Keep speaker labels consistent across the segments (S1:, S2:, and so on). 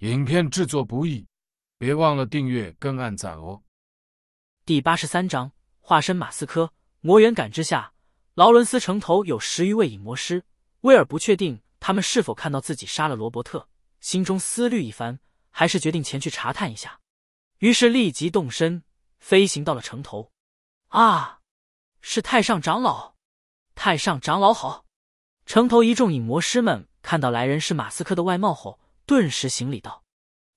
S1: 影片制作不易，别忘了订阅跟按赞哦。第八十三章：化身马斯科。魔猿感知下，劳伦斯城头有十余位影魔师。威尔不确定他们是否看到自己杀了罗伯特，心中思虑一番，还是决定前去查探一下。于是立即动身，飞行到了城头。啊，是太上长老！太上长老好！城头一众影魔师们看到来人是马斯科的外貌后。顿时行礼道，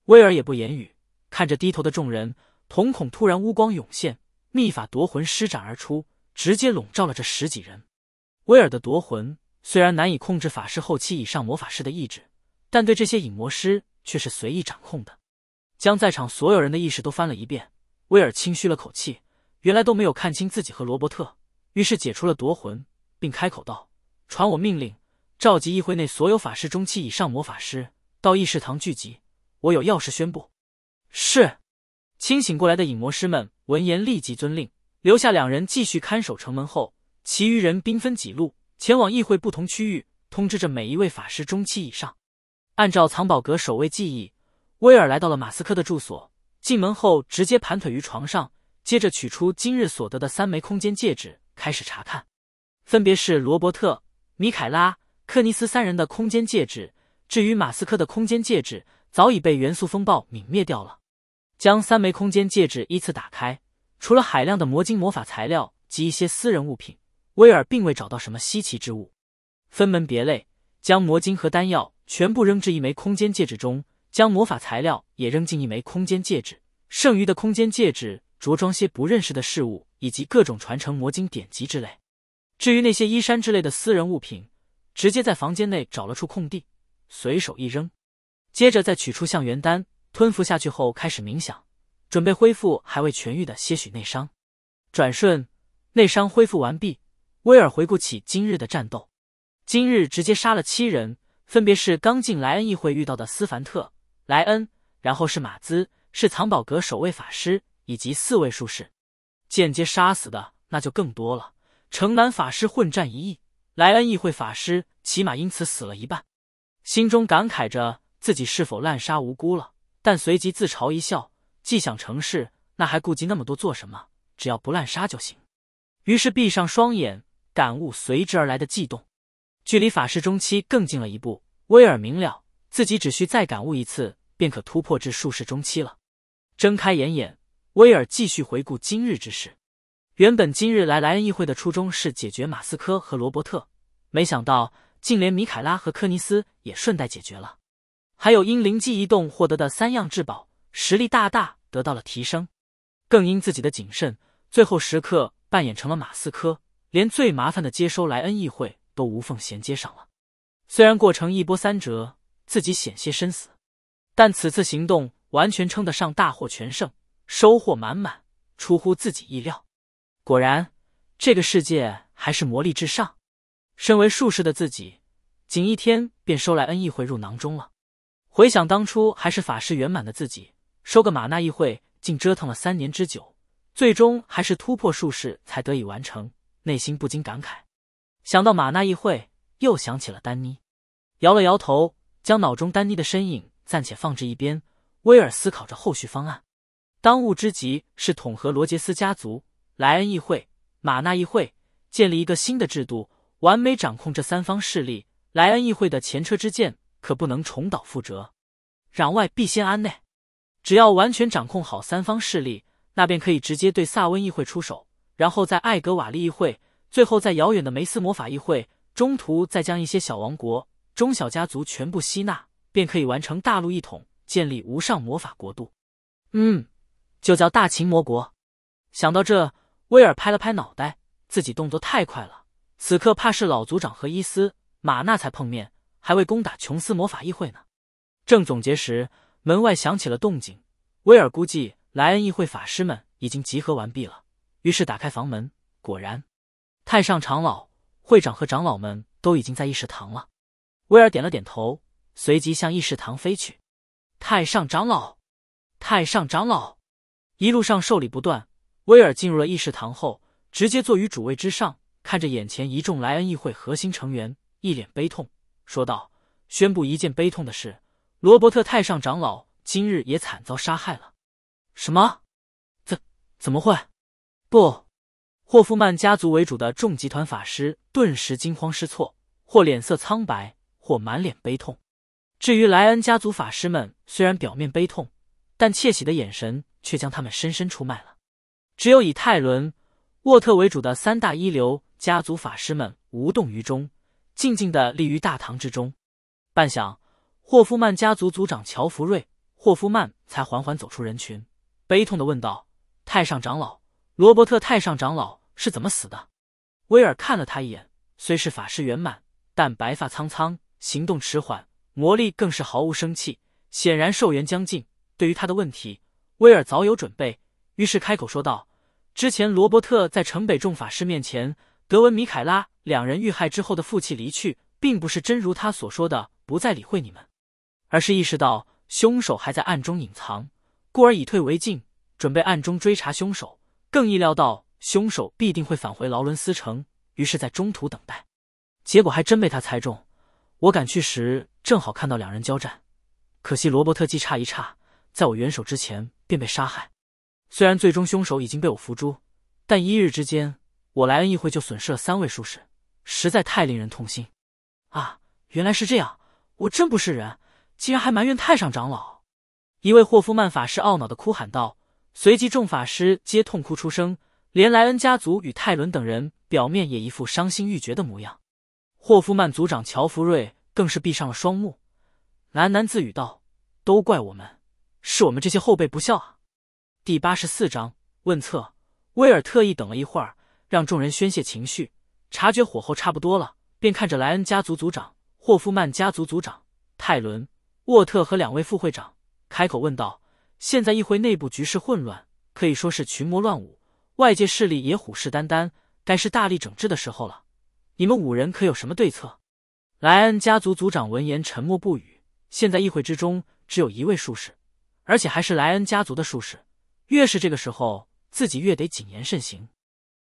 S1: 威尔也不言语，看着低头的众人，瞳孔突然乌光涌现，秘法夺魂施展而出，直接笼罩了这十几人。威尔的夺魂虽然难以控制法师后期以上魔法师的意志，但对这些影魔师却是随意掌控的，将在场所有人的意识都翻了一遍。威尔轻吁了口气，原来都没有看清自己和罗伯特，于是解除了夺魂，并开口道：“传我命令，召集议会内所有法师中期以上魔法师。”到议事堂聚集，我有要事宣布。是，清醒过来的影魔师们闻言立即遵令，留下两人继续看守城门后，其余人兵分几路前往议会不同区域，通知着每一位法师中期以上。按照藏宝阁守卫记忆，威尔来到了马斯克的住所，进门后直接盘腿于床上，接着取出今日所得的三枚空间戒指，开始查看，分别是罗伯特、米凯拉、克尼斯三人的空间戒指。至于马斯克的空间戒指早已被元素风暴泯灭掉了，将三枚空间戒指依次打开，除了海量的魔晶魔法材料及一些私人物品，威尔并未找到什么稀奇之物。分门别类，将魔晶和丹药全部扔至一枚空间戒指中，将魔法材料也扔进一枚空间戒指，剩余的空间戒指着装些不认识的事物以及各种传承魔晶典籍之类。至于那些衣衫之类的私人物品，直接在房间内找了处空地。随手一扔，接着再取出象元丹吞服下去后，开始冥想，准备恢复还未痊愈的些许内伤。转瞬，内伤恢复完毕。威尔回顾起今日的战斗，今日直接杀了七人，分别是刚进莱恩议会遇到的斯凡特、莱恩，然后是马兹，是藏宝阁守卫法师以及四位术士。间接杀死的那就更多了，城南法师混战一役，莱恩议会法师起码因此死了一半。心中感慨着自己是否滥杀无辜了，但随即自嘲一笑。既想成事，那还顾及那么多做什么？只要不滥杀就行。于是闭上双眼，感悟随之而来的悸动，距离法师中期更近了一步。威尔明了，自己只需再感悟一次，便可突破至术士中期了。睁开眼眼，威尔继续回顾今日之事。原本今日来莱恩议会的初衷是解决马斯科和罗伯特，没想到。竟连米凯拉和科尼斯也顺带解决了，还有因灵机一动获得的三样至宝，实力大大得到了提升。更因自己的谨慎，最后时刻扮演成了马斯科，连最麻烦的接收莱恩议会都无缝衔接上了。虽然过程一波三折，自己险些身死，但此次行动完全称得上大获全胜，收获满满，出乎自己意料。果然，这个世界还是魔力至上。身为术士的自己，仅一天便收来恩议会入囊中了。回想当初还是法师圆满的自己，收个马纳议会竟折腾了三年之久，最终还是突破术士才得以完成。内心不禁感慨。想到马纳议会，又想起了丹妮，摇了摇头，将脑中丹妮的身影暂且放置一边。威尔思考着后续方案，当务之急是统合罗杰斯家族、莱恩议会、马纳议会，建立一个新的制度。完美掌控这三方势力，莱恩议会的前车之鉴可不能重蹈覆辙。攘外必先安内，只要完全掌控好三方势力，那便可以直接对萨温议会出手，然后在艾格瓦利议会，最后在遥远的梅斯魔法议会，中途再将一些小王国、中小家族全部吸纳，便可以完成大陆一统，建立无上魔法国度。嗯，就叫大秦魔国。想到这，威尔拍了拍脑袋，自己动作太快了。此刻怕是老族长和伊斯玛娜才碰面，还未攻打琼斯魔法议会呢。正总结时，门外响起了动静。威尔估计莱恩议会法师们已经集合完毕了，于是打开房门。果然，太上长老、会长和长老们都已经在议事堂了。威尔点了点头，随即向议事堂飞去。太上长老，太上长老，一路上受礼不断。威尔进入了议事堂后，直接坐于主位之上。看着眼前一众莱恩议会核心成员，一脸悲痛，说道：“宣布一件悲痛的事，罗伯特太上长老今日也惨遭杀害了。”“什么？怎怎么会？”不，霍夫曼家族为主的众集团法师顿时惊慌失措，或脸色苍白，或满脸悲痛。至于莱恩家族法师们，虽然表面悲痛，但窃喜的眼神却将他们深深出卖了。只有以泰伦·沃特为主的三大一流。家族法师们无动于衷，静静的立于大堂之中。半晌，霍夫曼家族族长乔福瑞·霍夫曼才缓缓走出人群，悲痛的问道：“太上长老罗伯特，太上长老是怎么死的？”威尔看了他一眼，虽是法师圆满，但白发苍苍，行动迟缓，魔力更是毫无生气，显然寿元将尽。对于他的问题，威尔早有准备，于是开口说道：“之前罗伯特在城北众法师面前。”德文、米凯拉两人遇害之后的负气离去，并不是真如他所说的不再理会你们，而是意识到凶手还在暗中隐藏，故而以退为进，准备暗中追查凶手。更意料到凶手必定会返回劳伦斯城，于是，在中途等待。结果还真被他猜中。我赶去时，正好看到两人交战，可惜罗伯特机差一差，在我援手之前便被杀害。虽然最终凶手已经被我伏诛，但一日之间。我莱恩一会就损失了三位术士，实在太令人痛心。啊，原来是这样！我真不是人，竟然还埋怨太上长老。一位霍夫曼法师懊恼的哭喊道，随即众法师皆痛哭出声，连莱恩家族与泰伦等人表面也一副伤心欲绝的模样。霍夫曼族长乔福瑞更是闭上了双目，喃喃自语道：“都怪我们，是我们这些后辈不孝啊。”第八十四章问策。威尔特意等了一会儿。让众人宣泄情绪，察觉火候差不多了，便看着莱恩家族族长霍夫曼家族族长泰伦沃特和两位副会长开口问道：“现在议会内部局势混乱，可以说是群魔乱舞，外界势力也虎视眈眈，该是大力整治的时候了。你们五人可有什么对策？”莱恩家族族长闻言沉默不语。现在议会之中只有一位术士，而且还是莱恩家族的术士，越是这个时候，自己越得谨言慎行。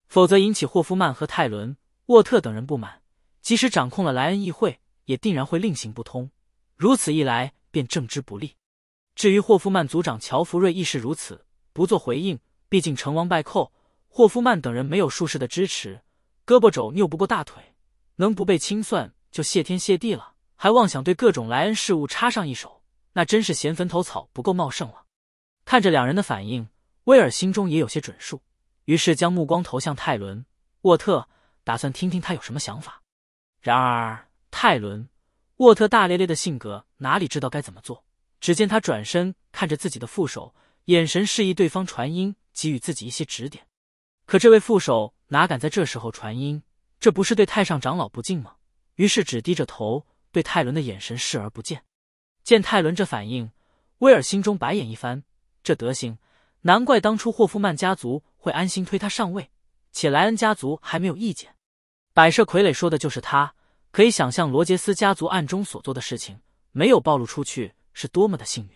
S1: 否则引起霍夫曼和泰伦沃特等人不满，即使掌控了莱恩议会，也定然会另行不通。如此一来，便正之不利。至于霍夫曼族长乔弗瑞亦是如此，不做回应。毕竟成王败寇，霍夫曼等人没有术士的支持，胳膊肘拗不过大腿，能不被清算就谢天谢地了，还妄想对各种莱恩事务插上一手，那真是嫌坟头草不够茂盛了。看着两人的反应，威尔心中也有些准数。于是将目光投向泰伦·沃特，打算听听他有什么想法。然而，泰伦·沃特大咧咧的性格哪里知道该怎么做？只见他转身看着自己的副手，眼神示意对方传音，给予自己一些指点。可这位副手哪敢在这时候传音？这不是对太上长老不敬吗？于是只低着头，对泰伦的眼神视而不见。见泰伦这反应，威尔心中白眼一翻：这德行，难怪当初霍夫曼家族。会安心推他上位，且莱恩家族还没有意见。摆设傀儡说的就是他。可以想象罗杰斯家族暗中所做的事情没有暴露出去是多么的幸运。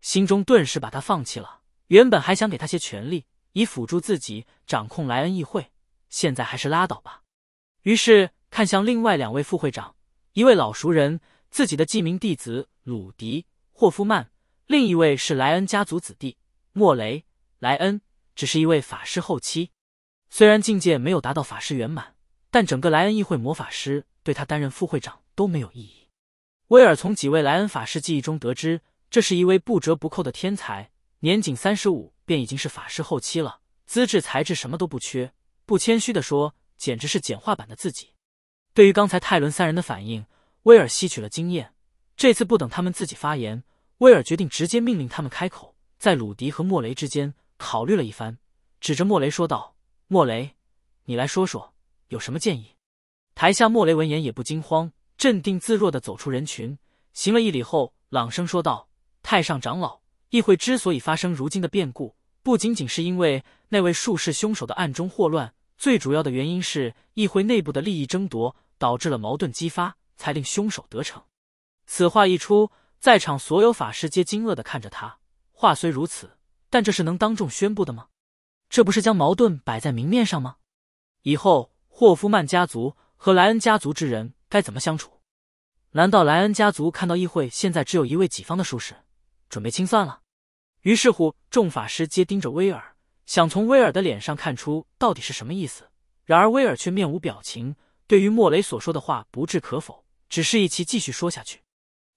S1: 心中顿时把他放弃了。原本还想给他些权力，以辅助自己掌控莱恩议会，现在还是拉倒吧。于是看向另外两位副会长，一位老熟人，自己的记名弟子鲁迪·霍夫曼；另一位是莱恩家族子弟莫雷·莱恩。只是一位法师后期，虽然境界没有达到法师圆满，但整个莱恩议会魔法师对他担任副会长都没有异议。威尔从几位莱恩法师记忆中得知，这是一位不折不扣的天才，年仅三十五便已经是法师后期了，资质才智什么都不缺。不谦虚的说，简直是简化版的自己。对于刚才泰伦三人的反应，威尔吸取了经验，这次不等他们自己发言，威尔决定直接命令他们开口，在鲁迪和莫雷之间。考虑了一番，指着莫雷说道：“莫雷，你来说说，有什么建议？”台下莫雷闻言也不惊慌，镇定自若地走出人群，行了一礼后，朗声说道：“太上长老，议会之所以发生如今的变故，不仅仅是因为那位术士凶手的暗中祸乱，最主要的原因是议会内部的利益争夺导致了矛盾激发，才令凶手得逞。”此话一出，在场所有法师皆惊愕地看着他。话虽如此。但这是能当众宣布的吗？这不是将矛盾摆在明面上吗？以后霍夫曼家族和莱恩家族之人该怎么相处？难道莱恩家族看到议会现在只有一位己方的术士，准备清算了？于是乎，众法师皆盯着威尔，想从威尔的脸上看出到底是什么意思。然而威尔却面无表情，对于莫雷所说的话不置可否，只是一其继续说下去。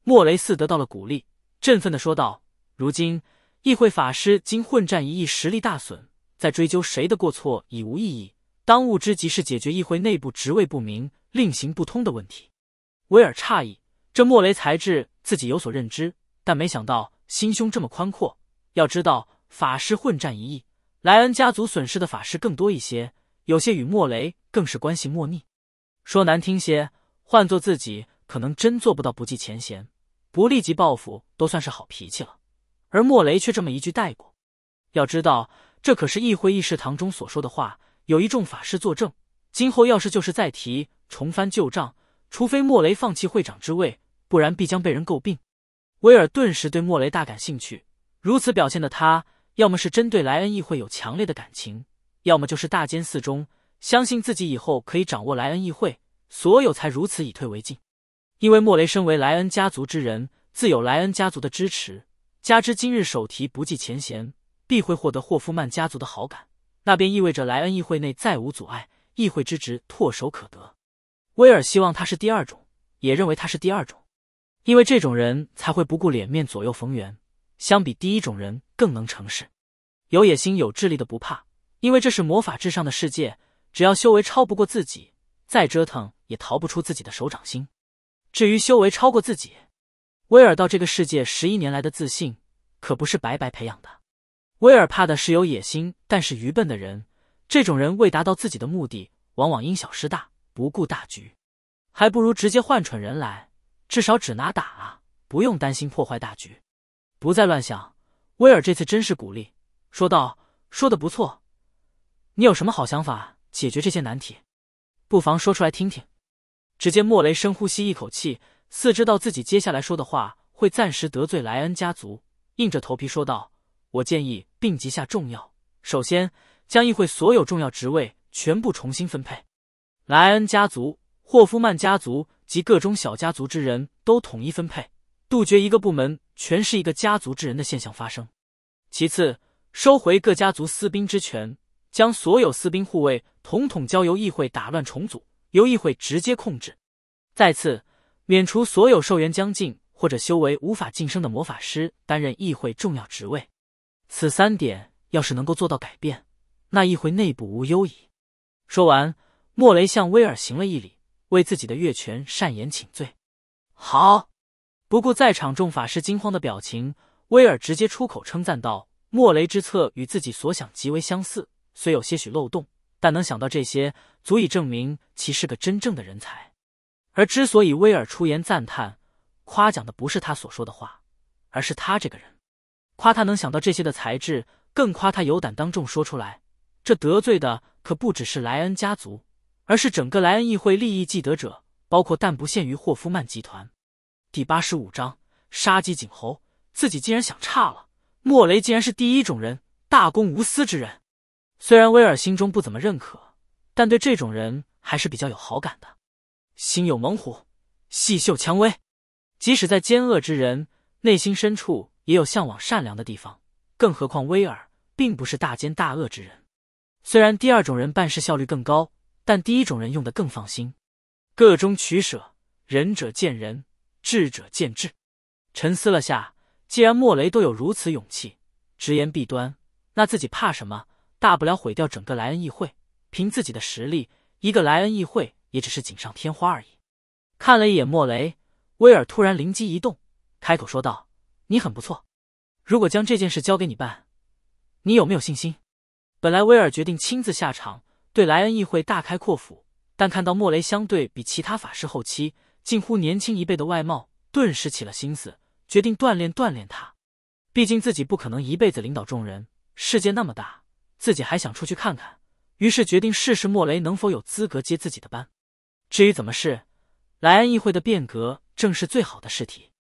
S1: 莫雷似得到了鼓励，振奋的说道：“如今。”议会法师经混战一役实力大损，再追究谁的过错已无意义。当务之急是解决议会内部职位不明、令行不通的问题。威尔诧异，这莫雷才智自己有所认知，但没想到心胸这么宽阔。要知道，法师混战一役，莱恩家族损失的法师更多一些，有些与莫雷更是关系莫逆。说难听些，换做自己，可能真做不到不计前嫌，不立即报复都算是好脾气了。而莫雷却这么一句带过，要知道这可是议会议事堂中所说的话，有一众法师作证。今后要是就是再提重翻旧账，除非莫雷放弃会长之位，不然必将被人诟病。威尔顿时对莫雷大感兴趣。如此表现的他，要么是针对莱恩议会有强烈的感情，要么就是大奸寺中相信自己以后可以掌握莱恩议会，所有才如此以退为进。因为莫雷身为莱恩家族之人，自有莱恩家族的支持。加之今日手提不计前嫌，必会获得霍夫曼家族的好感，那便意味着莱恩议会内再无阻碍，议会之职唾手可得。威尔希望他是第二种，也认为他是第二种，因为这种人才会不顾脸面左右逢源，相比第一种人更能成事。有野心、有智力的不怕，因为这是魔法至上的世界，只要修为超不过自己，再折腾也逃不出自己的手掌心。至于修为超过自己，威尔到这个世界十一年来的自信，可不是白白培养的。威尔怕的是有野心但是愚笨的人，这种人为达到自己的目的，往往因小失大，不顾大局，还不如直接换蠢人来，至少只拿打啊，不用担心破坏大局。不再乱想，威尔这次真是鼓励，说道：“说的不错，你有什么好想法解决这些难题？不妨说出来听听。”只见莫雷深呼吸一口气。四知道自己接下来说的话会暂时得罪莱恩家族，硬着头皮说道：“我建议病急下重药。首先，将议会所有重要职位全部重新分配，莱恩家族、霍夫曼家族及各中小家族之人都统一分配，杜绝一个部门全是一个家族之人的现象发生。其次，收回各家族私兵之权，将所有私兵护卫统统交由议会打乱重组，由议会直接控制。再次。”免除所有寿元将近或者修为无法晋升的魔法师担任议会重要职位，此三点要是能够做到改变，那议会内部无忧矣。说完，莫雷向威尔行了一礼，为自己的越权善言请罪。好，不顾在场众法师惊慌的表情，威尔直接出口称赞道：“莫雷之策与自己所想极为相似，虽有些许漏洞，但能想到这些，足以证明其是个真正的人才。”而之所以威尔出言赞叹、夸奖的不是他所说的话，而是他这个人，夸他能想到这些的才智，更夸他有胆当众说出来。这得罪的可不只是莱恩家族，而是整个莱恩议会利益既得者，包括但不限于霍夫曼集团。第八十五章：杀鸡儆猴。自己竟然想差了，莫雷竟然是第一种人，大公无私之人。虽然威尔心中不怎么认可，但对这种人还是比较有好感的。心有猛虎，细嗅蔷薇。即使在奸恶之人内心深处，也有向往善良的地方。更何况威尔并不是大奸大恶之人。虽然第二种人办事效率更高，但第一种人用的更放心。个中取舍，仁者见仁，智者见智。沉思了下，既然莫雷都有如此勇气，直言弊端，那自己怕什么？大不了毁掉整个莱恩议会。凭自己的实力，一个莱恩议会。也只是锦上添花而已。看了一眼莫雷，威尔突然灵机一动，开口说道：“你很不错，如果将这件事交给你办，你有没有信心？”本来威尔决定亲自下场，对莱恩议会大开阔斧，但看到莫雷相对比其他法师后期近乎年轻一辈的外貌，顿时起了心思，决定锻炼锻炼他。毕竟自己不可能一辈子领导众人，世界那么大，自己还想出去看看，于是决定试试莫雷能否有资格接自己的班。至于怎么试，莱恩议会的变革正是最好的试题。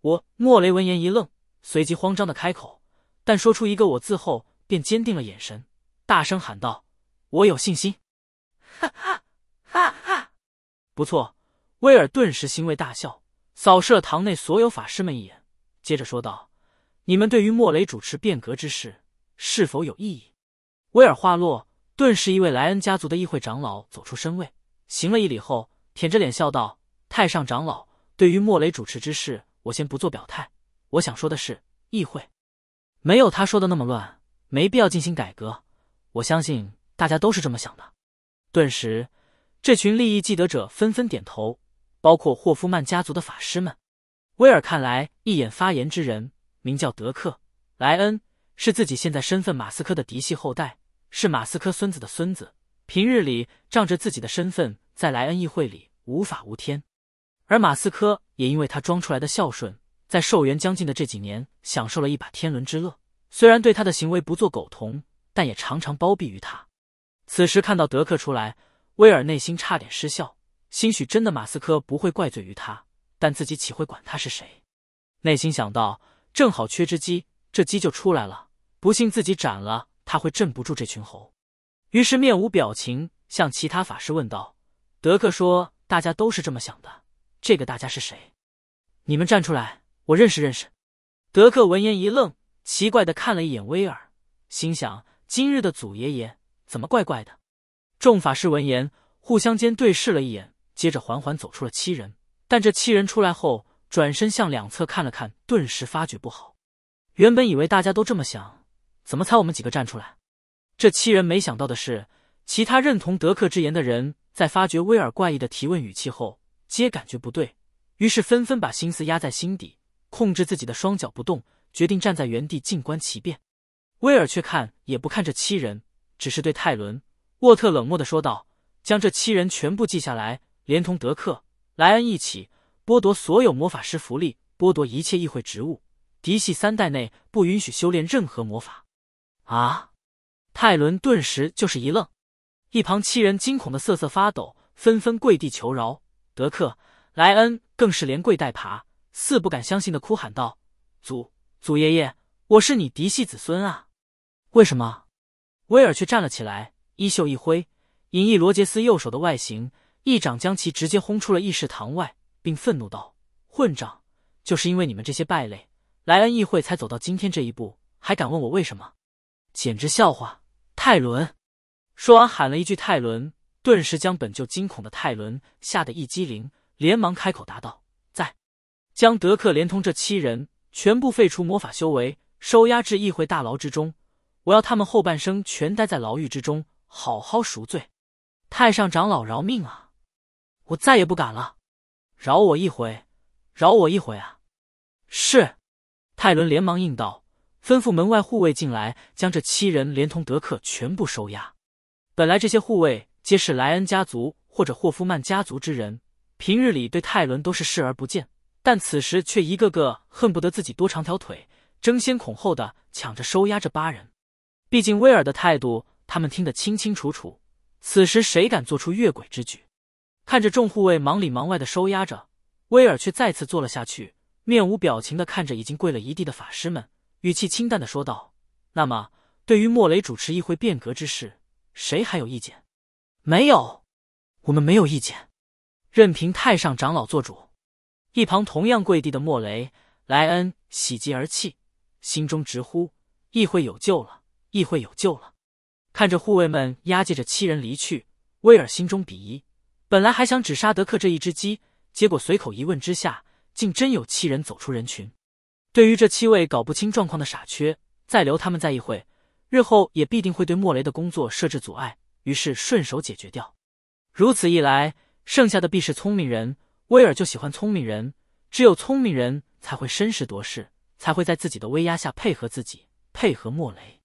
S1: 我莫雷闻言一愣，随即慌张的开口，但说出一个“我”字后，便坚定了眼神，大声喊道：“我有信心！”哈哈哈哈哈！不错，威尔顿时欣慰大笑，扫视了堂内所有法师们一眼，接着说道：“你们对于莫雷主持变革之事，是否有异议？”威尔话落，顿时一位莱恩家族的议会长老走出身位。行了一礼后，舔着脸笑道：“太上长老，对于莫雷主持之事，我先不做表态。我想说的是，议会没有他说的那么乱，没必要进行改革。我相信大家都是这么想的。”顿时，这群利益既得者纷纷点头，包括霍夫曼家族的法师们。威尔看来一眼发言之人，名叫德克·莱恩，是自己现在身份马斯科的嫡系后代，是马斯科孙子的孙子。平日里仗着自己的身份。在莱恩议会里无法无天，而马斯科也因为他装出来的孝顺，在寿元将近的这几年享受了一把天伦之乐。虽然对他的行为不做苟同，但也常常包庇于他。此时看到德克出来，威尔内心差点失笑。兴许真的马斯科不会怪罪于他，但自己岂会管他是谁？内心想到，正好缺只鸡，这鸡就出来了。不信自己斩了，他会镇不住这群猴。于是面无表情向其他法师问道。德克说：“大家都是这么想的，这个大家是谁？你们站出来，我认识认识。”德克闻言一愣，奇怪的看了一眼威尔，心想：“今日的祖爷爷怎么怪怪的？”众法师闻言，互相间对视了一眼，接着缓缓走出了七人。但这七人出来后，转身向两侧看了看，顿时发觉不好。原本以为大家都这么想，怎么才我们几个站出来？这七人没想到的是，其他认同德克之言的人。在发觉威尔怪异的提问语气后，皆感觉不对，于是纷纷把心思压在心底，控制自己的双脚不动，决定站在原地静观其变。威尔却看也不看这七人，只是对泰伦、沃特冷漠的说道：“将这七人全部记下来，连同德克、莱恩一起，剥夺所有魔法师福利，剥夺一切议会职务，嫡系三代内不允许修炼任何魔法。”啊！泰伦顿时就是一愣。一旁七人惊恐的瑟瑟发抖，纷纷跪地求饶。德克、莱恩更是连跪带爬，似不敢相信的哭喊道：“祖祖爷爷，我是你嫡系子孙啊！为什么？”威尔却站了起来，衣袖一挥，隐逸罗杰斯右手的外形，一掌将其直接轰出了议事堂外，并愤怒道：“混账！就是因为你们这些败类，莱恩议会才走到今天这一步！还敢问我为什么？简直笑话！”泰伦。说完，喊了一句“泰伦”，顿时将本就惊恐的泰伦吓得一激灵，连忙开口答道：“在。”将德克连同这七人全部废除魔法修为，收押至议会大牢之中。我要他们后半生全待在牢狱之中，好好赎罪。太上长老饶命啊！我再也不敢了，饶我一回，饶我一回啊！是。泰伦连忙应道，吩咐门外护卫进来，将这七人连同德克全部收押。本来这些护卫皆是莱恩家族或者霍夫曼家族之人，平日里对泰伦都是视而不见，但此时却一个个恨不得自己多长条腿，争先恐后的抢着收押这八人。毕竟威尔的态度，他们听得清清楚楚。此时谁敢做出越轨之举？看着众护卫忙里忙外的收押着，威尔却再次坐了下去，面无表情的看着已经跪了一地的法师们，语气清淡的说道：“那么，对于莫雷主持议会变革之事。”谁还有意见？没有，我们没有意见，任凭太上长老做主。一旁同样跪地的莫雷莱恩喜极而泣，心中直呼：“议会有救了，议会有救了！”看着护卫们押解着七人离去，威尔心中鄙夷。本来还想只杀德克这一只鸡，结果随口一问之下，竟真有七人走出人群。对于这七位搞不清状况的傻缺，再留他们在议会。日后也必定会对莫雷的工作设置阻碍，于是顺手解决掉。如此一来，剩下的必是聪明人。威尔就喜欢聪明人，只有聪明人才会审时度势，才会在自己的威压下配合自己，配合莫雷，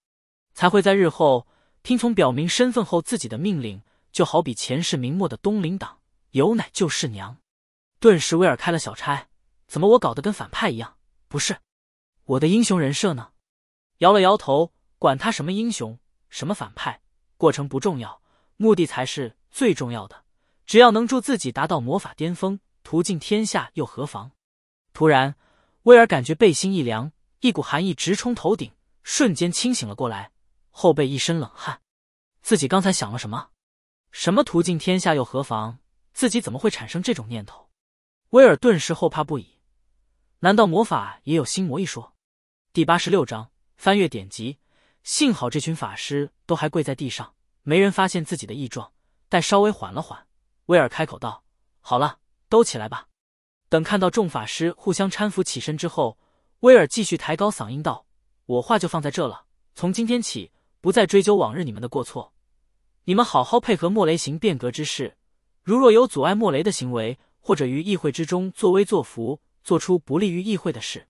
S1: 才会在日后听从表明身份后自己的命令。就好比前世明末的东林党，有奶就是娘。顿时，威尔开了小差：怎么我搞得跟反派一样？不是我的英雄人设呢？摇了摇头。管他什么英雄，什么反派，过程不重要，目的才是最重要的。只要能助自己达到魔法巅峰，途尽天下又何妨？突然，威尔感觉背心一凉，一股寒意直冲头顶，瞬间清醒了过来，后背一身冷汗。自己刚才想了什么？什么途尽天下又何妨？自己怎么会产生这种念头？威尔顿时后怕不已。难道魔法也有心魔一说？第八十六章：翻阅典籍。幸好这群法师都还跪在地上，没人发现自己的异状。待稍微缓了缓，威尔开口道：“好了，都起来吧。”等看到众法师互相搀扶起身之后，威尔继续抬高嗓音道：“我话就放在这了。从今天起，不再追究往日你们的过错。你们好好配合莫雷行变革之事。如若有阻碍莫雷的行为，或者于议会之中作威作福，做出不利于议会的事，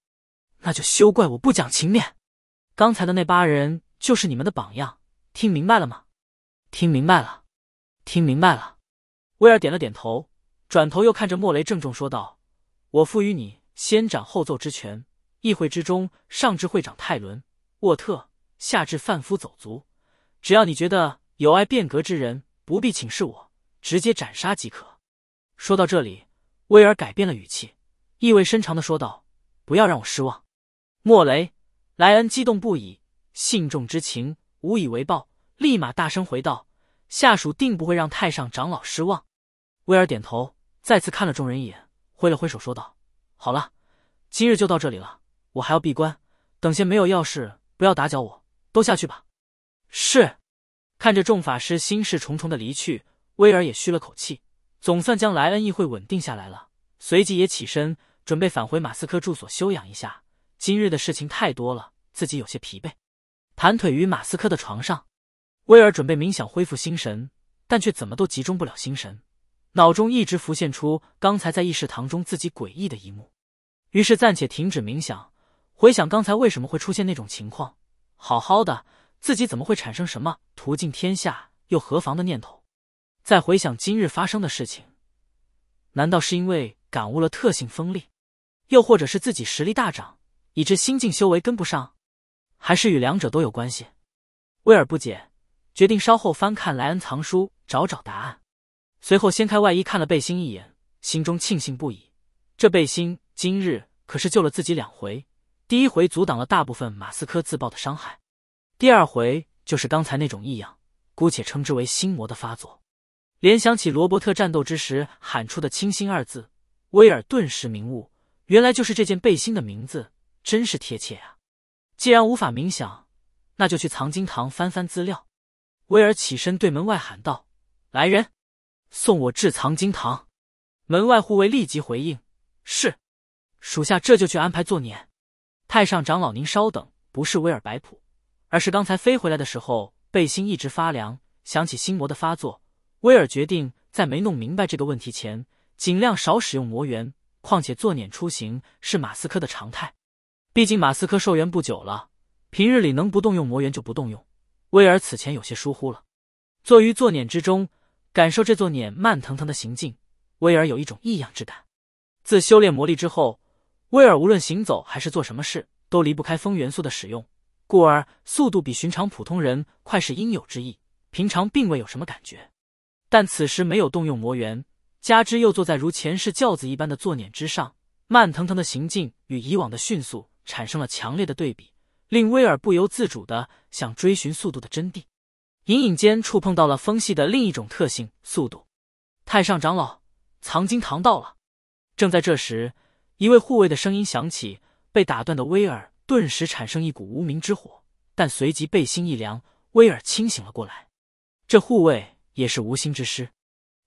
S1: 那就休怪我不讲情面。”刚才的那八人。就是你们的榜样，听明白了吗？听明白了，听明白了。威尔点了点头，转头又看着莫雷，郑重说道：“我赋予你先斩后奏之权，议会之中，上至会长泰伦·沃特，下至贩夫走卒，只要你觉得有碍变革之人，不必请示我，直接斩杀即可。”说到这里，威尔改变了语气，意味深长的说道：“不要让我失望。”莫雷、莱恩激动不已。信众之情无以为报，立马大声回道：“下属定不会让太上长老失望。”威尔点头，再次看了众人一眼，挥了挥手说道：“好了，今日就到这里了。我还要闭关，等些没有要事，不要打搅我。都下去吧。”是。看着众法师心事重重的离去，威尔也吁了口气，总算将莱恩议会稳定下来了。随即也起身，准备返回马斯克住所休养一下。今日的事情太多了，自己有些疲惫。盘腿于马斯克的床上，威尔准备冥想恢复心神，但却怎么都集中不了心神，脑中一直浮现出刚才在议事堂中自己诡异的一幕。于是暂且停止冥想，回想刚才为什么会出现那种情况。好好的，自己怎么会产生什么屠尽天下又何妨的念头？再回想今日发生的事情，难道是因为感悟了特性锋利，又或者是自己实力大涨，以致心境修为跟不上？还是与两者都有关系。威尔不解，决定稍后翻看莱恩藏书找找答案。随后掀开外衣看了背心一眼，心中庆幸不已。这背心今日可是救了自己两回：第一回阻挡了大部分马斯克自爆的伤害；第二回就是刚才那种异样，姑且称之为心魔的发作。联想起罗伯特战斗之时喊出的“清心”二字，威尔顿时明悟，原来就是这件背心的名字，真是贴切啊！既然无法冥想，那就去藏经堂翻翻资料。威尔起身对门外喊道：“来人，送我至藏经堂。”门外护卫立即回应：“是，属下这就去安排坐辇。”太上长老，您稍等。不是威尔摆谱，而是刚才飞回来的时候背心一直发凉，想起心魔的发作，威尔决定在没弄明白这个问题前，尽量少使用魔元。况且坐辇出行是马斯克的常态。毕竟马斯克寿元不久了，平日里能不动用魔元就不动用。威尔此前有些疏忽了，坐于坐辇之中，感受这座辇慢腾腾的行进，威尔有一种异样之感。自修炼魔力之后，威尔无论行走还是做什么事，都离不开风元素的使用，故而速度比寻常普通人快是应有之意，平常并未有什么感觉。但此时没有动用魔元，加之又坐在如前世轿子一般的坐辇之上，慢腾腾的行进与以往的迅速。产生了强烈的对比，令威尔不由自主的想追寻速度的真谛，隐隐间触碰到了风系的另一种特性——速度。太上长老，藏经堂到了。正在这时，一位护卫的声音响起，被打断的威尔顿时产生一股无名之火，但随即背心一凉，威尔清醒了过来。这护卫也是无心之失。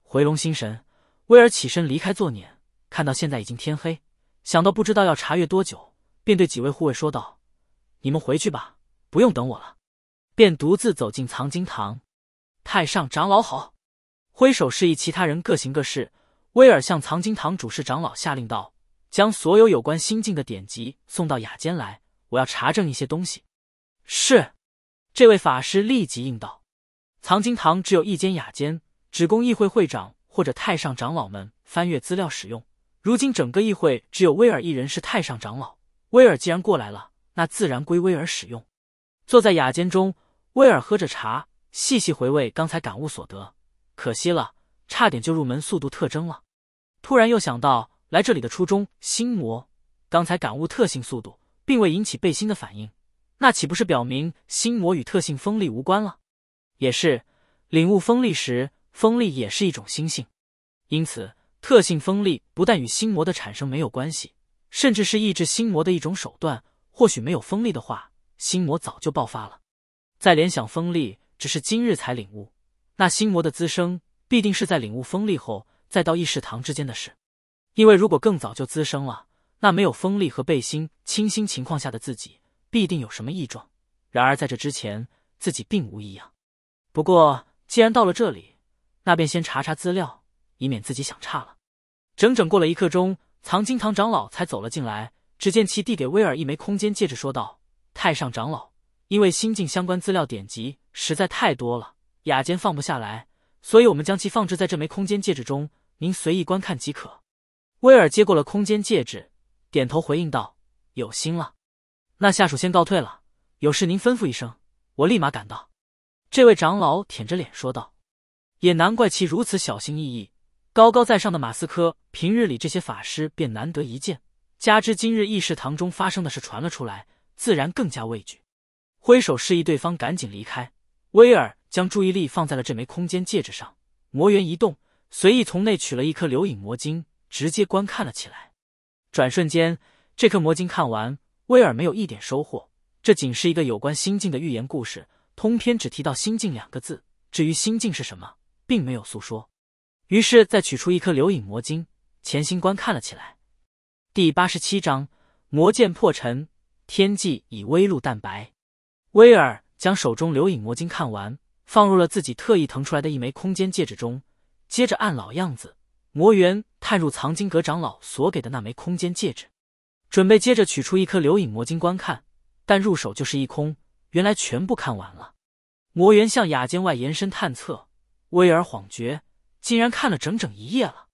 S1: 回笼心神，威尔起身离开坐辇，看到现在已经天黑，想到不知道要查阅多久。便对几位护卫说道：“你们回去吧，不用等我了。”便独自走进藏经堂。太上长老好，挥手示意其他人各行各事。威尔向藏经堂主事长老下令道：“将所有有关新境的典籍送到雅间来，我要查证一些东西。”是，这位法师立即应道：“藏经堂只有一间雅间，只供议会会长或者太上长老们翻阅资料使用。如今整个议会只有威尔一人是太上长老。”威尔既然过来了，那自然归威尔使用。坐在雅间中，威尔喝着茶，细细回味刚才感悟所得。可惜了，差点就入门速度特征了。突然又想到来这里的初衷，心魔刚才感悟特性速度，并未引起背心的反应，那岂不是表明心魔与特性风力无关了？也是，领悟风力时，风力也是一种心性，因此特性风力不但与心魔的产生没有关系。甚至是抑制心魔的一种手段。或许没有锋利的话，心魔早就爆发了。再联想锋利，只是今日才领悟，那心魔的滋生必定是在领悟锋利后，再到议事堂之间的事。因为如果更早就滋生了，那没有锋利和背心清新情况下的自己必定有什么异状。然而在这之前，自己并无异样。不过既然到了这里，那便先查查资料，以免自己想差了。整整过了一刻钟。藏经堂长老才走了进来，只见其递给威尔一枚空间戒指，说道：“太上长老，因为新晋相关资料典籍实在太多了，雅间放不下来，所以我们将其放置在这枚空间戒指中，您随意观看即可。”威尔接过了空间戒指，点头回应道：“有心了。”那下属先告退了，有事您吩咐一声，我立马赶到。”这位长老舔着脸说道：“也难怪其如此小心翼翼。”高高在上的马斯科，平日里这些法师便难得一见，加之今日议事堂中发生的事传了出来，自然更加畏惧。挥手示意对方赶紧离开。威尔将注意力放在了这枚空间戒指上，魔元一动，随意从内取了一颗留影魔晶，直接观看了起来。转瞬间，这颗魔晶看完，威尔没有一点收获。这仅是一个有关心境的寓言故事，通篇只提到“心境”两个字，至于心境是什么，并没有诉说。于是再取出一颗留影魔晶，潜心观看了起来。第八十七章魔剑破尘，天际已微露淡白。威尔将手中留影魔晶看完，放入了自己特意腾出来的一枚空间戒指中。接着按老样子，魔猿探入藏经阁长老所给的那枚空间戒指，准备接着取出一颗留影魔晶观看，但入手就是一空。原来全部看完了。魔猿向雅间外延伸探测，威尔恍觉。竟然看了整整一夜了。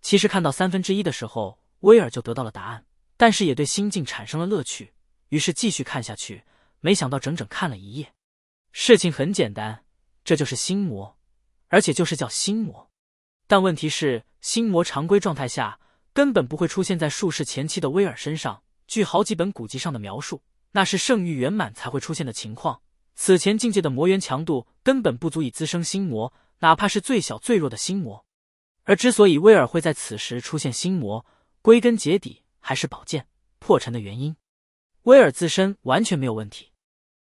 S1: 其实看到三分之一的时候，威尔就得到了答案，但是也对心境产生了乐趣，于是继续看下去。没想到整整看了一夜。事情很简单，这就是心魔，而且就是叫心魔。但问题是，心魔常规状态下根本不会出现在术士前期的威尔身上。据好几本古籍上的描述，那是圣域圆满才会出现的情况。此前境界的魔元强度根本不足以滋生心魔，哪怕是最小最弱的心魔。而之所以威尔会在此时出现心魔，归根结底还是宝剑破尘的原因。威尔自身完全没有问题。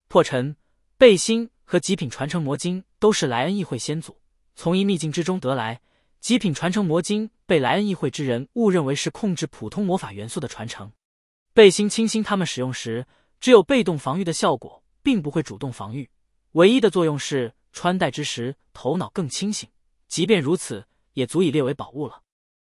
S1: 破尘背心和极品传承魔晶都是莱恩议会先祖从一秘境之中得来。极品传承魔晶被莱恩议会之人误认为是控制普通魔法元素的传承，背心清新他们使用时只有被动防御的效果。并不会主动防御，唯一的作用是穿戴之时头脑更清醒。即便如此，也足以列为宝物了。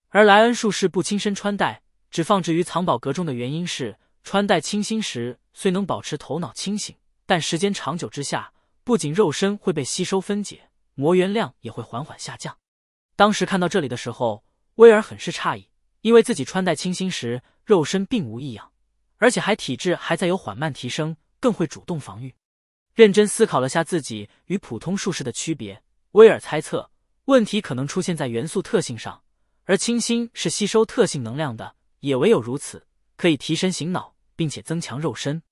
S1: 而莱恩术士不亲身穿戴，只放置于藏宝阁中的原因是：穿戴清新时虽能保持头脑清醒，但时间长久之下，不仅肉身会被吸收分解，魔元量也会缓缓下降。当时看到这里的时候，威尔很是诧异，因为自己穿戴清新时肉身并无异样，而且还体质还在有缓慢提升。更会主动防御。认真思考了下自己与普通术士的区别，威尔猜测问题可能出现在元素特性上。而清心是吸收特性能量的，也唯有如此，可以提神醒脑，并且增强肉身。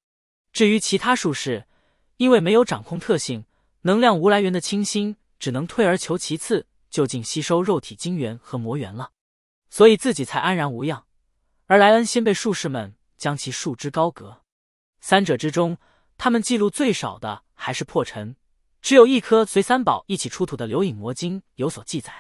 S1: 至于其他术士，因为没有掌控特性能量无来源的清心，只能退而求其次，就近吸收肉体精元和魔元了。所以自己才安然无恙，而莱恩先被术士们将其束之高阁。三者之中，他们记录最少的还是破尘，只有一颗随三宝一起出土的留影魔晶有所记载。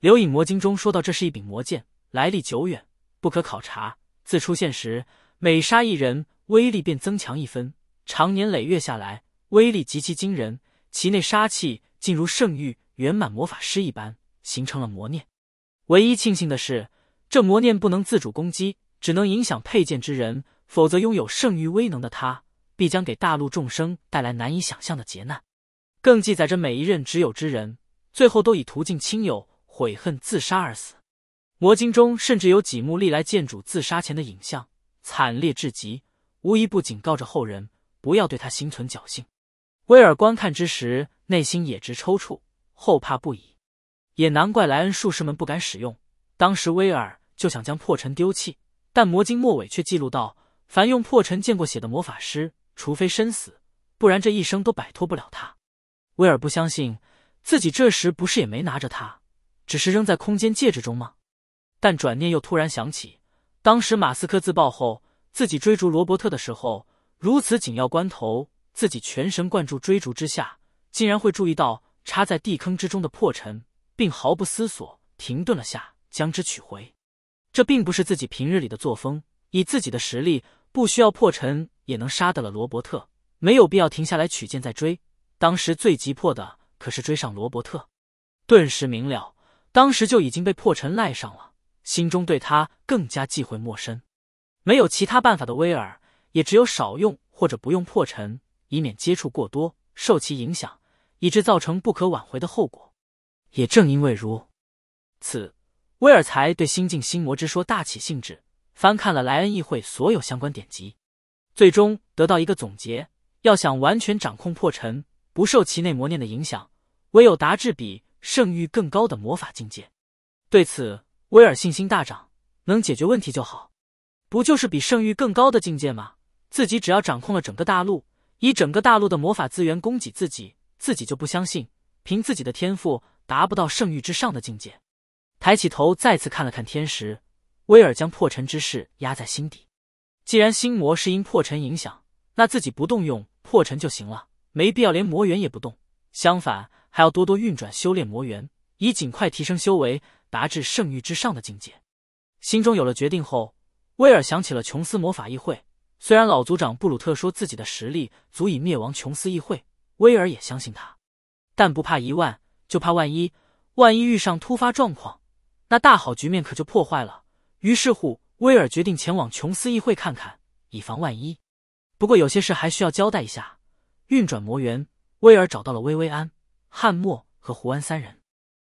S1: 留影魔晶中说到，这是一柄魔剑，来历久远，不可考察。自出现时，每杀一人，威力便增强一分。常年累月下来，威力极其惊人。其内杀气竟如圣域圆满魔法师一般，形成了魔念。唯一庆幸的是，这魔念不能自主攻击，只能影响佩剑之人。否则，拥有圣域威能的他，必将给大陆众生带来难以想象的劫难。更记载着每一任执有之人，最后都以途径亲友、悔恨自杀而死。魔经中甚至有几幕历来建主自杀前的影像，惨烈至极，无一不警告着后人不要对他心存侥幸。威尔观看之时，内心也直抽搐，后怕不已。也难怪莱恩术士们不敢使用。当时威尔就想将破尘丢弃，但魔晶末尾却记录到。凡用破尘见过血的魔法师，除非身死，不然这一生都摆脱不了他。威尔不相信自己这时不是也没拿着它，只是扔在空间戒指中吗？但转念又突然想起，当时马斯克自爆后，自己追逐罗伯特的时候，如此紧要关头，自己全神贯注追逐之下，竟然会注意到插在地坑之中的破尘，并毫不思索停顿了下，将之取回。这并不是自己平日里的作风，以自己的实力。不需要破尘也能杀得了罗伯特，没有必要停下来取剑再追。当时最急迫的可是追上罗伯特。顿时明了，当时就已经被破尘赖上了，心中对他更加忌讳莫生。没有其他办法的威尔，也只有少用或者不用破尘，以免接触过多，受其影响，以致造成不可挽回的后果。也正因为如此，威尔才对心境心魔之说大起兴致。翻看了莱恩议会所有相关典籍，最终得到一个总结：要想完全掌控破尘，不受其内魔念的影响，唯有达至比圣域更高的魔法境界。对此，威尔信心大涨，能解决问题就好。不就是比圣域更高的境界吗？自己只要掌控了整个大陆，以整个大陆的魔法资源供给自己，自己就不相信凭自己的天赋达不到圣域之上的境界。抬起头，再次看了看天时。威尔将破尘之事压在心底。既然心魔是因破尘影响，那自己不动用破尘就行了，没必要连魔元也不动。相反，还要多多运转修炼魔元，以尽快提升修为，达至圣域之上的境界。心中有了决定后，威尔想起了琼斯魔法议会。虽然老族长布鲁特说自己的实力足以灭亡琼斯议会，威尔也相信他。但不怕一万，就怕万一。万一遇上突发状况，那大好局面可就破坏了。于是乎，威尔决定前往琼斯议会看看，以防万一。不过有些事还需要交代一下。运转魔猿，威尔找到了薇薇安、汉默和胡安三人，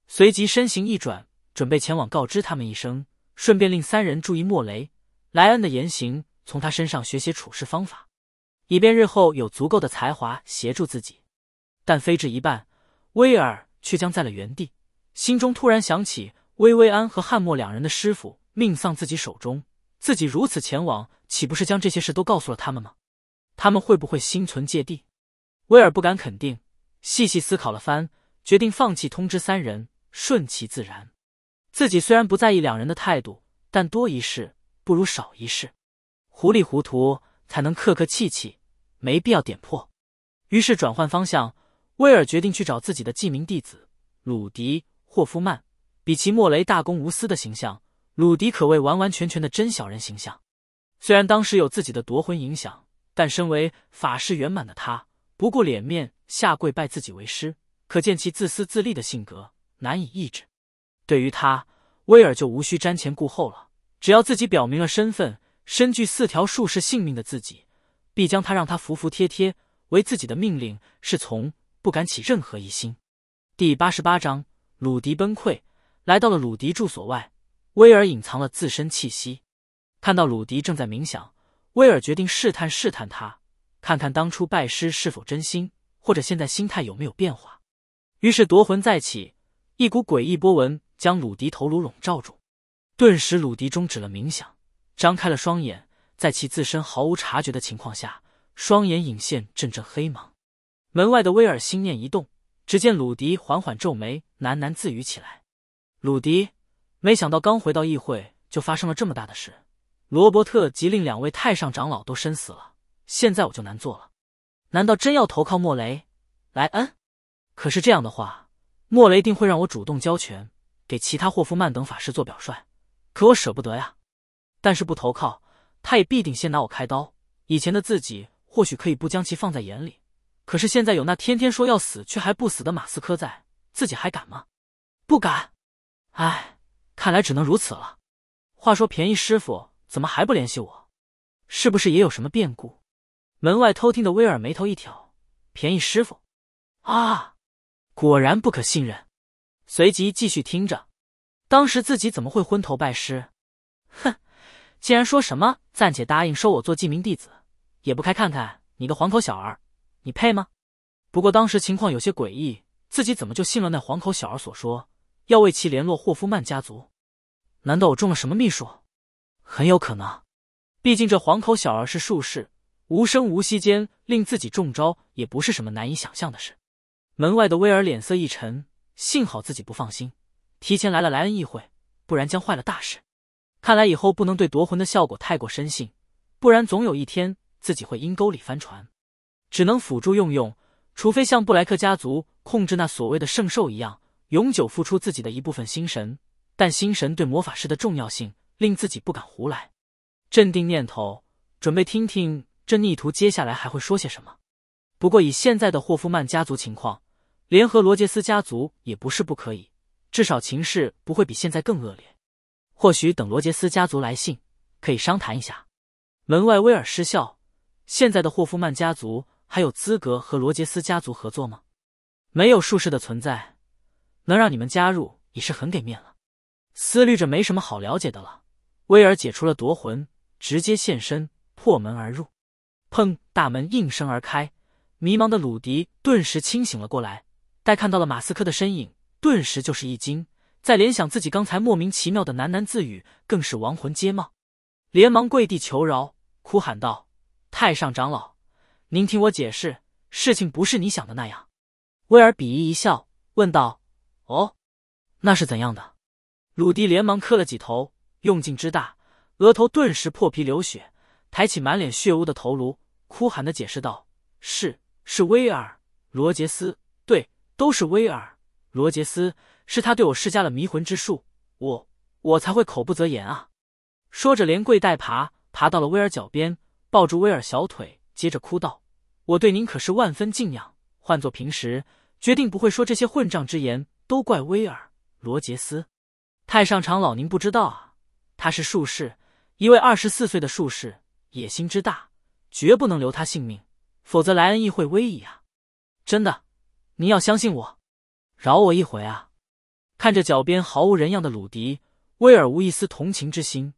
S1: 随即身形一转，准备前往告知他们一声，顺便令三人注意莫雷莱恩的言行，从他身上学些处事方法，以便日后有足够的才华协助自己。但飞至一半，威尔却僵在了原地，心中突然想起薇薇安和汉默两人的师傅。命丧自己手中，自己如此前往，岂不是将这些事都告诉了他们吗？他们会不会心存芥蒂？威尔不敢肯定，细细思考了番，决定放弃通知三人，顺其自然。自己虽然不在意两人的态度，但多一事不如少一事，糊里糊涂才能客客气气，没必要点破。于是转换方向，威尔决定去找自己的记名弟子鲁迪·霍夫曼。比奇莫雷大公无私的形象。鲁迪可谓完完全全的真小人形象，虽然当时有自己的夺魂影响，但身为法师圆满的他不顾脸面下跪拜自己为师，可见其自私自利的性格难以抑制。对于他，威尔就无需瞻前顾后了，只要自己表明了身份，身具四条术士性命的自己，必将他让他服服帖帖，为自己的命令是从，不敢起任何疑心。第八十八章，鲁迪崩溃，来到了鲁迪住所外。威尔隐藏了自身气息，看到鲁迪正在冥想，威尔决定试探试探他，看看当初拜师是否真心，或者现在心态有没有变化。于是夺魂再起，一股诡异波纹将鲁迪头颅笼罩住，顿时鲁迪终止了冥想，张开了双眼，在其自身毫无察觉的情况下，双眼隐现阵阵黑芒。门外的威尔心念一动，只见鲁迪缓缓皱眉，喃喃自语起来：“鲁迪。”没想到刚回到议会就发生了这么大的事，罗伯特及另两位太上长老都身死了，现在我就难做了。难道真要投靠莫雷？莱恩？可是这样的话，莫雷定会让我主动交权，给其他霍夫曼等法师做表率。可我舍不得呀。但是不投靠，他也必定先拿我开刀。以前的自己或许可以不将其放在眼里，可是现在有那天天说要死却还不死的马斯科在，自己还敢吗？不敢。唉。看来只能如此了。话说，便宜师傅怎么还不联系我？是不是也有什么变故？门外偷听的威尔眉头一挑：“便宜师傅啊，果然不可信任。”随即继续听着。当时自己怎么会昏头拜师？哼，既然说什么暂且答应收我做记名弟子，也不开看看你个黄口小儿，你配吗？不过当时情况有些诡异，自己怎么就信了那黄口小儿所说？要为其联络霍夫曼家族？难道我中了什么秘术？很有可能，毕竟这黄口小儿是术士，无声无息间令自己中招也不是什么难以想象的事。门外的威尔脸色一沉，幸好自己不放心，提前来了莱恩议会，不然将坏了大事。看来以后不能对夺魂的效果太过深信，不然总有一天自己会阴沟里翻船。只能辅助用用，除非像布莱克家族控制那所谓的圣兽一样。永久付出自己的一部分心神，但心神对魔法师的重要性令自己不敢胡来。镇定念头，准备听听这逆徒接下来还会说些什么。不过以现在的霍夫曼家族情况，联合罗杰斯家族也不是不可以，至少情势不会比现在更恶劣。或许等罗杰斯家族来信，可以商谈一下。门外威尔失笑：现在的霍夫曼家族还有资格和罗杰斯家族合作吗？没有术士的存在。能让你们加入已是很给面了。思虑着没什么好了解的了，威尔解除了夺魂，直接现身，破门而入。砰！大门应声而开，迷茫的鲁迪顿时清醒了过来。待看到了马斯克的身影，顿时就是一惊，再联想自己刚才莫名其妙的喃喃自语，更是亡魂皆冒，连忙跪地求饶，哭喊道：“太上长老，您听我解释，事情不是你想的那样。”威尔鄙夷一笑，问道。哦，那是怎样的？鲁迪连忙磕了几头，用劲之大，额头顿时破皮流血。抬起满脸血污的头颅，哭喊的解释道：“是是，威尔·罗杰斯，对，都是威尔·罗杰斯，是他对我施加了迷魂之术，我我才会口不择言啊！”说着，连跪带爬，爬到了威尔脚边，抱住威尔小腿，接着哭道：“我对您可是万分敬仰，换做平时，绝对不会说这些混账之言。”都怪威尔·罗杰斯，太上长老，您不知道啊，他是术士，一位二十四岁的术士，野心之大，绝不能留他性命，否则莱恩议会危矣啊！真的，您要相信我，饶我一回啊！看着脚边毫无人样的鲁迪，威尔无一丝同情之心，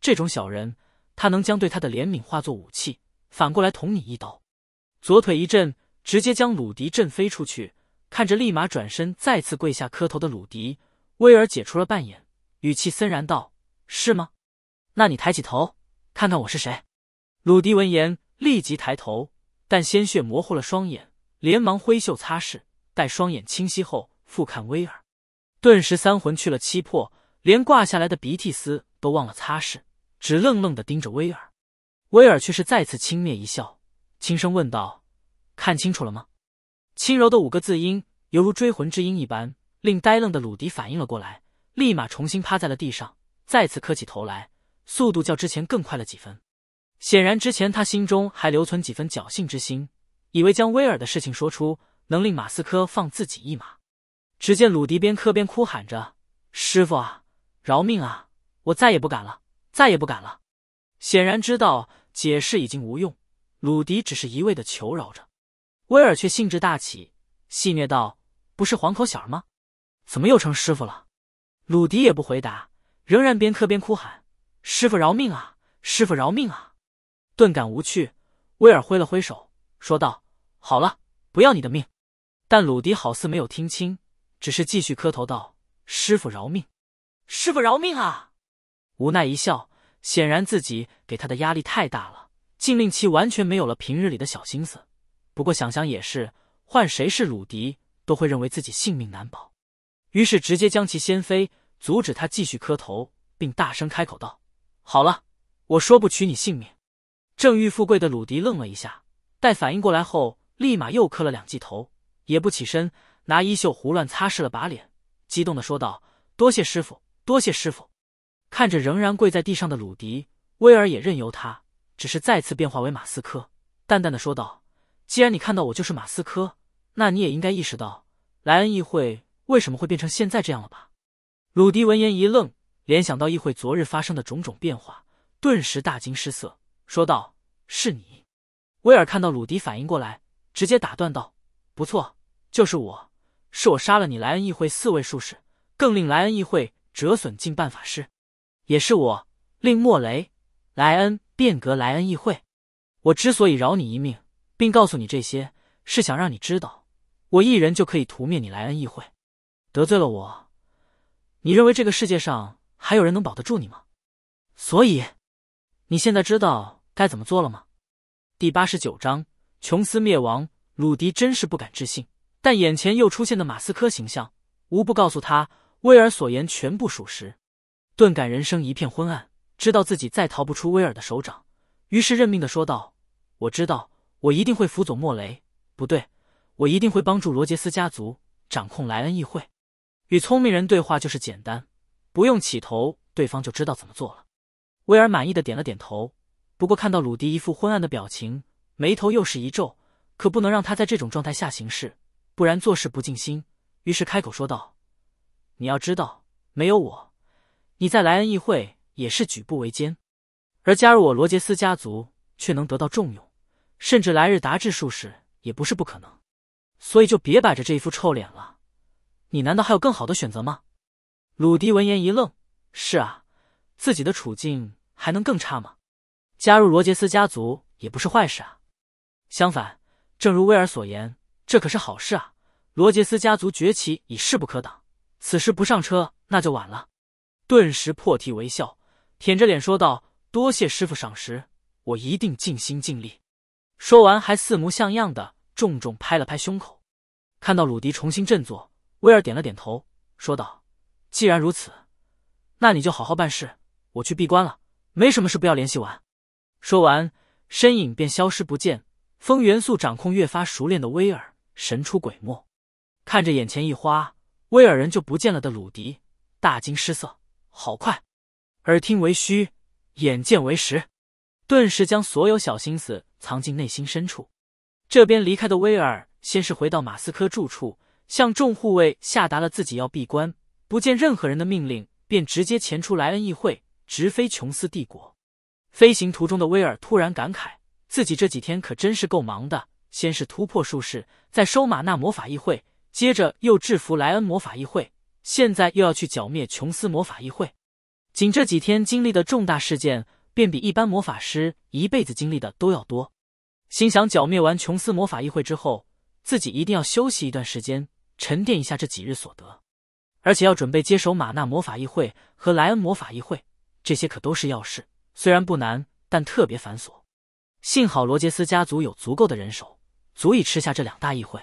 S1: 这种小人，他能将对他的怜悯化作武器，反过来捅你一刀。左腿一震，直接将鲁迪震飞出去。看着立马转身再次跪下磕头的鲁迪，威尔解除了扮演，语气森然道：“是吗？那你抬起头，看看我是谁。”鲁迪闻言立即抬头，但鲜血模糊了双眼，连忙挥袖擦拭，待双眼清晰后复看威尔，顿时三魂去了七魄，连挂下来的鼻涕丝都忘了擦拭，只愣愣的盯着威尔。威尔却是再次轻蔑一笑，轻声问道：“看清楚了吗？”轻柔的五个字音，犹如追魂之音一般，令呆愣的鲁迪反应了过来，立马重新趴在了地上，再次磕起头来，速度较之前更快了几分。显然，之前他心中还留存几分侥幸之心，以为将威尔的事情说出，能令马斯科放自己一马。只见鲁迪边磕边哭喊着：“师傅啊，饶命啊！我再也不敢了，再也不敢了！”显然知道解释已经无用，鲁迪只是一味的求饶着。威尔却兴致大起，戏谑道：“不是黄口小儿吗？怎么又成师傅了？”鲁迪也不回答，仍然边磕边哭喊：“师傅饶命啊！师傅饶命啊！”顿感无趣，威尔挥了挥手，说道：“好了，不要你的命。”但鲁迪好似没有听清，只是继续磕头道：“师傅饶命，师傅饶命啊！”无奈一笑，显然自己给他的压力太大了，禁令期完全没有了平日里的小心思。不过想想也是，换谁是鲁迪都会认为自己性命难保，于是直接将其掀飞，阻止他继续磕头，并大声开口道：“好了，我说不取你性命。”正欲富贵的鲁迪愣了一下，待反应过来后，立马又磕了两记头，也不起身，拿衣袖胡乱擦拭了把脸，激动的说道：“多谢师傅，多谢师傅！”看着仍然跪在地上的鲁迪，威尔也任由他，只是再次变化为马斯克，淡淡的说道。既然你看到我就是马斯科，那你也应该意识到莱恩议会为什么会变成现在这样了吧？鲁迪闻言一愣，联想到议会昨日发生的种种变化，顿时大惊失色，说道：“是你。”威尔看到鲁迪反应过来，直接打断道：“不错，就是我，是我杀了你莱恩议会四位术士，更令莱恩议会折损近半法师，也是我令莫雷、莱恩变革莱恩议会。我之所以饶你一命。”并告诉你这些，是想让你知道，我一人就可以屠灭你莱恩议会。得罪了我，你认为这个世界上还有人能保得住你吗？所以，你现在知道该怎么做了吗？第八十九章：琼斯灭亡。鲁迪真是不敢置信，但眼前又出现的马斯科形象，无不告诉他，威尔所言全部属实。顿感人生一片昏暗，知道自己再逃不出威尔的手掌，于是认命的说道：“我知道。”我一定会辅佐莫雷，不对，我一定会帮助罗杰斯家族掌控莱恩议会。与聪明人对话就是简单，不用起头，对方就知道怎么做了。威尔满意的点了点头，不过看到鲁迪一副昏暗的表情，眉头又是一皱，可不能让他在这种状态下行事，不然做事不尽心。于是开口说道：“你要知道，没有我，你在莱恩议会也是举步维艰，而加入我罗杰斯家族却能得到重用。”甚至来日达至数十，也不是不可能，所以就别摆着这一副臭脸了。你难道还有更好的选择吗？鲁迪闻言一愣：“是啊，自己的处境还能更差吗？加入罗杰斯家族也不是坏事啊。相反，正如威尔所言，这可是好事啊！罗杰斯家族崛起已势不可挡，此时不上车那就晚了。”顿时破涕为笑，舔着脸说道：“多谢师傅赏识，我一定尽心尽力。”说完，还似模像样的重重拍了拍胸口。看到鲁迪重新振作，威尔点了点头，说道：“既然如此，那你就好好办事，我去闭关了，没什么事不要联系。”完，说完，身影便消失不见。风元素掌控越发熟练的威尔神出鬼没，看着眼前一花，威尔人就不见了的鲁迪，大惊失色。好快！耳听为虚，眼见为实，顿时将所有小心思。藏进内心深处。这边离开的威尔，先是回到马斯科住处，向众护卫下达了自己要闭关、不见任何人的命令，便直接潜出莱恩议会，直飞琼斯帝国。飞行途中的威尔突然感慨：自己这几天可真是够忙的，先是突破术士，再收马纳魔法议会，接着又制服莱恩魔法议会，现在又要去剿灭琼斯魔法议会。仅这几天经历的重大事件。便比一般魔法师一辈子经历的都要多，心想剿灭完琼斯魔法议会之后，自己一定要休息一段时间，沉淀一下这几日所得，而且要准备接手马纳魔法议会和莱恩魔法议会，这些可都是要事。虽然不难，但特别繁琐。幸好罗杰斯家族有足够的人手，足以吃下这两大议会。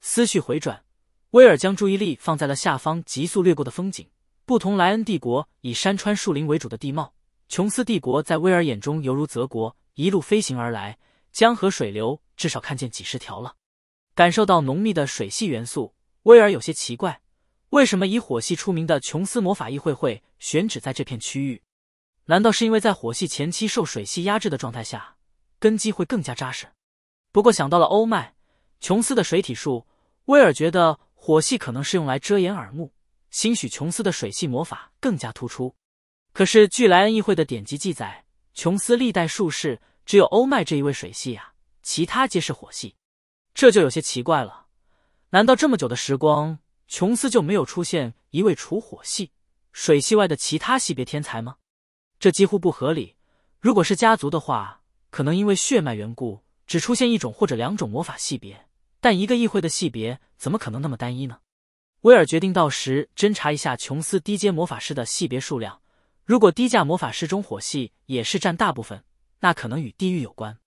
S1: 思绪回转，威尔将注意力放在了下方急速掠过的风景，不同莱恩帝国以山川树林为主的地貌。琼斯帝国在威尔眼中犹如泽国，一路飞行而来，江河水流至少看见几十条了。感受到浓密的水系元素，威尔有些奇怪：为什么以火系出名的琼斯魔法议会会选址在这片区域？难道是因为在火系前期受水系压制的状态下，根基会更加扎实？不过想到了欧麦琼斯的水体术，威尔觉得火系可能是用来遮掩耳目，兴许琼斯的水系魔法更加突出。可是，据莱恩议会的典籍记载，琼斯历代术士只有欧麦这一位水系啊，其他皆是火系，这就有些奇怪了。难道这么久的时光，琼斯就没有出现一位除火系、水系外的其他系别天才吗？这几乎不合理。如果是家族的话，可能因为血脉缘故，只出现一种或者两种魔法系别，但一个议会的系别怎么可能那么单一呢？威尔决定到时侦查一下琼斯低阶魔法师的系别数量。如果低价魔法师中火系也是占大部分，那可能与地狱有关。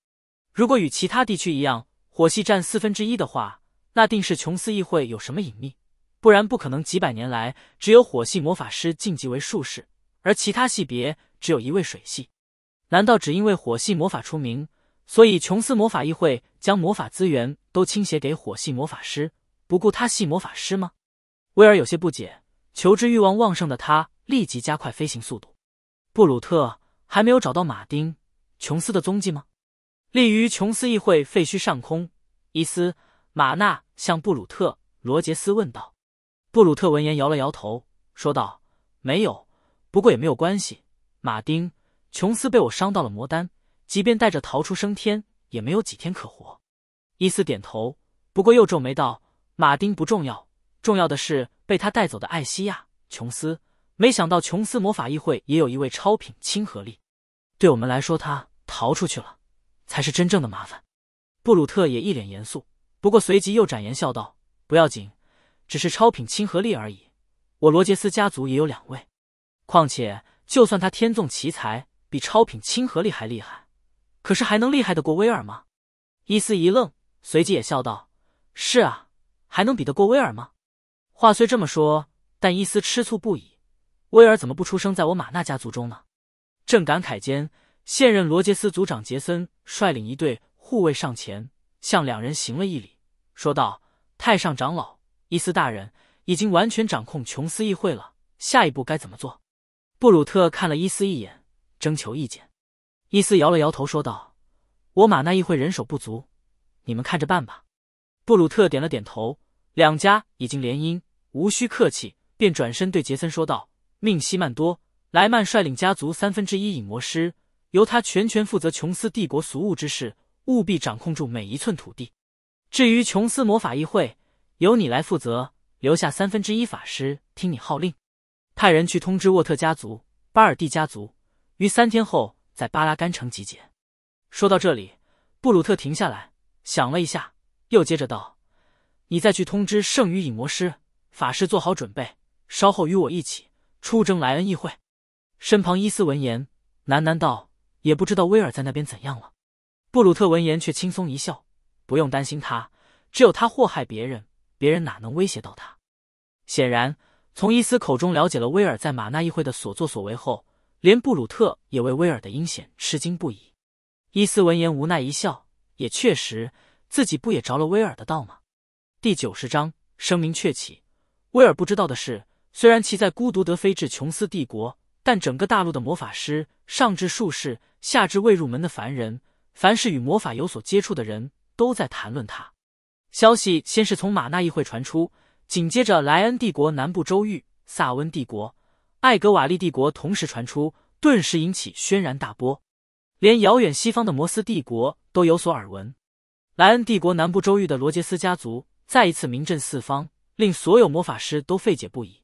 S1: 如果与其他地区一样，火系占四分之一的话，那定是琼斯议会有什么隐秘，不然不可能几百年来只有火系魔法师晋级为术士，而其他系别只有一位水系。难道只因为火系魔法出名，所以琼斯魔法议会将魔法资源都倾斜给火系魔法师，不顾他系魔法师吗？威尔有些不解，求知欲望旺盛的他。立即加快飞行速度，布鲁特还没有找到马丁·琼斯的踪迹吗？立于琼斯议会废墟上空，伊斯·马纳向布鲁特·罗杰斯问道。布鲁特闻言摇了摇头，说道：“没有，不过也没有关系。马丁·琼斯被我伤到了魔丹，即便带着逃出升天，也没有几天可活。”伊斯点头，不过又皱眉道：“马丁不重要，重要的是被他带走的艾西亚·琼斯。”没想到琼斯魔法议会也有一位超品亲和力，对我们来说，他逃出去了才是真正的麻烦。布鲁特也一脸严肃，不过随即又展颜笑道：“不要紧，只是超品亲和力而已。我罗杰斯家族也有两位。况且，就算他天纵奇才，比超品亲和力还厉害，可是还能厉害得过威尔吗？”伊斯一愣，随即也笑道：“是啊，还能比得过威尔吗？”话虽这么说，但伊斯吃醋不已。威尔怎么不出生在我马纳家族中呢？正感慨间，现任罗杰斯族长杰森率领一队护卫上前，向两人行了一礼，说道：“太上长老伊斯大人已经完全掌控琼斯议会了，下一步该怎么做？”布鲁特看了伊斯一眼，征求意见。伊斯摇了摇头，说道：“我马纳议会人手不足，你们看着办吧。”布鲁特点了点头，两家已经联姻，无需客气，便转身对杰森说道。命希曼多莱曼率领家族三分之一影魔师，由他全权负责琼斯帝国俗务之事，务必掌控住每一寸土地。至于琼斯魔法议会，由你来负责，留下三分之一法师听你号令。派人去通知沃特家族、巴尔蒂家族，于三天后在巴拉甘城集结。说到这里，布鲁特停下来想了一下，又接着道：“你再去通知剩余影魔师、法师做好准备，稍后与我一起。”出征莱恩议会，身旁伊斯闻言喃喃道：“也不知道威尔在那边怎样了。”布鲁特闻言却轻松一笑：“不用担心他，只有他祸害别人，别人哪能威胁到他？”显然，从伊斯口中了解了威尔在马纳议会的所作所为后，连布鲁特也为威尔的阴险吃惊不已。伊斯闻言无奈一笑：“也确实，自己不也着了威尔的道吗？”第九十章声名鹊起。威尔不知道的是。虽然其在孤独德飞至琼斯帝国，但整个大陆的魔法师，上至术士，下至未入门的凡人，凡是与魔法有所接触的人，都在谈论他。消息先是从马纳议会传出，紧接着莱恩帝国南部州域、萨温帝国、艾格瓦利帝国同时传出，顿时引起轩然大波，连遥远西方的摩斯帝国都有所耳闻。莱恩帝国南部州域的罗杰斯家族再一次名震四方，令所有魔法师都费解不已。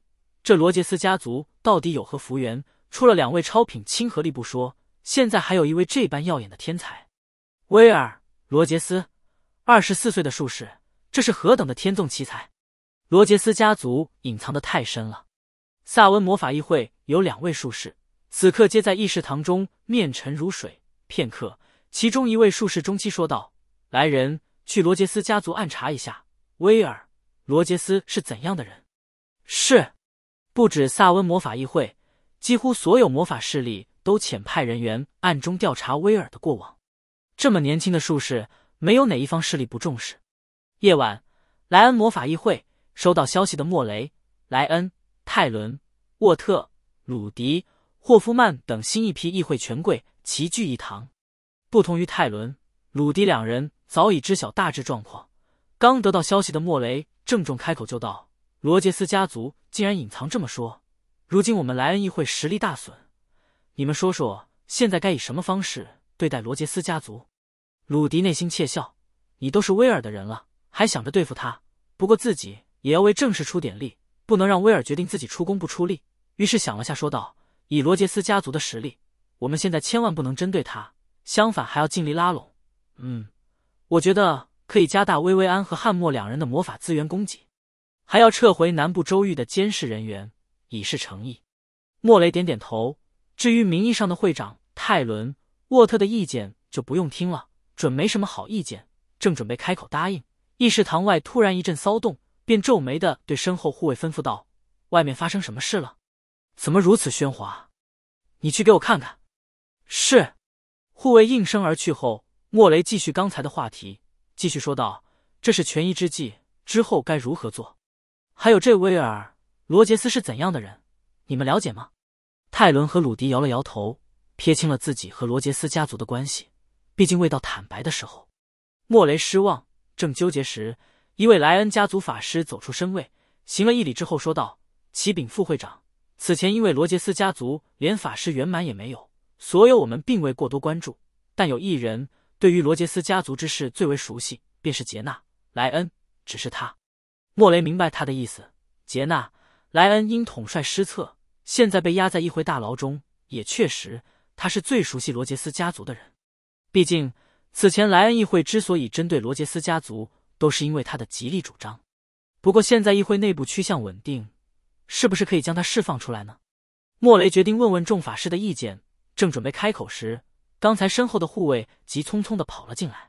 S1: 这罗杰斯家族到底有何福缘？出了两位超品亲和力不说，现在还有一位这般耀眼的天才，威尔·罗杰斯，二十四岁的术士，这是何等的天纵奇才！罗杰斯家族隐藏的太深了。萨温魔法议会有两位术士，此刻皆在议事堂中，面沉如水。片刻，其中一位术士中期说道：“来人，去罗杰斯家族暗查一下，威尔·罗杰斯是怎样的人？”是。不止萨温魔法议会，几乎所有魔法势力都遣派人员暗中调查威尔的过往。这么年轻的术士，没有哪一方势力不重视。夜晚，莱恩魔法议会收到消息的莫雷、莱恩、泰伦、沃特、鲁迪、霍夫曼等新一批议会权贵齐聚一堂。不同于泰伦、鲁迪两人早已知晓大致状况，刚得到消息的莫雷郑重开口就道。罗杰斯家族竟然隐藏这么说，如今我们莱恩议会实力大损，你们说说，现在该以什么方式对待罗杰斯家族？鲁迪内心窃笑，你都是威尔的人了，还想着对付他。不过自己也要为正事出点力，不能让威尔决定自己出工不出力。于是想了下，说道：“以罗杰斯家族的实力，我们现在千万不能针对他，相反还要尽力拉拢。嗯，我觉得可以加大薇薇安和汉默两人的魔法资源供给。”还要撤回南部州域的监视人员，以示诚意。莫雷点点头。至于名义上的会长泰伦沃特的意见就不用听了，准没什么好意见。正准备开口答应，议事堂外突然一阵骚动，便皱眉的对身后护卫吩咐道：“外面发生什么事了？怎么如此喧哗？你去给我看看。”是，护卫应声而去后，莫雷继续刚才的话题，继续说道：“这是权宜之计，之后该如何做？”还有这威尔·罗杰斯是怎样的人，你们了解吗？泰伦和鲁迪摇了摇头，撇清了自己和罗杰斯家族的关系，毕竟未到坦白的时候。莫雷失望，正纠结时，一位莱恩家族法师走出身位，行了一礼之后说道：“启禀副会长，此前因为罗杰斯家族连法师圆满也没有，所有我们并未过多关注。但有一人对于罗杰斯家族之事最为熟悉，便是杰纳·莱恩，只是他。”莫雷明白他的意思。杰纳莱恩因统帅失策，现在被压在议会大牢中，也确实，他是最熟悉罗杰斯家族的人。毕竟，此前莱恩议会之所以针对罗杰斯家族，都是因为他的极力主张。不过，现在议会内部趋向稳定，是不是可以将他释放出来呢？莫雷决定问问众法师的意见。正准备开口时，刚才身后的护卫急匆匆的跑了进来。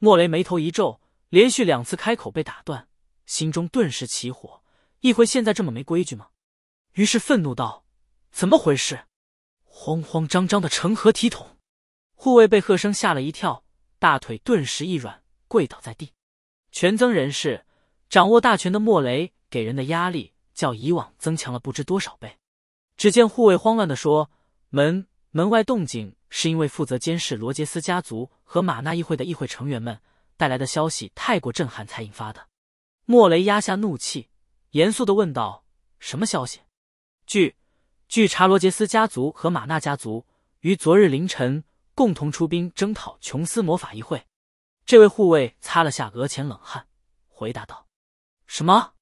S1: 莫雷眉头一皱，连续两次开口被打断。心中顿时起火，议会现在这么没规矩吗？于是愤怒道：“怎么回事？慌慌张张的成何体统？”护卫被喝声吓了一跳，大腿顿时一软，跪倒在地。全增人士掌握大权的莫雷给人的压力，较以往增强了不知多少倍。只见护卫慌乱地说：“门门外动静是因为负责监视罗杰斯家族和马纳议会的议会成员们带来的消息太过震撼才引发的。”莫雷压下怒气，严肃的问道：“什么消息？”“据据查，罗杰斯家族和马纳家族于昨日凌晨共同出兵征讨琼斯魔法议会。”这位护卫擦了下额前冷汗，回答道：“什么？”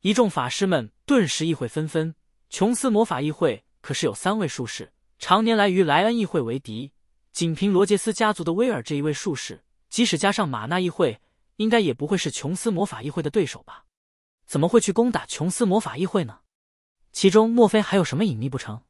S1: 一众法师们顿时议会纷纷。琼斯魔法议会可是有三位术士，常年来与莱恩议会为敌。仅凭罗杰斯家族的威尔这一位术士，即使加上马纳议会。应该也不会是琼斯魔法议会的对手吧？怎么会去攻打琼斯魔法议会呢？其中莫非还有什么隐秘不成？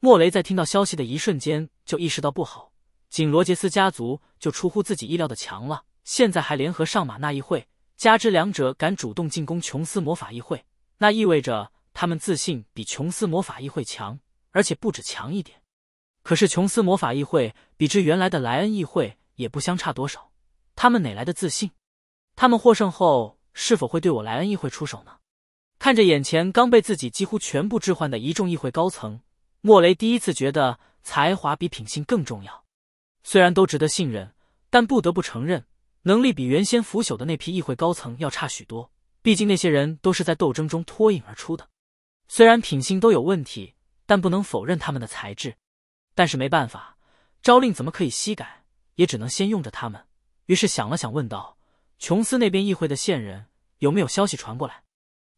S1: 莫雷在听到消息的一瞬间就意识到不好，仅罗杰斯家族就出乎自己意料的强了，现在还联合上马纳议会，加之两者敢主动进攻琼斯魔法议会，那意味着他们自信比琼斯魔法议会强，而且不止强一点。可是琼斯魔法议会比之原来的莱恩议会也不相差多少，他们哪来的自信？他们获胜后是否会对我莱恩议会出手呢？看着眼前刚被自己几乎全部置换的一众议会高层，莫雷第一次觉得才华比品性更重要。虽然都值得信任，但不得不承认，能力比原先腐朽的那批议会高层要差许多。毕竟那些人都是在斗争中脱颖而出的。虽然品性都有问题，但不能否认他们的才智。但是没办法，朝令怎么可以夕改？也只能先用着他们。于是想了想，问道。琼斯那边议会的线人有没有消息传过来？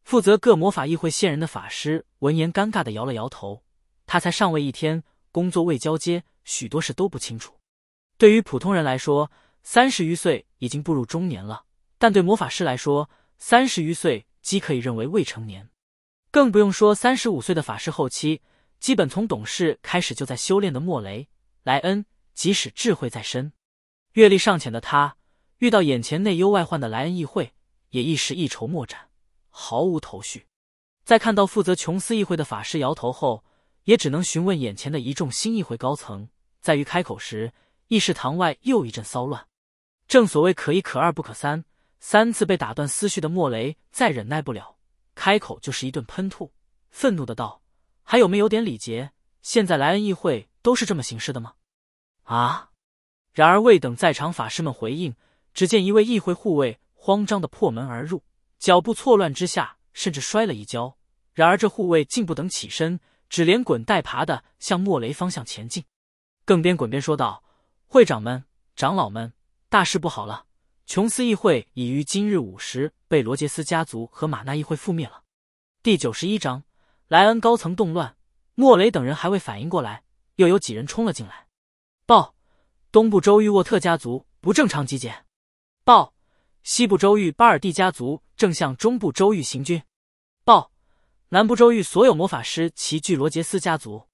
S1: 负责各魔法议会线人的法师闻言，尴尬的摇了摇头。他才上位一天，工作未交接，许多事都不清楚。对于普通人来说，三十余岁已经步入中年了，但对魔法师来说，三十余岁即可以认为未成年。更不用说三十五岁的法师后期，基本从懂事开始就在修炼的莫雷莱恩，即使智慧在身，阅历尚浅的他。遇到眼前内忧外患的莱恩议会，也一时一筹莫展，毫无头绪。在看到负责琼斯议会的法师摇头后，也只能询问眼前的一众新议会高层。在于开口时，议事堂外又一阵骚乱。正所谓可一可二不可三，三次被打断思绪的莫雷再忍耐不了，开口就是一顿喷吐，愤怒的道：“还有没有点礼节？现在莱恩议会都是这么行事的吗？”啊！然而未等在场法师们回应。只见一位议会护卫慌张的破门而入，脚步错乱之下甚至摔了一跤。然而这护卫竟不等起身，只连滚带爬的向莫雷方向前进，更边滚边说道：“会长们、长老们，大事不好了！琼斯议会已于今日午时被罗杰斯家族和马纳议会覆灭了。”第九十一章莱恩高层动乱，莫雷等人还未反应过来，又有几人冲了进来，报：东部州域沃特家族不正常集结。报，西部州域巴尔蒂家族正向中部州域行军。报，南部州域所有魔法师齐聚罗杰斯家族。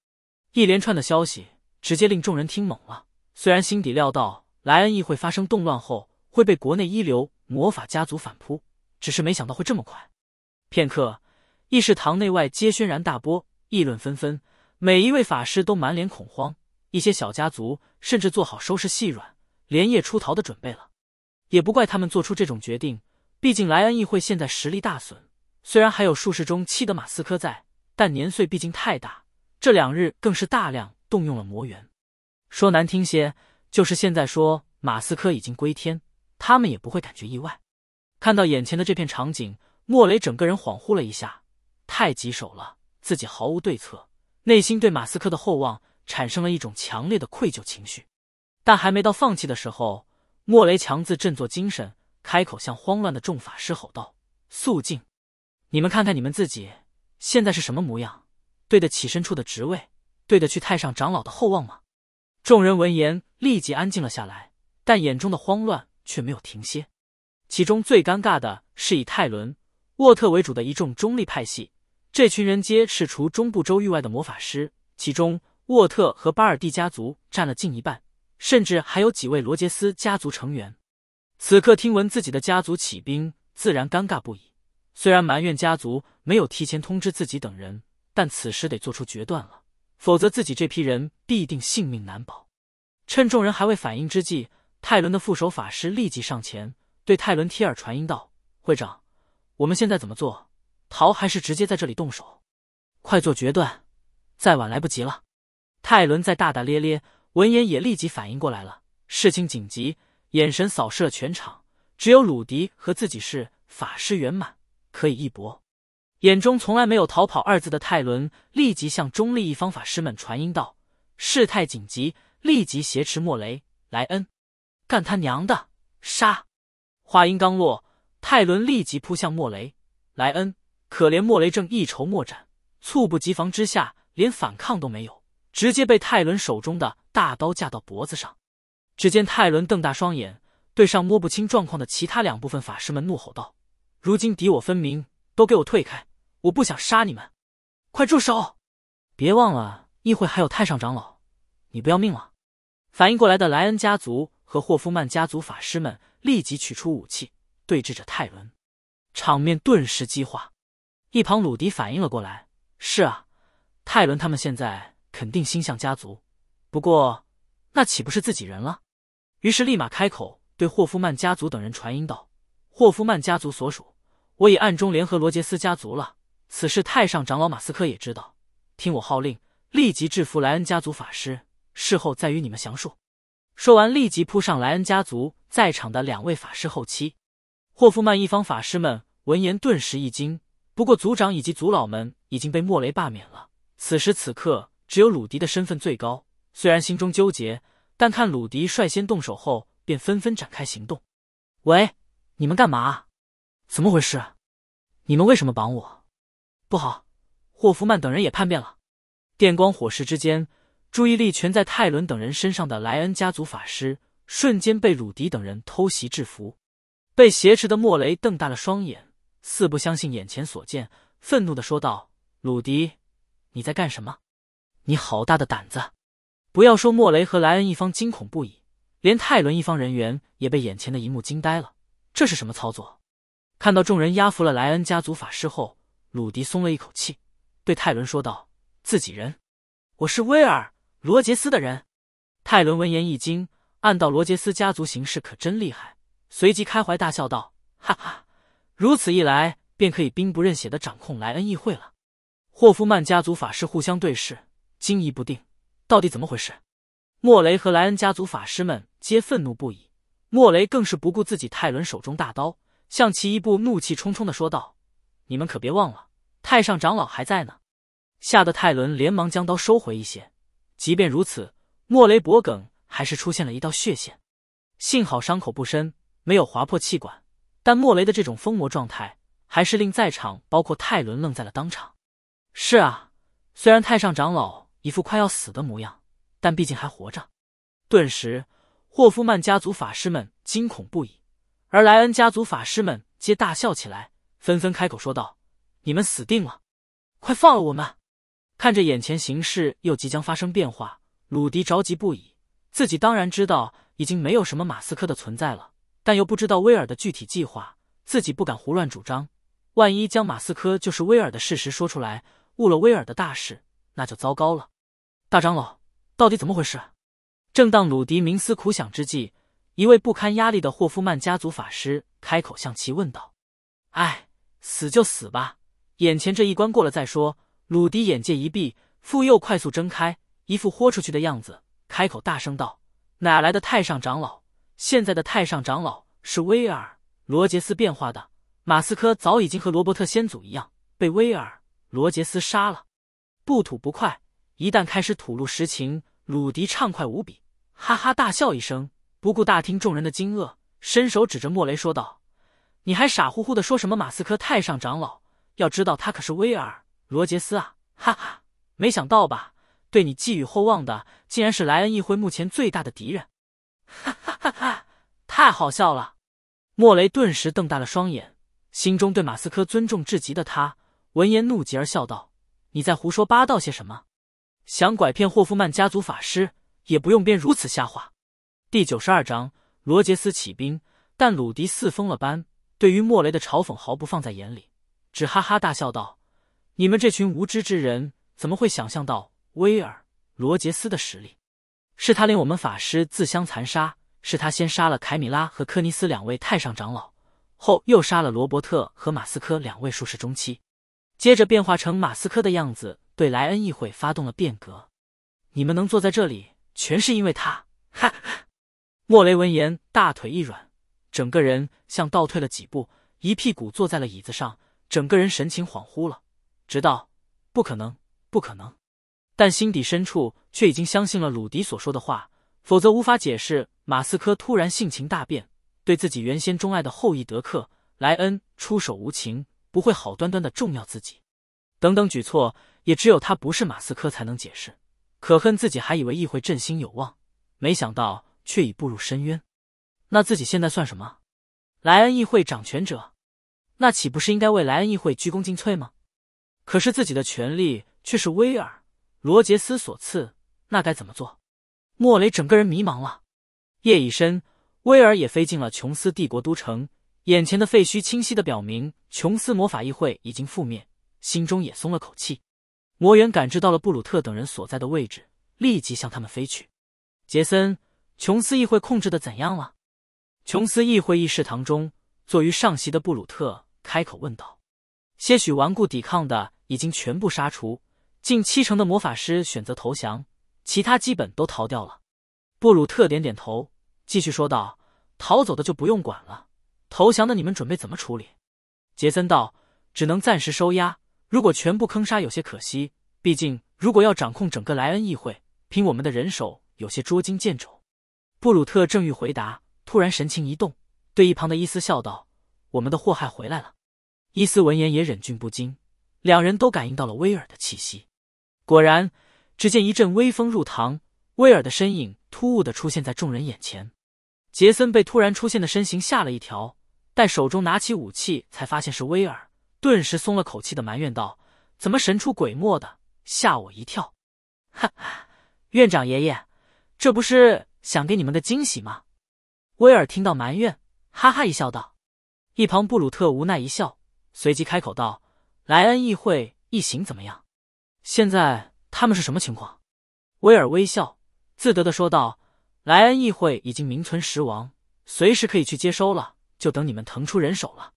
S1: 一连串的消息直接令众人听懵了。虽然心底料到莱恩议会发生动乱后会被国内一流魔法家族反扑，只是没想到会这么快。片刻，议事堂内外皆轩然大波，议论纷纷。每一位法师都满脸恐慌，一些小家族甚至做好收拾细软、连夜出逃的准备了。也不怪他们做出这种决定，毕竟莱恩议会现在实力大损。虽然还有术士中七的马斯科在，但年岁毕竟太大，这两日更是大量动用了魔元。说难听些，就是现在说马斯科已经归天，他们也不会感觉意外。看到眼前的这片场景，莫雷整个人恍惚了一下，太棘手了，自己毫无对策，内心对马斯科的厚望产生了一种强烈的愧疚情绪。但还没到放弃的时候。莫雷强自振作精神，开口向慌乱的众法师吼道：“肃静！你们看看你们自己，现在是什么模样？对得起身处的职位，对得去太上长老的厚望吗？”众人闻言立即安静了下来，但眼中的慌乱却没有停歇。其中最尴尬的是以泰伦·沃特为主的一众中立派系，这群人皆是除中部州域外的魔法师，其中沃特和巴尔蒂家族占了近一半。甚至还有几位罗杰斯家族成员，此刻听闻自己的家族起兵，自然尴尬不已。虽然埋怨家族没有提前通知自己等人，但此时得做出决断了，否则自己这批人必定性命难保。趁众人还未反应之际，泰伦的副手法师立即上前，对泰伦·提尔传音道：“会长，我们现在怎么做？逃还是直接在这里动手？快做决断，再晚来不及了。”泰伦再大大咧咧。闻言也立即反应过来了，事情紧急，眼神扫视了全场，只有鲁迪和自己是法师圆满，可以一搏。眼中从来没有逃跑二字的泰伦立即向中立一方法师们传音道：“事态紧急，立即挟持莫雷莱恩，干他娘的杀！”话音刚落，泰伦立即扑向莫雷莱恩。可怜莫雷正一筹莫展，猝不及防之下，连反抗都没有，直接被泰伦手中的。大刀架到脖子上，只见泰伦瞪大双眼，对上摸不清状况的其他两部分法师们怒吼道：“如今敌我分明，都给我退开！我不想杀你们，快住手！别忘了，一会还有太上长老，你不要命了！”反应过来的莱恩家族和霍夫曼家族法师们立即取出武器，对峙着泰伦，场面顿时激化。一旁鲁迪反应了过来：“是啊，泰伦他们现在肯定心向家族。”不过，那岂不是自己人了？于是立马开口对霍夫曼家族等人传音道：“霍夫曼家族所属，我已暗中联合罗杰斯家族了。此事太上长老马斯克也知道，听我号令，立即制服莱恩家族法师，事后再与你们详述。”说完，立即扑上莱恩家族在场的两位法师后期。霍夫曼一方法师们闻言顿时一惊。不过，族长以及族老们已经被莫雷罢免了，此时此刻，只有鲁迪的身份最高。虽然心中纠结，但看鲁迪率先动手后，便纷纷展开行动。喂，你们干嘛？怎么回事？你们为什么绑我？不好，霍夫曼等人也叛变了。电光火石之间，注意力全在泰伦等人身上的莱恩家族法师，瞬间被鲁迪等人偷袭制服。被挟持的莫雷瞪大了双眼，似不相信眼前所见，愤怒的说道：“鲁迪，你在干什么？你好大的胆子！”不要说莫雷和莱恩一方惊恐不已，连泰伦一方人员也被眼前的一幕惊呆了。这是什么操作？看到众人压服了莱恩家族法师后，鲁迪松了一口气，对泰伦说道：“自己人，我是威尔·罗杰斯的人。”泰伦闻言一惊，暗道：“罗杰斯家族行事可真厉害。”随即开怀大笑道：“哈哈，如此一来，便可以兵不刃血的掌控莱恩议会了。”霍夫曼家族法师互相对视，惊疑不定。到底怎么回事？莫雷和莱恩家族法师们皆愤怒不已，莫雷更是不顾自己泰伦手中大刀，向其一步怒气冲冲的说道：“你们可别忘了，太上长老还在呢！”吓得泰伦连忙将刀收回一些。即便如此，莫雷脖梗还是出现了一道血线，幸好伤口不深，没有划破气管，但莫雷的这种疯魔状态，还是令在场包括泰伦愣在了当场。是啊，虽然太上长老。一副快要死的模样，但毕竟还活着。顿时，霍夫曼家族法师们惊恐不已，而莱恩家族法师们皆大笑起来，纷纷开口说道：“你们死定了！快放了我们！”看着眼前形势又即将发生变化，鲁迪着急不已。自己当然知道已经没有什么马斯科的存在了，但又不知道威尔的具体计划，自己不敢胡乱主张。万一将马斯科就是威尔的事实说出来，误了威尔的大事，那就糟糕了。大长老，到底怎么回事？正当鲁迪冥思苦想之际，一位不堪压力的霍夫曼家族法师开口向其问道：“哎，死就死吧，眼前这一关过了再说。”鲁迪眼界一闭，复又快速睁开，一副豁出去的样子，开口大声道：“哪来的太上长老？现在的太上长老是威尔·罗杰斯变化的。马斯科早已经和罗伯特先祖一样，被威尔·罗杰斯杀了。不吐不快。”一旦开始吐露实情，鲁迪畅快无比，哈哈大笑一声，不顾大厅众人的惊愕，伸手指着莫雷说道：“你还傻乎乎的说什么马斯克太上长老？要知道他可是威尔罗杰斯啊！哈哈，没想到吧？对你寄予厚望的，竟然是莱恩议会目前最大的敌人！哈哈哈哈，太好笑了！”莫雷顿时瞪大了双眼，心中对马斯克尊重至极的他，闻言怒极而笑道：“你在胡说八道些什么？”想拐骗霍夫曼家族法师，也不用编如此瞎话。第九十二章，罗杰斯起兵，但鲁迪似疯了般，对于莫雷的嘲讽毫不放在眼里，只哈哈大笑道：“你们这群无知之人，怎么会想象到威尔·罗杰斯的实力？是他令我们法师自相残杀，是他先杀了凯米拉和科尼斯两位太上长老，后又杀了罗伯特和马斯科两位术士中期，接着变化成马斯科的样子。”对莱恩议会发动了变革，你们能坐在这里，全是因为他。哈哈！莫雷闻言，大腿一软，整个人向倒退了几步，一屁股坐在了椅子上，整个人神情恍惚了。直到不可能，不可能，但心底深处却已经相信了鲁迪所说的话，否则无法解释马斯克突然性情大变，对自己原先钟爱的后裔德克莱恩出手无情，不会好端端的重要自己，等等举措。也只有他不是马斯科才能解释。可恨自己还以为议会振兴有望，没想到却已步入深渊。那自己现在算什么？莱恩议会掌权者？那岂不是应该为莱恩议会鞠躬尽瘁吗？可是自己的权利却是威尔罗杰斯所赐，那该怎么做？莫雷整个人迷茫了。夜已深，威尔也飞进了琼斯帝国都城。眼前的废墟清晰的表明，琼斯魔法议会已经覆灭，心中也松了口气。魔猿感知到了布鲁特等人所在的位置，立即向他们飞去。杰森，琼斯议会控制的怎样了？琼斯议会议事堂中，坐于上席的布鲁特开口问道：“些许顽固抵抗的已经全部杀除，近七成的魔法师选择投降，其他基本都逃掉了。”布鲁特点点头，继续说道：“逃走的就不用管了，投降的你们准备怎么处理？”杰森道：“只能暂时收押。”如果全部坑杀有些可惜，毕竟如果要掌控整个莱恩议会，凭我们的人手有些捉襟见肘。布鲁特正欲回答，突然神情一动，对一旁的伊斯笑道：“我们的祸害回来了。”伊斯闻言也忍俊不禁，两人都感应到了威尔的气息。果然，只见一阵微风入堂，威尔的身影突兀的出现在众人眼前。杰森被突然出现的身形吓了一跳，待手中拿起武器，才发现是威尔。顿时松了口气的埋怨道：“怎么神出鬼没的，吓我一跳！”哈哈，院长爷爷，这不是想给你们个惊喜吗？”威尔听到埋怨，哈哈一笑道。一旁布鲁特无奈一笑，随即开口道：“莱恩议会一行怎么样？现在他们是什么情况？”威尔微笑自得的说道：“莱恩议会已经名存实亡，随时可以去接收了，就等你们腾出人手了。”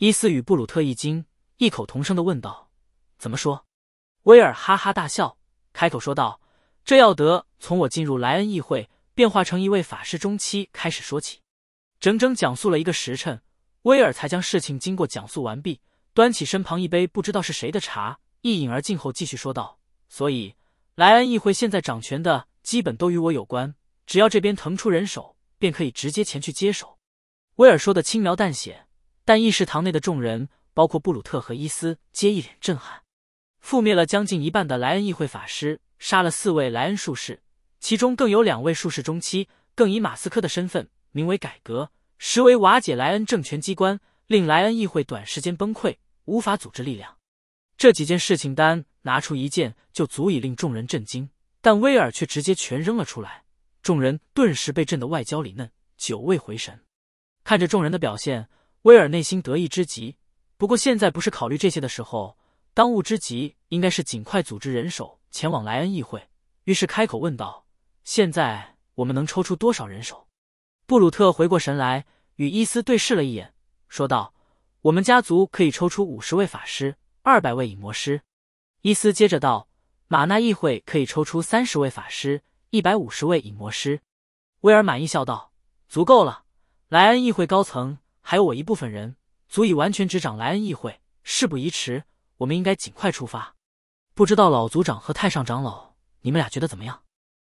S1: 伊斯与布鲁特一惊，异口同声的问道：“怎么说？”威尔哈哈大笑，开口说道：“这要得从我进入莱恩议会，变化成一位法师中期开始说起。”整整讲述了一个时辰，威尔才将事情经过讲述完毕。端起身旁一杯不知道是谁的茶，一饮而尽后，继续说道：“所以，莱恩议会现在掌权的基本都与我有关。只要这边腾出人手，便可以直接前去接手。”威尔说的轻描淡写。但议事堂内的众人，包括布鲁特和伊斯，皆一脸震撼。覆灭了将近一半的莱恩议会法师，杀了四位莱恩术士，其中更有两位术士中期。更以马斯克的身份，名为改革，实为瓦解莱恩政权机关，令莱恩议会短时间崩溃，无法组织力量。这几件事情单拿出一件就足以令众人震惊，但威尔却直接全扔了出来，众人顿时被震得外焦里嫩，久未回神。看着众人的表现。威尔内心得意之极，不过现在不是考虑这些的时候，当务之急应该是尽快组织人手前往莱恩议会。于是开口问道：“现在我们能抽出多少人手？”布鲁特回过神来，与伊斯对视了一眼，说道：“我们家族可以抽出五十位法师，二百位隐魔师。”伊斯接着道：“马纳议会可以抽出三十位法师，一百五十位隐魔师。”威尔满意笑道：“足够了，莱恩议会高层。”还有我一部分人，足以完全执掌莱恩议会。事不宜迟，我们应该尽快出发。不知道老族长和太上长老，你们俩觉得怎么样？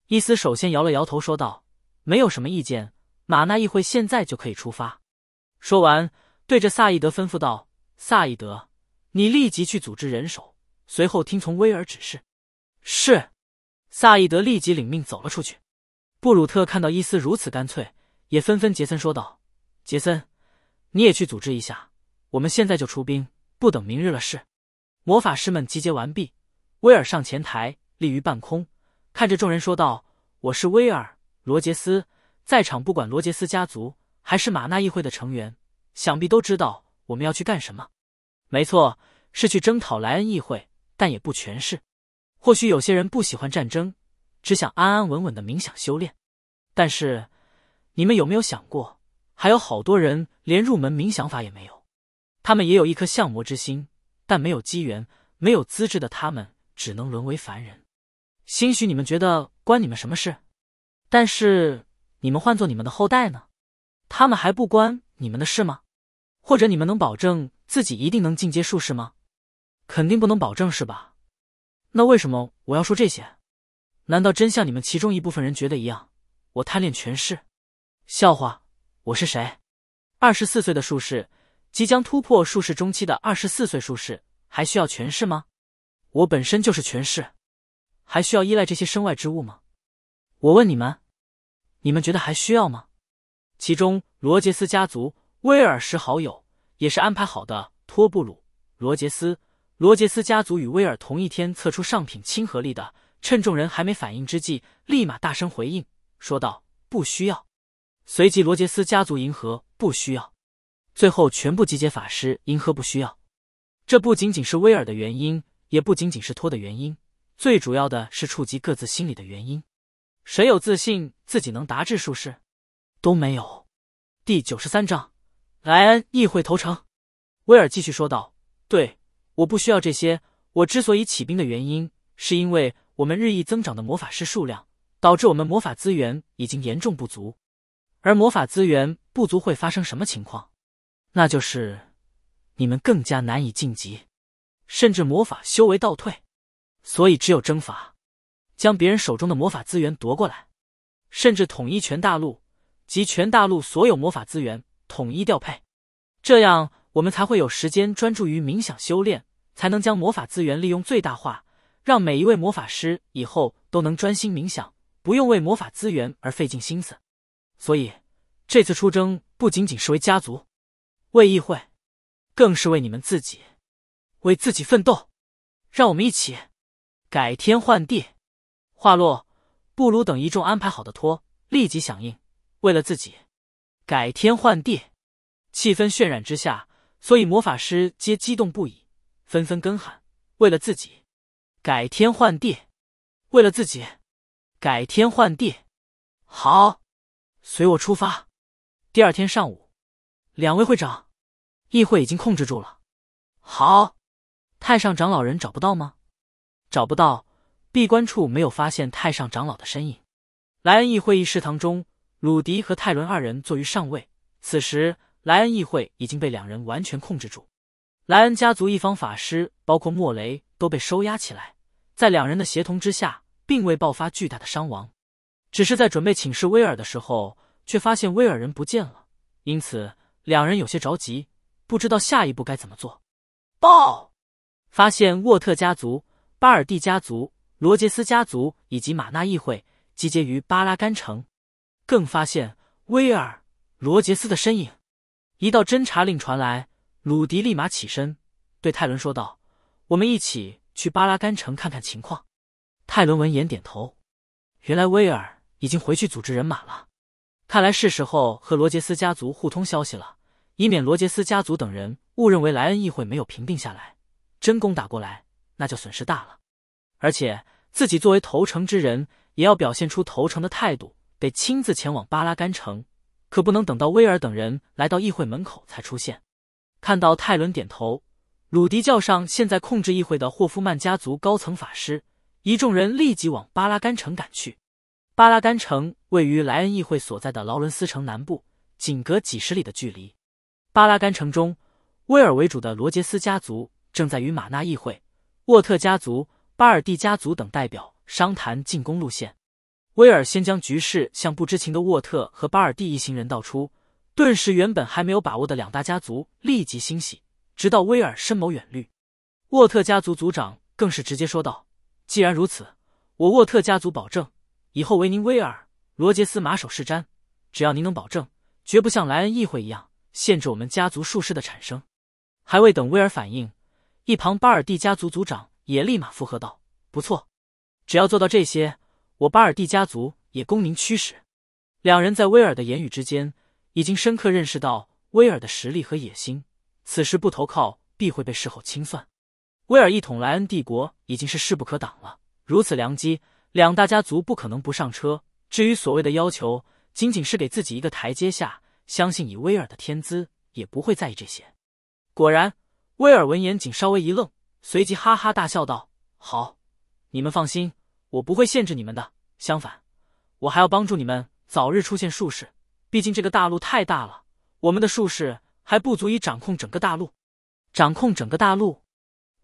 S1: 伊斯首先摇了摇头说道：“没有什么意见，马纳议会现在就可以出发。”说完，对着萨义德吩咐道：“萨义德，你立即去组织人手，随后听从威尔指示。”“是。”萨义德立即领命走了出去。布鲁特看到伊斯如此干脆，也纷纷杰森说道：“杰森。”你也去组织一下，我们现在就出兵，不等明日了。事。魔法师们集结完毕。威尔上前台，立于半空，看着众人说道：“我是威尔·罗杰斯，在场不管罗杰斯家族还是马纳议会的成员，想必都知道我们要去干什么。没错，是去征讨莱恩议会，但也不全是。或许有些人不喜欢战争，只想安安稳稳的冥想修炼。但是，你们有没有想过？”还有好多人连入门冥想法也没有，他们也有一颗相魔之心，但没有机缘，没有资质的他们只能沦为凡人。兴许你们觉得关你们什么事，但是你们换做你们的后代呢？他们还不关你们的事吗？或者你们能保证自己一定能进阶术士吗？肯定不能保证，是吧？那为什么我要说这些？难道真像你们其中一部分人觉得一样，我贪恋权势？笑话。我是谁？二十四岁的术士，即将突破术士中期的二十四岁术士，还需要权势吗？我本身就是权势，还需要依赖这些身外之物吗？我问你们，你们觉得还需要吗？其中罗杰斯家族威尔是好友，也是安排好的托布鲁罗杰斯。罗杰斯家族与威尔同一天测出上品亲和力的，趁众人还没反应之际，立马大声回应说道：“不需要。”随即，罗杰斯家族银河不需要；最后，全部集结法师银河不需要。这不仅仅是威尔的原因，也不仅仅是托的原因，最主要的是触及各自心里的原因。谁有自信自己能达至术士？都没有。第九十三章，莱恩议会投诚。威尔继续说道：“对，我不需要这些。我之所以起兵的原因，是因为我们日益增长的魔法师数量，导致我们魔法资源已经严重不足。”而魔法资源不足会发生什么情况？那就是你们更加难以晋级，甚至魔法修为倒退。所以只有征伐，将别人手中的魔法资源夺过来，甚至统一全大陆，集全大陆所有魔法资源统一调配。这样我们才会有时间专注于冥想修炼，才能将魔法资源利用最大化，让每一位魔法师以后都能专心冥想，不用为魔法资源而费尽心思。所以，这次出征不仅仅是为家族、为议会，更是为你们自己，为自己奋斗。让我们一起改天换地。话落，布鲁等一众安排好的托立即响应，为了自己改天换地。气氛渲染之下，所以魔法师皆激动不已，纷纷跟喊：“为了自己改天换地，为了自己改天换地。”好。随我出发。第二天上午，两位会长，议会已经控制住了。好，太上长老人找不到吗？找不到，闭关处没有发现太上长老的身影。莱恩议会议事堂中，鲁迪和泰伦二人坐于上位。此时，莱恩议会已经被两人完全控制住。莱恩家族一方法师，包括莫雷，都被收押起来。在两人的协同之下，并未爆发巨大的伤亡。只是在准备请示威尔的时候，却发现威尔人不见了，因此两人有些着急，不知道下一步该怎么做。报，发现沃特家族、巴尔蒂家族、罗杰斯家族以及马纳议会集结于巴拉甘城，更发现威尔、罗杰斯的身影。一道侦察令传来，鲁迪立马起身，对泰伦说道：“我们一起去巴拉甘城看看情况。”泰伦闻言点头。原来威尔。已经回去组织人马了，看来是时候和罗杰斯家族互通消息了，以免罗杰斯家族等人误认为莱恩议会没有平定下来，真攻打过来那就损失大了。而且自己作为投诚之人，也要表现出投诚的态度，得亲自前往巴拉甘城，可不能等到威尔等人来到议会门口才出现。看到泰伦点头，鲁迪叫上现在控制议会的霍夫曼家族高层法师，一众人立即往巴拉甘城赶去。巴拉干城位于莱恩议会所在的劳伦斯城南部，仅隔几十里的距离。巴拉干城中，威尔为主的罗杰斯家族正在与马纳议会、沃特家族、巴尔蒂家族等代表商谈进攻路线。威尔先将局势向不知情的沃特和巴尔蒂一行人道出，顿时原本还没有把握的两大家族立即欣喜。直到威尔深谋远虑，沃特家族族长更是直接说道：“既然如此，我沃特家族保证。”以后为您，威尔·罗杰斯马首是瞻，只要您能保证绝不像莱恩议会一样限制我们家族术士的产生。还未等威尔反应，一旁巴尔蒂家族族长也立马附和道：“不错，只要做到这些，我巴尔蒂家族也供您驱使。”两人在威尔的言语之间已经深刻认识到威尔的实力和野心，此时不投靠必会被事后清算。威尔一统莱恩帝国已经是势不可挡了，如此良机。两大家族不可能不上车。至于所谓的要求，仅仅是给自己一个台阶下。相信以威尔的天资，也不会在意这些。果然，威尔闻言仅稍微一愣，随即哈哈大笑道：“好，你们放心，我不会限制你们的。相反，我还要帮助你们早日出现术士。毕竟这个大陆太大了，我们的术士还不足以掌控整个大陆。掌控整个大陆？”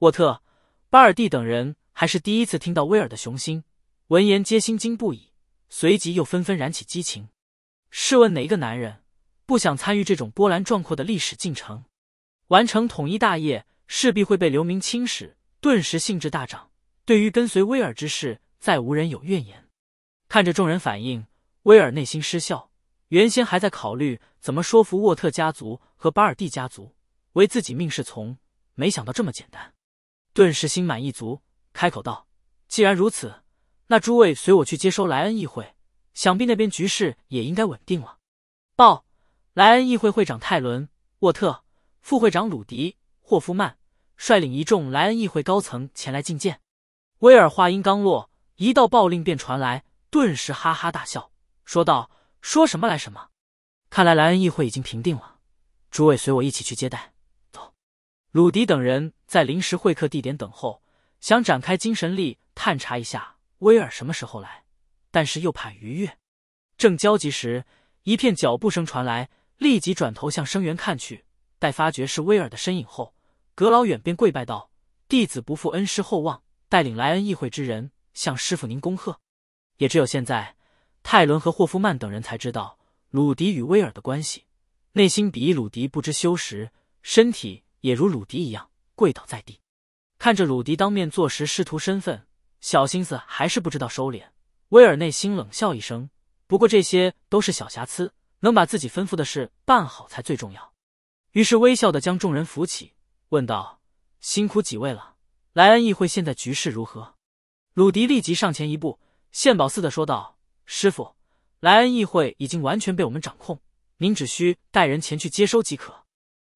S1: 沃特、巴尔蒂等人还是第一次听到威尔的雄心。闻言皆心惊不已，随即又纷纷燃起激情。试问哪个男人不想参与这种波澜壮阔的历史进程，完成统一大业，势必会被流民轻视，顿时兴致大涨，对于跟随威尔之事，再无人有怨言。看着众人反应，威尔内心失笑。原先还在考虑怎么说服沃特家族和巴尔蒂家族为自己命是从，没想到这么简单，顿时心满意足，开口道：“既然如此。”那诸位随我去接收莱恩议会，想必那边局势也应该稳定了。报，莱恩议会会长泰伦·沃特、副会长鲁迪·霍夫曼率领一众莱恩议会高层前来觐见。威尔话音刚落，一道报令便传来，顿时哈哈大笑，说道：“说什么来什么，看来莱恩议会已经平定了。诸位随我一起去接待。”走。鲁迪等人在临时会客地点等候，想展开精神力探查一下。威尔什么时候来？但是又怕逾越。正焦急时，一片脚步声传来，立即转头向声源看去。待发觉是威尔的身影后，隔老远便跪拜道：“弟子不负恩师厚望，带领莱恩议会之人向师傅您恭贺。”也只有现在，泰伦和霍夫曼等人才知道鲁迪与威尔的关系，内心鄙夷鲁迪不知羞时，身体也如鲁迪一样跪倒在地，看着鲁迪当面坐实师徒身份。小心思还是不知道收敛，威尔内心冷笑一声。不过这些都是小瑕疵，能把自己吩咐的事办好才最重要。于是微笑的将众人扶起，问道：“辛苦几位了，莱恩议会现在局势如何？”鲁迪立即上前一步，献宝似的说道：“师傅，莱恩议会已经完全被我们掌控，您只需带人前去接收即可。”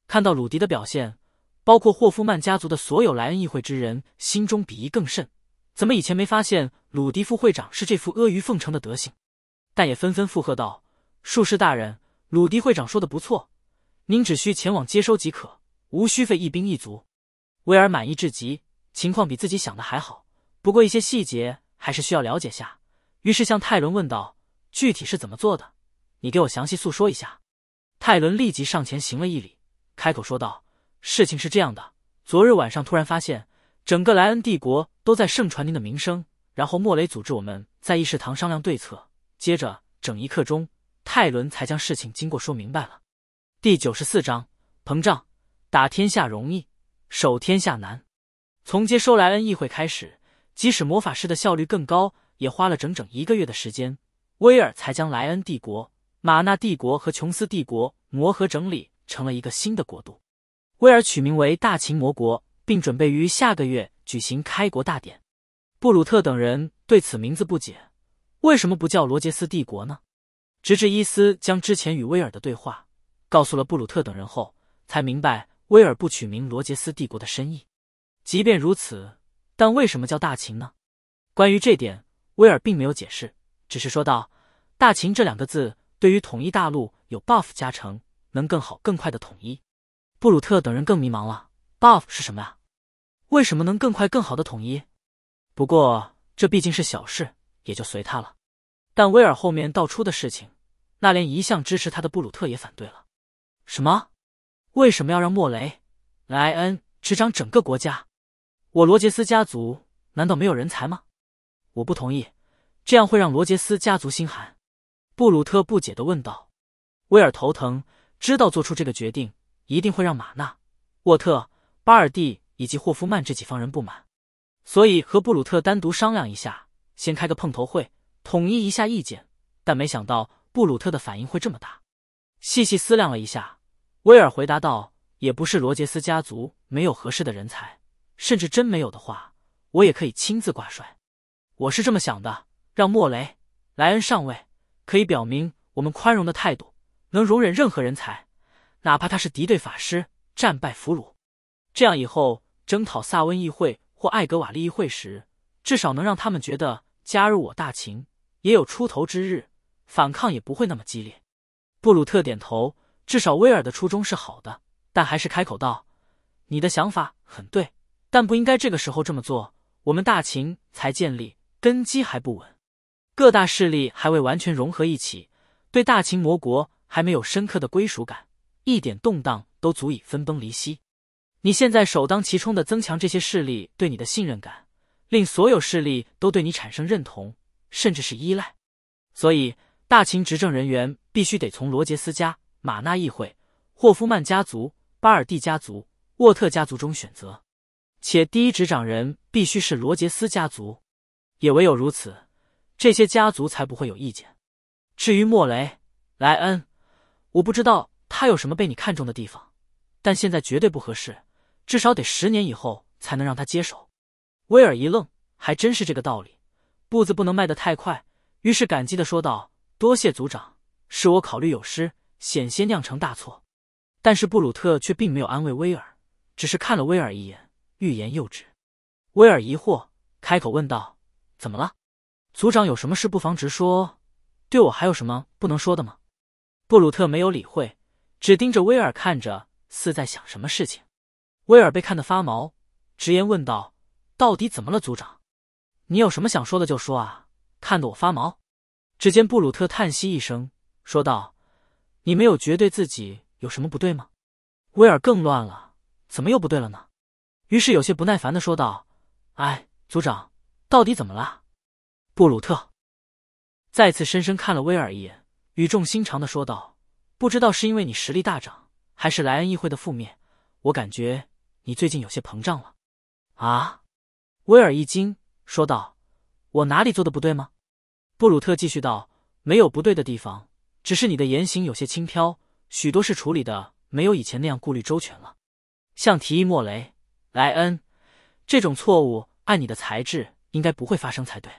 S1: 看到鲁迪的表现，包括霍夫曼家族的所有莱恩议会之人心中鄙夷更甚。怎么以前没发现鲁迪副会长是这副阿谀奉承的德行？但也纷纷附和道：“术士大人，鲁迪会长说的不错，您只需前往接收即可，无需费一兵一卒。”威尔满意至极，情况比自己想的还好。不过一些细节还是需要了解下，于是向泰伦问道：“具体是怎么做的？你给我详细诉说一下。”泰伦立即上前行了一礼，开口说道：“事情是这样的，昨日晚上突然发现。”整个莱恩帝国都在盛传您的名声。然后莫雷组织我们在议事堂商量对策。接着整一刻钟，泰伦才将事情经过说明白了。第九十四章：膨胀。打天下容易，守天下难。从接收莱恩议会开始，即使魔法师的效率更高，也花了整整一个月的时间。威尔才将莱恩帝国、马纳帝国和琼斯帝国磨合整理成了一个新的国度。威尔取名为大秦魔国。并准备于下个月举行开国大典，布鲁特等人对此名字不解，为什么不叫罗杰斯帝国呢？直至伊斯将之前与威尔的对话告诉了布鲁特等人后，才明白威尔不取名罗杰斯帝国的深意。即便如此，但为什么叫大秦呢？关于这点，威尔并没有解释，只是说道：“大秦”这两个字对于统一大陆有 buff 加成，能更好更快的统一。布鲁特等人更迷茫了，buff 是什么啊？为什么能更快、更好的统一？不过这毕竟是小事，也就随他了。但威尔后面道出的事情，那连一向支持他的布鲁特也反对了。什么？为什么要让莫雷、莱恩执掌整个国家？我罗杰斯家族难道没有人才吗？我不同意，这样会让罗杰斯家族心寒。布鲁特不解的问道。威尔头疼，知道做出这个决定一定会让马纳、沃特、巴尔蒂。以及霍夫曼这几方人不满，所以和布鲁特单独商量一下，先开个碰头会，统一一下意见。但没想到布鲁特的反应会这么大。细细思量了一下，威尔回答道：“也不是罗杰斯家族没有合适的人才，甚至真没有的话，我也可以亲自挂帅。我是这么想的，让莫雷、莱恩上位，可以表明我们宽容的态度，能容忍任何人才，哪怕他是敌对法师、战败俘虏。这样以后。”征讨萨温议会或艾格瓦利议会时，至少能让他们觉得加入我大秦也有出头之日，反抗也不会那么激烈。布鲁特点头，至少威尔的初衷是好的，但还是开口道：“你的想法很对，但不应该这个时候这么做。我们大秦才建立，根基还不稳，各大势力还未完全融合一起，对大秦魔国还没有深刻的归属感，一点动荡都足以分崩离析。”你现在首当其冲的增强这些势力对你的信任感，令所有势力都对你产生认同，甚至是依赖。所以，大秦执政人员必须得从罗杰斯家、马纳议会、霍夫曼家族、巴尔蒂家族、沃特家族中选择，且第一执掌人必须是罗杰斯家族。也唯有如此，这些家族才不会有意见。至于莫雷、莱恩，我不知道他有什么被你看中的地方，但现在绝对不合适。至少得十年以后才能让他接手。威尔一愣，还真是这个道理，步子不能迈得太快。于是感激的说道：“多谢族长，是我考虑有失，险些酿成大错。”但是布鲁特却并没有安慰威尔，只是看了威尔一眼，欲言又止。威尔疑惑，开口问道：“怎么了？族长有什么事不妨直说，对我还有什么不能说的吗？”布鲁特没有理会，只盯着威尔看着，似在想什么事情。威尔被看得发毛，直言问道：“到底怎么了，组长？你有什么想说的就说啊，看得我发毛。”只见布鲁特叹息一声，说道：“你没有觉对自己有什么不对吗？”威尔更乱了，怎么又不对了呢？于是有些不耐烦的说道：“哎，组长，到底怎么了？”布鲁特再次深深看了威尔一眼，语重心长的说道：“不知道是因为你实力大涨，还是莱恩议会的覆灭，我感觉……”你最近有些膨胀了，啊？威尔一惊，说道：“我哪里做的不对吗？”布鲁特继续道：“没有不对的地方，只是你的言行有些轻飘，许多事处理的没有以前那样顾虑周全了。像提议莫雷莱恩这种错误，按你的才智应该不会发生才对。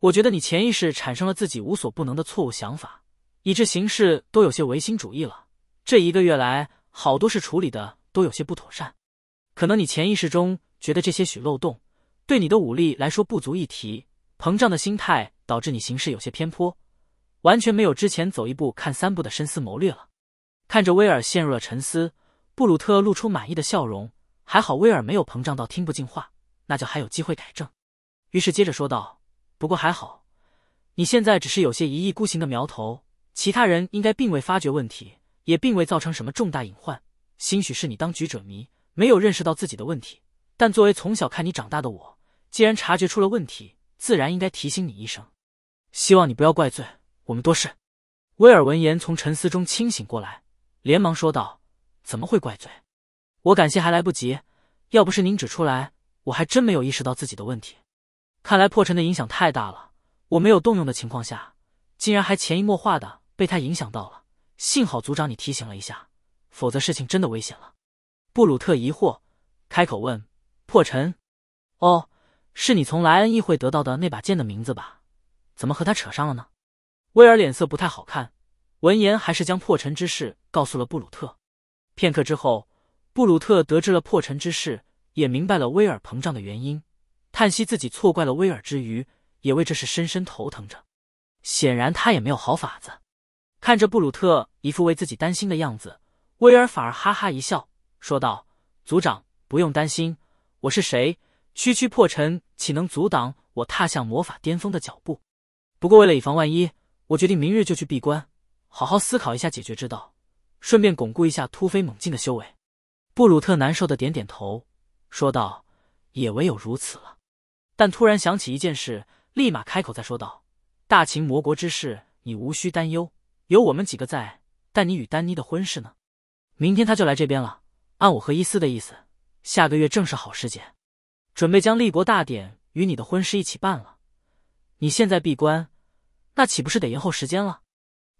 S1: 我觉得你潜意识产生了自己无所不能的错误想法，以致行事都有些唯心主义了。这一个月来，好多事处理的都有些不妥善。”可能你潜意识中觉得这些许漏洞对你的武力来说不足一提，膨胀的心态导致你行事有些偏颇，完全没有之前走一步看三步的深思谋略了。看着威尔陷入了沉思，布鲁特露出满意的笑容。还好威尔没有膨胀到听不进话，那就还有机会改正。于是接着说道：“不过还好，你现在只是有些一意孤行的苗头，其他人应该并未发觉问题，也并未造成什么重大隐患。兴许是你当局者迷。”没有认识到自己的问题，但作为从小看你长大的我，既然察觉出了问题，自然应该提醒你一声。希望你不要怪罪我们多事。威尔闻言从沉思中清醒过来，连忙说道：“怎么会怪罪？我感谢还来不及。要不是您指出来，我还真没有意识到自己的问题。看来破尘的影响太大了，我没有动用的情况下，竟然还潜移默化的被他影响到了。幸好族长你提醒了一下，否则事情真的危险了。”布鲁特疑惑，开口问：“破尘，哦，是你从莱恩议会得到的那把剑的名字吧？怎么和他扯上了呢？”威尔脸色不太好看，闻言还是将破尘之事告诉了布鲁特。片刻之后，布鲁特得知了破尘之事，也明白了威尔膨胀的原因，叹息自己错怪了威尔之余，也为这事深深头疼着。显然他也没有好法子。看着布鲁特一副为自己担心的样子，威尔反而哈哈一笑。说道：“族长，不用担心，我是谁？区区破尘岂能阻挡我踏向魔法巅峰的脚步？不过为了以防万一，我决定明日就去闭关，好好思考一下解决之道，顺便巩固一下突飞猛进的修为。”布鲁特难受的点点头，说道：“也唯有如此了。”但突然想起一件事，立马开口再说道：“大秦魔国之事你无需担忧，有我们几个在。但你与丹妮的婚事呢？明天他就来这边了。”按我和伊斯的意思，下个月正是好时节，准备将立国大典与你的婚事一起办了。你现在闭关，那岂不是得延后时间了？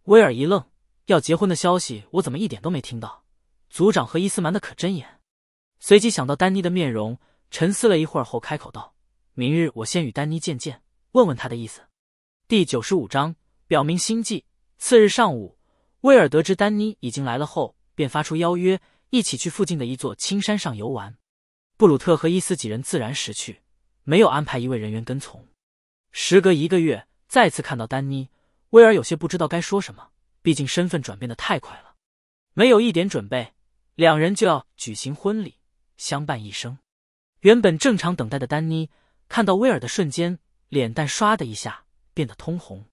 S1: 威尔一愣，要结婚的消息我怎么一点都没听到？族长和伊斯瞒得可真严。随即想到丹妮的面容，沉思了一会儿后开口道：“明日我先与丹妮见见，问问她的意思。”第九十五章表明心迹。次日上午，威尔得知丹妮已经来了后，便发出邀约。一起去附近的一座青山上游玩，布鲁特和伊斯几人自然识趣，没有安排一位人员跟从。时隔一个月，再次看到丹妮，威尔有些不知道该说什么，毕竟身份转变的太快了，没有一点准备。两人就要举行婚礼，相伴一生。原本正常等待的丹妮，看到威尔的瞬间，脸蛋唰的一下变得通红，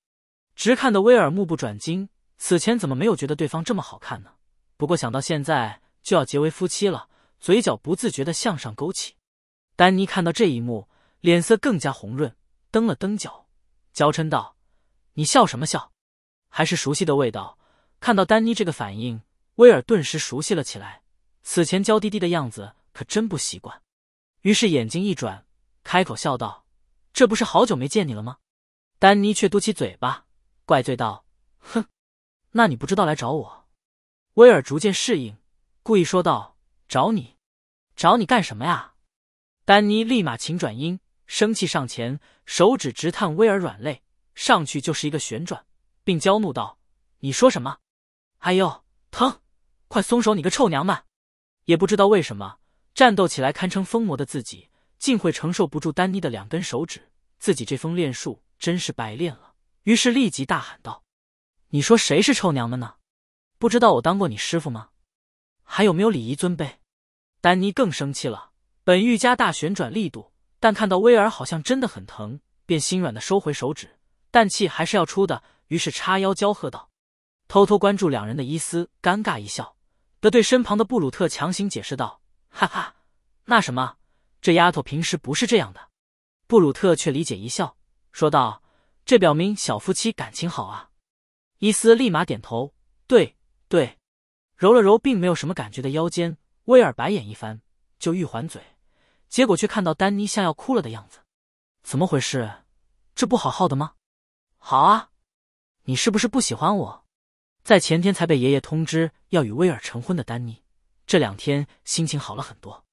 S1: 直看的威尔目不转睛。此前怎么没有觉得对方这么好看呢？不过想到现在。就要结为夫妻了，嘴角不自觉的向上勾起。丹妮看到这一幕，脸色更加红润，蹬了蹬脚，娇嗔道：“你笑什么笑？”还是熟悉的味道。看到丹妮这个反应，威尔顿时熟悉了起来。此前娇滴滴的样子可真不习惯，于是眼睛一转，开口笑道：“这不是好久没见你了吗？”丹妮却嘟起嘴巴，怪罪道：“哼，那你不知道来找我？”威尔逐渐适应。故意说道：“找你，找你干什么呀？”丹妮立马情转阴，生气上前，手指直探威尔软肋，上去就是一个旋转，并娇怒道：“你说什么？哎呦，疼！快松手，你个臭娘们！”也不知道为什么，战斗起来堪称疯魔的自己，竟会承受不住丹妮的两根手指。自己这封练术真是白练了。于是立即大喊道：“你说谁是臭娘们呢？不知道我当过你师傅吗？”还有没有礼仪尊卑？丹尼更生气了，本欲加大旋转力度，但看到威尔好像真的很疼，便心软的收回手指，但气还是要出的，于是叉腰娇喝道：“偷偷关注两人的伊斯，尴尬一笑，得对身旁的布鲁特强行解释道：哈哈，那什么，这丫头平时不是这样的。”布鲁特却理解一笑，说道：“这表明小夫妻感情好啊。”伊斯立马点头：“对，对。”揉了揉并没有什么感觉的腰间，威尔白眼一翻，就欲还嘴，结果却看到丹妮像要哭了的样子，怎么回事？这不好好的吗？好啊，你是不是不喜欢我？在前天才被爷爷通知要与威尔成婚的丹妮，这两天心情好了很多，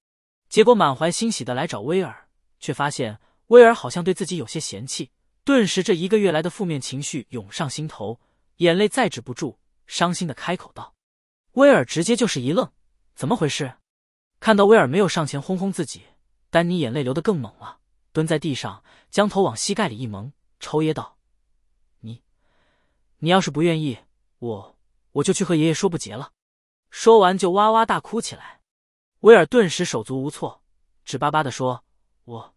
S1: 结果满怀欣喜的来找威尔，却发现威尔好像对自己有些嫌弃，顿时这一个月来的负面情绪涌上心头，眼泪再止不住，伤心的开口道。威尔直接就是一愣，怎么回事？看到威尔没有上前轰轰自己，丹尼眼泪流得更猛了，蹲在地上，将头往膝盖里一蒙，抽噎道：“你，你要是不愿意，我我就去和爷爷说不结了。”说完就哇哇大哭起来。威尔顿时手足无措，直巴巴的说：“我……”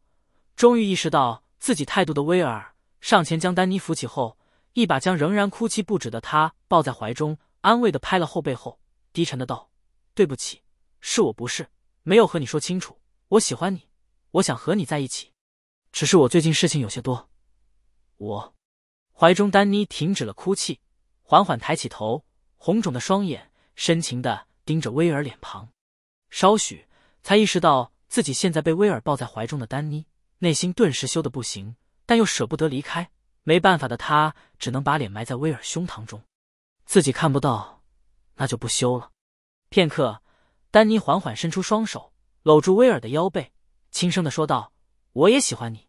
S1: 终于意识到自己态度的威尔上前将丹尼扶起后，一把将仍然哭泣不止的他抱在怀中，安慰的拍了后背后。低沉的道：“对不起，是我不是没有和你说清楚，我喜欢你，我想和你在一起。只是我最近事情有些多。”我怀中，丹妮停止了哭泣，缓缓抬起头，红肿的双眼深情的盯着威尔脸庞，稍许才意识到自己现在被威尔抱在怀中的丹妮，内心顿时羞得不行，但又舍不得离开。没办法的她，只能把脸埋在威尔胸膛中，自己看不到。那就不修了。片刻，丹尼缓缓伸出双手，搂住威尔的腰背，轻声的说道：“我也喜欢你。”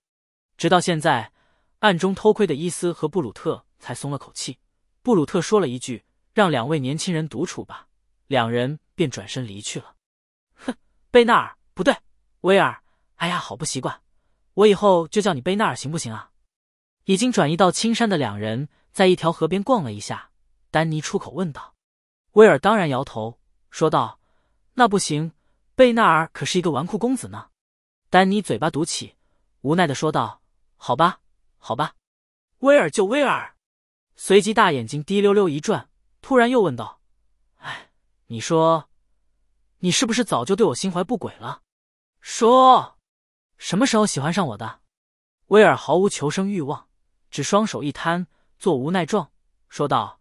S1: 直到现在，暗中偷窥的伊斯和布鲁特才松了口气。布鲁特说了一句：“让两位年轻人独处吧。”两人便转身离去了。哼，贝纳尔，不对，威尔，哎呀，好不习惯，我以后就叫你贝纳尔行不行啊？已经转移到青山的两人在一条河边逛了一下，丹尼出口问道。威尔当然摇头说道：“那不行，贝纳尔可是一个纨绔公子呢。”丹尼嘴巴嘟起，无奈的说道：“好吧，好吧。”威尔就威尔，随即大眼睛滴溜溜一转，突然又问道：“哎，你说，你是不是早就对我心怀不轨了？说，什么时候喜欢上我的？”威尔毫无求生欲望，只双手一摊，做无奈状，说道：“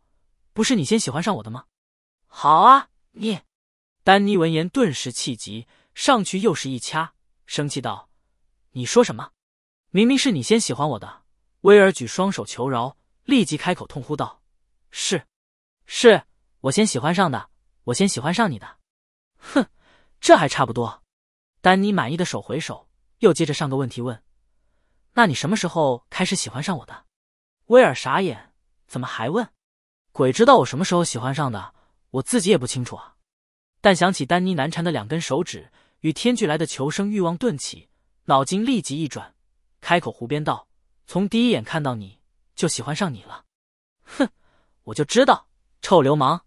S1: 不是你先喜欢上我的吗？”好啊，你！丹妮闻言顿时气急，上去又是一掐，生气道：“你说什么？明明是你先喜欢我的！”威尔举双手求饶，立即开口痛呼道：“是，是我先喜欢上的，我先喜欢上你的。”哼，这还差不多。丹妮满意的手回首，又接着上个问题问：“那你什么时候开始喜欢上我的？”威尔傻眼，怎么还问？鬼知道我什么时候喜欢上的。我自己也不清楚啊，但想起丹妮难缠的两根手指与天俱来的求生欲望顿起，脑筋立即一转，开口胡编道：“从第一眼看到你就喜欢上你了。”哼，我就知道臭流氓！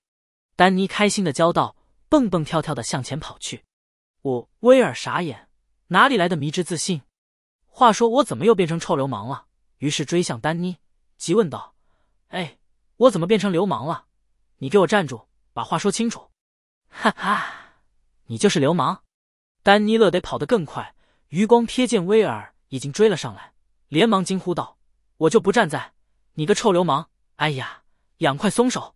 S1: 丹妮开心的叫道，蹦蹦跳跳的向前跑去。我威尔傻眼，哪里来的迷之自信？话说我怎么又变成臭流氓了？于是追向丹妮，急问道：“哎，我怎么变成流氓了？你给我站住！”把话说清楚，哈哈，你就是流氓！丹妮乐得跑得更快，余光瞥见威尔已经追了上来，连忙惊呼道：“我就不站在你个臭流氓！”哎呀，养快松手！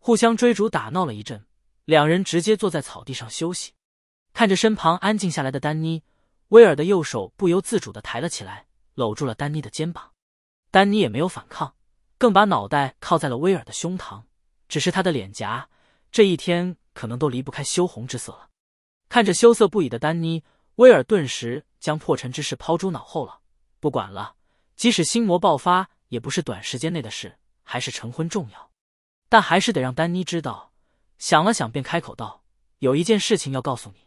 S1: 互相追逐打闹了一阵，两人直接坐在草地上休息。看着身旁安静下来的丹妮，威尔的右手不由自主的抬了起来，搂住了丹妮的肩膀。丹妮也没有反抗，更把脑袋靠在了威尔的胸膛，只是他的脸颊。这一天可能都离不开羞红之色了。看着羞涩不已的丹妮，威尔顿时将破尘之事抛诸脑后了。不管了，即使心魔爆发也不是短时间内的事，还是成婚重要。但还是得让丹妮知道。想了想，便开口道：“有一件事情要告诉你。”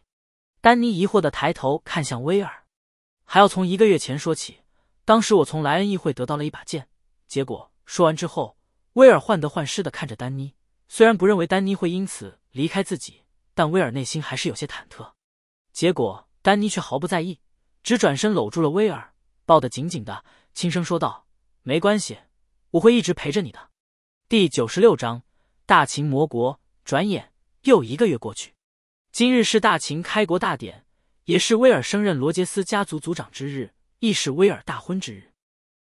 S1: 丹妮疑惑的抬头看向威尔，还要从一个月前说起。当时我从莱恩议会得到了一把剑。结果说完之后，威尔患得患失的看着丹妮。虽然不认为丹妮会因此离开自己，但威尔内心还是有些忐忑。结果，丹妮却毫不在意，只转身搂住了威尔，抱得紧紧的，轻声说道：“没关系，我会一直陪着你的。”第九十六章大秦魔国。转眼又一个月过去，今日是大秦开国大典，也是威尔升任罗杰斯家族族长之日，亦是威尔大婚之日。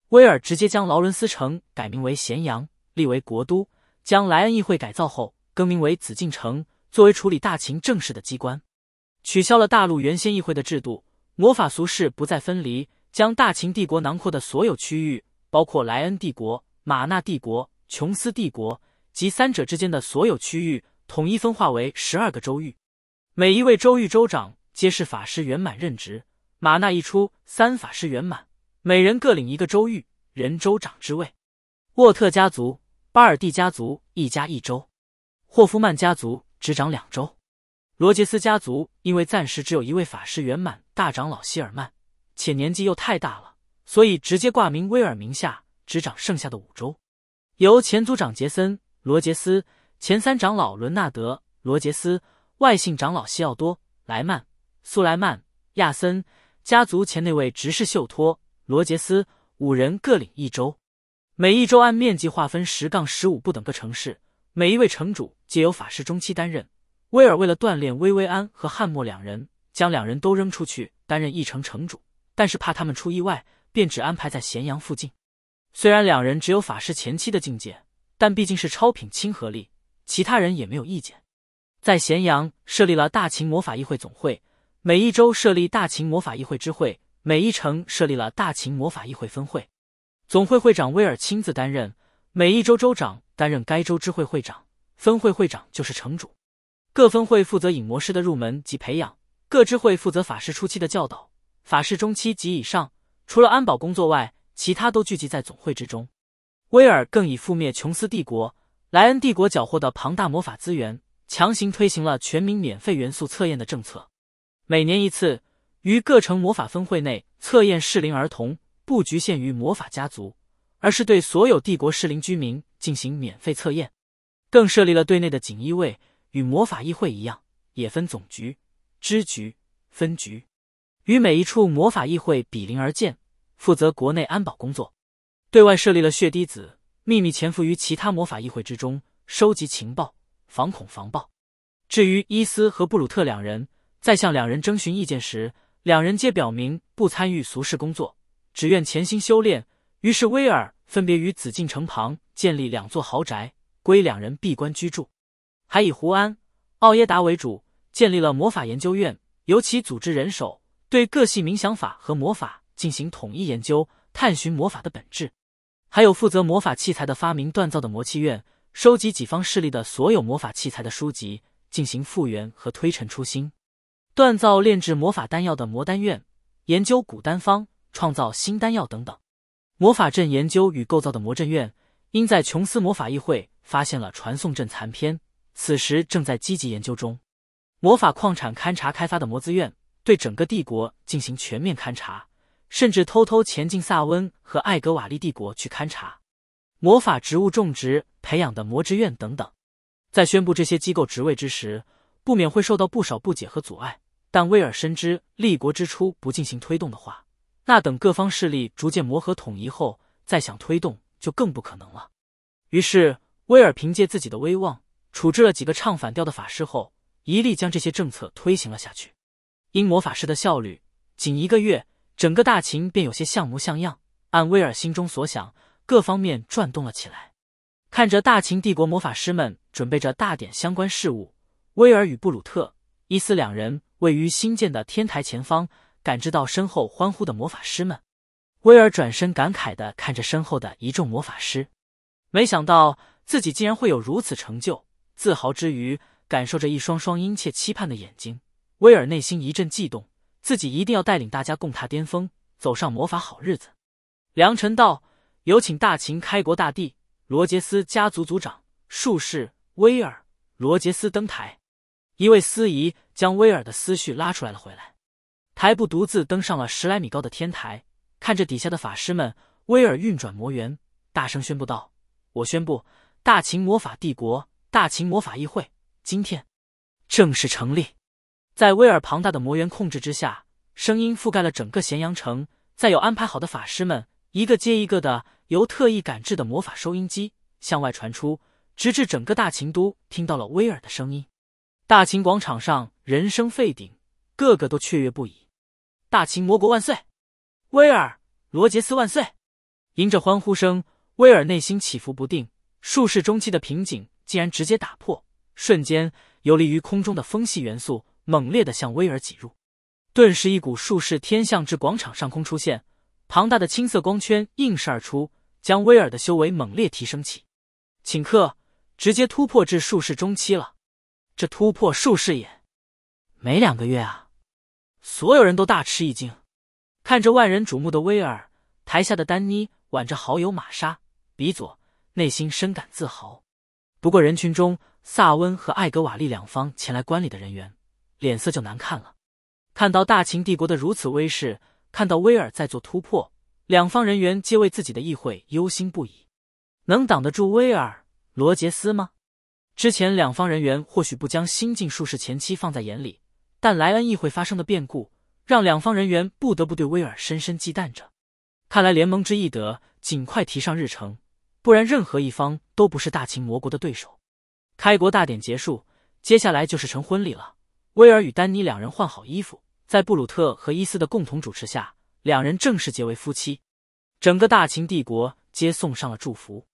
S1: 威尔直接将劳伦斯城改名为咸阳，立为国都。将莱恩议会改造后更名为紫禁城，作为处理大秦政事的机关。取消了大陆原先议会的制度，魔法俗世不再分离。将大秦帝国囊括的所有区域，包括莱恩帝国、马纳帝国、琼斯帝国及三者之间的所有区域，统一分化为十二个州域。每一位州域州长皆是法师圆满任职。马纳一出，三法师圆满，每人各领一个州域人州长之位。沃特家族。巴尔蒂家族一家一周，霍夫曼家族执掌两周，罗杰斯家族因为暂时只有一位法师圆满大长老希尔曼，且年纪又太大了，所以直接挂名威尔名下执掌剩下的五州，由前族长杰森·罗杰斯、前三长老伦纳德·罗杰斯、外姓长老西奥多·莱曼、苏莱曼、亚森家族前那位执事秀托·罗杰斯五人各领一周。每一州按面积划分十杠十五不等个城市，每一位城主皆由法师中期担任。威尔为了锻炼薇薇安和汉默两人，将两人都扔出去担任一城城主，但是怕他们出意外，便只安排在咸阳附近。虽然两人只有法师前期的境界，但毕竟是超品亲和力，其他人也没有意见。在咸阳设立了大秦魔法议会总会，每一州设立大秦魔法议会之会，每一城设立了大秦魔法议会分会。总会会长威尔亲自担任，每一州州长担任该州支会会长，分会会长就是城主。各分会负责影魔师的入门及培养，各支会负责法师初期的教导。法师中期及以上，除了安保工作外，其他都聚集在总会之中。威尔更以覆灭琼斯帝国、莱恩帝国缴获的庞大魔法资源，强行推行了全民免费元素测验的政策。每年一次，于各城魔法分会内测验适龄儿童。不局限于魔法家族，而是对所有帝国适龄居民进行免费测验，更设立了对内的锦衣卫，与魔法议会一样，也分总局、支局、分局，与每一处魔法议会比邻而建，负责国内安保工作。对外设立了血滴子，秘密潜伏于其他魔法议会之中，收集情报、防恐防暴。至于伊斯和布鲁特两人，在向两人征询意见时，两人皆表明不参与俗世工作。只愿潜心修炼。于是，威尔分别于紫禁城旁建立两座豪宅，归两人闭关居住；还以胡安·奥耶达为主，建立了魔法研究院，由其组织人手对各系冥想法和魔法进行统一研究，探寻魔法的本质；还有负责魔法器材的发明、锻造的魔器院，收集己方势力的所有魔法器材的书籍，进行复原和推陈出新；锻造、炼制魔法丹药的魔丹院，研究古丹方。创造新丹药等等，魔法阵研究与构造的魔阵院，因在琼斯魔法议会发现了传送阵残片，此时正在积极研究中。魔法矿产勘察开发的魔资院，对整个帝国进行全面勘察，甚至偷偷潜进萨温和艾格瓦利帝国去勘察。魔法植物种植培养的魔之院等等，在宣布这些机构职位之时，不免会受到不少不解和阻碍。但威尔深知，立国之初不进行推动的话。那等各方势力逐渐磨合统一后，再想推动就更不可能了。于是，威尔凭借自己的威望，处置了几个唱反调的法师后，一力将这些政策推行了下去。因魔法师的效率，仅一个月，整个大秦便有些像模像样。按威尔心中所想，各方面转动了起来。看着大秦帝国魔法师们准备着大典相关事务，威尔与布鲁特、伊斯两人位于新建的天台前方。感知到身后欢呼的魔法师们，威尔转身感慨的看着身后的一众魔法师，没想到自己竟然会有如此成就，自豪之余，感受着一双双殷切期盼的眼睛，威尔内心一阵悸动，自己一定要带领大家共踏巅峰，走上魔法好日子。良辰道，有请大秦开国大帝罗杰斯家族族长术士威尔罗杰斯登台。一位司仪将威尔的思绪拉出来了回来。台不独自登上了十来米高的天台，看着底下的法师们，威尔运转魔源，大声宣布道：“我宣布，大秦魔法帝国、大秦魔法议会今天正式成立。”在威尔庞大的魔源控制之下，声音覆盖了整个咸阳城。再有安排好的法师们，一个接一个的由特意赶制的魔法收音机向外传出，直至整个大秦都听到了威尔的声音。大秦广场上，人声沸鼎，个个都雀跃不已。大秦魔国万岁！威尔·罗杰斯万岁！迎着欢呼声，威尔内心起伏不定。术士中期的瓶颈竟然直接打破，瞬间游离于空中的风系元素猛烈的向威尔挤入，顿时一股术士天象之广场上空出现庞大的青色光圈映射而出，将威尔的修为猛烈提升起，顷刻直接突破至术士中期了。这突破术士也没两个月啊！所有人都大吃一惊，看着万人瞩目的威尔，台下的丹妮挽着好友玛莎比佐，内心深感自豪。不过人群中，萨温和艾格瓦利两方前来观礼的人员脸色就难看了。看到大秦帝国的如此威势，看到威尔在做突破，两方人员皆为自己的议会忧心不已。能挡得住威尔罗杰斯吗？之前两方人员或许不将新晋术士前期放在眼里。但莱恩议会发生的变故，让两方人员不得不对威尔深深忌惮着。看来联盟之翼得尽快提上日程，不然任何一方都不是大秦魔国的对手。开国大典结束，接下来就是成婚礼了。威尔与丹妮两人换好衣服，在布鲁特和伊斯的共同主持下，两人正式结为夫妻。整个大秦帝国皆送上了祝福。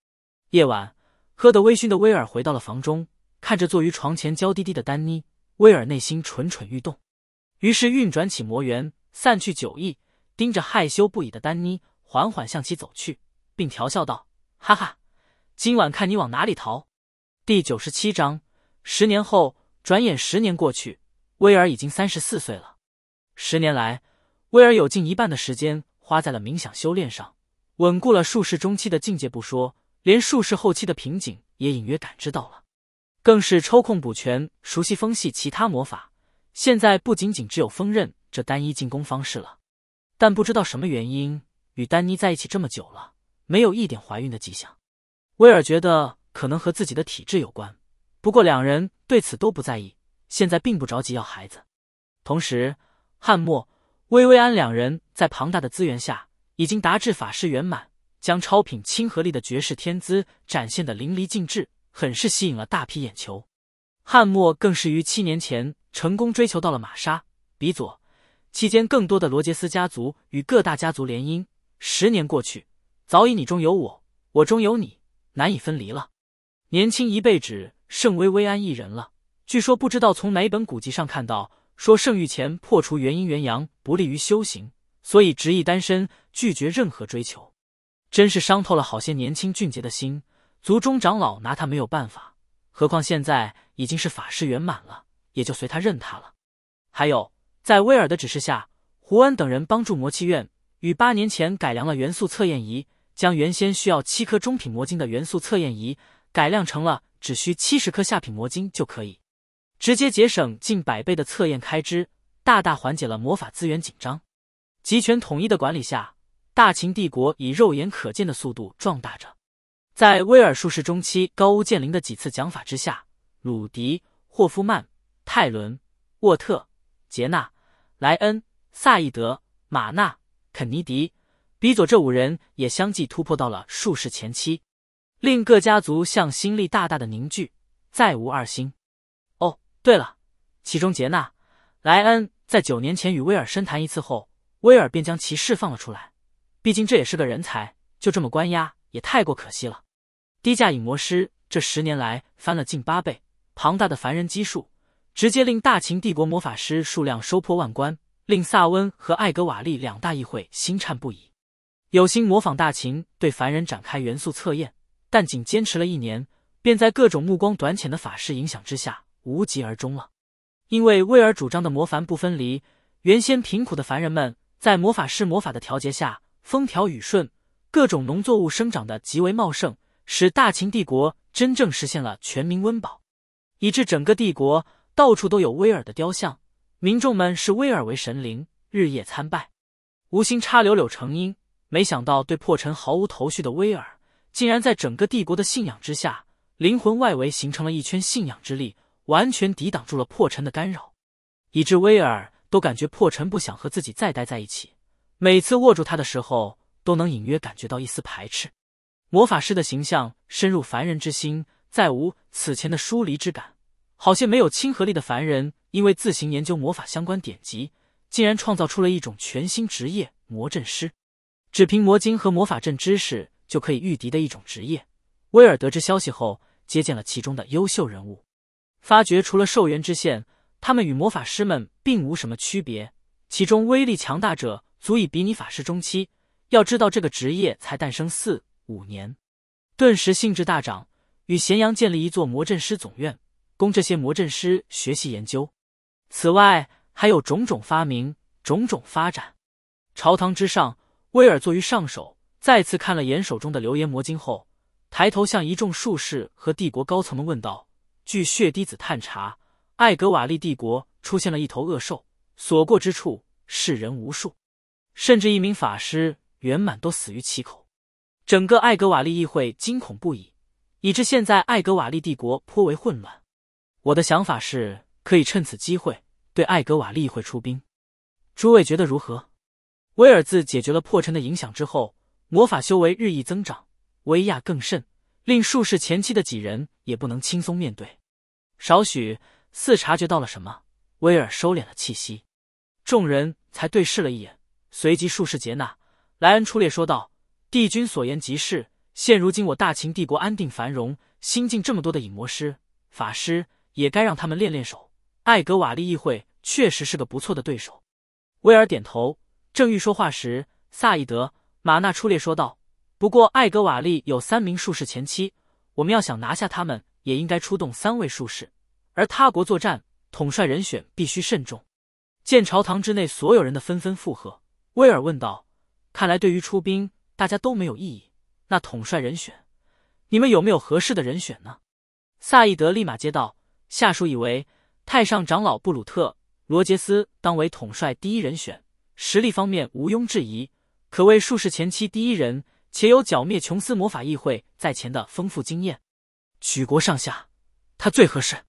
S1: 夜晚，喝得微醺的威尔回到了房中，看着坐于床前娇滴滴的丹妮。威尔内心蠢蠢欲动，于是运转起魔元，散去酒意，盯着害羞不已的丹妮，缓缓向其走去，并调笑道：“哈哈，今晚看你往哪里逃。”第九十七章十年后，转眼十年过去，威尔已经三十四岁了。十年来，威尔有近一半的时间花在了冥想修炼上，稳固了术士中期的境界不说，连术士后期的瓶颈也隐约感知到了。更是抽空补全，熟悉风系其他魔法。现在不仅仅只有风刃这单一进攻方式了。但不知道什么原因，与丹妮在一起这么久了，没有一点怀孕的迹象。威尔觉得可能和自己的体质有关，不过两人对此都不在意，现在并不着急要孩子。同时，汉默、薇薇安两人在庞大的资源下，已经达至法师圆满，将超品亲和力的绝世天资展现的淋漓尽致。很是吸引了大批眼球，汉默更是于七年前成功追求到了玛莎·比佐，期间更多的罗杰斯家族与各大家族联姻，十年过去，早已你中有我，我中有你，难以分离了。年轻一辈只剩薇薇安一人了。据说不知道从哪本古籍上看到，说圣域前破除元阴元阳不利于修行，所以执意单身，拒绝任何追求，真是伤透了好些年轻俊杰的心。族中长老拿他没有办法，何况现在已经是法师圆满了，也就随他认他了。还有，在威尔的指示下，胡安等人帮助魔气院与八年前改良了元素测验仪，将原先需要七颗中品魔晶的元素测验仪改良成了只需七十颗下品魔晶就可以，直接节省近百倍的测验开支，大大缓解了魔法资源紧张。集权统一的管理下，大秦帝国以肉眼可见的速度壮大着。在威尔术士中期高屋建瓴的几次讲法之下，鲁迪、霍夫曼、泰伦、沃特、杰纳、莱恩、萨义德、马纳、肯尼迪、比佐这五人也相继突破到了术士前期，令各家族向心力大大的凝聚，再无二心。哦，对了，其中杰纳、莱恩在九年前与威尔深谈一次后，威尔便将其释放了出来，毕竟这也是个人才，就这么关押也太过可惜了。低价引魔师这十年来翻了近八倍，庞大的凡人基数直接令大秦帝国魔法师数量收破万关，令萨温和艾格瓦利两大议会心颤不已。有心模仿大秦对凡人展开元素测验，但仅坚持了一年，便在各种目光短浅的法师影响之下无疾而终了。因为威尔主张的魔凡不分离，原先贫苦的凡人们在魔法师魔法的调节下，风调雨顺，各种农作物生长得极为茂盛。使大秦帝国真正实现了全民温饱，以致整个帝国到处都有威尔的雕像，民众们视威尔为神灵，日夜参拜。无心插柳，柳成荫。没想到对破尘毫无头绪的威尔，竟然在整个帝国的信仰之下，灵魂外围形成了一圈信仰之力，完全抵挡住了破尘的干扰，以致威尔都感觉破尘不想和自己再待在一起。每次握住他的时候，都能隐约感觉到一丝排斥。魔法师的形象深入凡人之心，再无此前的疏离之感。好些没有亲和力的凡人，因为自行研究魔法相关典籍，竟然创造出了一种全新职业——魔阵师，只凭魔晶和魔法阵知识就可以御敌的一种职业。威尔得知消息后，接见了其中的优秀人物，发觉除了寿元之线，他们与魔法师们并无什么区别。其中威力强大者，足以比拟法师中期。要知道，这个职业才诞生四。五年，顿时兴致大涨，与咸阳建立一座魔阵师总院，供这些魔阵师学习研究。此外，还有种种发明，种种发展。朝堂之上，威尔坐于上首，再次看了眼手中的流言魔晶后，抬头向一众术士和帝国高层们问道：“据血滴子探查，艾格瓦利帝国出现了一头恶兽，所过之处，世人无数，甚至一名法师圆满都死于其口。”整个艾格瓦利议会惊恐不已，以致现在艾格瓦利帝国颇为混乱。我的想法是，可以趁此机会对艾格瓦利议会出兵。诸位觉得如何？威尔自解决了破尘的影响之后，魔法修为日益增长，威亚更甚，令术士前期的几人也不能轻松面对。少许似察觉到了什么，威尔收敛了气息，众人才对视了一眼，随即术士杰纳、莱恩出列说道。帝君所言极是，现如今我大秦帝国安定繁荣，新进这么多的影魔师、法师，也该让他们练练手。艾格瓦利议会确实是个不错的对手。威尔点头，正欲说话时，萨义德、马纳出列说道：“不过艾格瓦利有三名术士前期，我们要想拿下他们，也应该出动三位术士。而他国作战，统帅人选必须慎重。”见朝堂之内，所有人的纷纷附和。威尔问道：“看来对于出兵……”大家都没有异议，那统帅人选，你们有没有合适的人选呢？萨义德立马接道：“下属以为，太上长老布鲁特·罗杰斯当为统帅第一人选，实力方面毋庸置疑，可谓术士前期第一人，且有剿灭琼斯魔法议会在前的丰富经验，举国上下，他最合适。”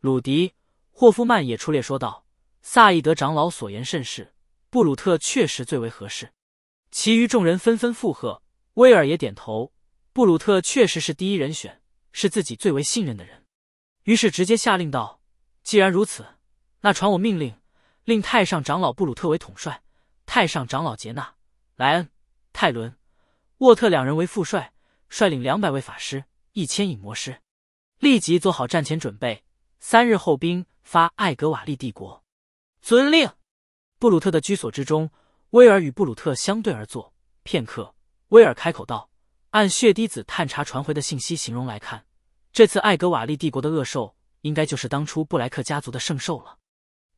S1: 鲁迪·霍夫曼也出列说道：“萨义德长老所言甚是，布鲁特确实最为合适。”其余众人纷纷附和，威尔也点头。布鲁特确实是第一人选，是自己最为信任的人，于是直接下令道：“既然如此，那传我命令，令太上长老布鲁特为统帅，太上长老杰纳、莱恩、泰伦、沃特两人为副帅，率领两百位法师、一千影魔师，立即做好战前准备，三日后兵发艾格瓦利帝国。”遵令。布鲁特的居所之中。威尔与布鲁特相对而坐，片刻，威尔开口道：“按血滴子探查传回的信息形容来看，这次艾格瓦利帝国的恶兽，应该就是当初布莱克家族的圣兽了。”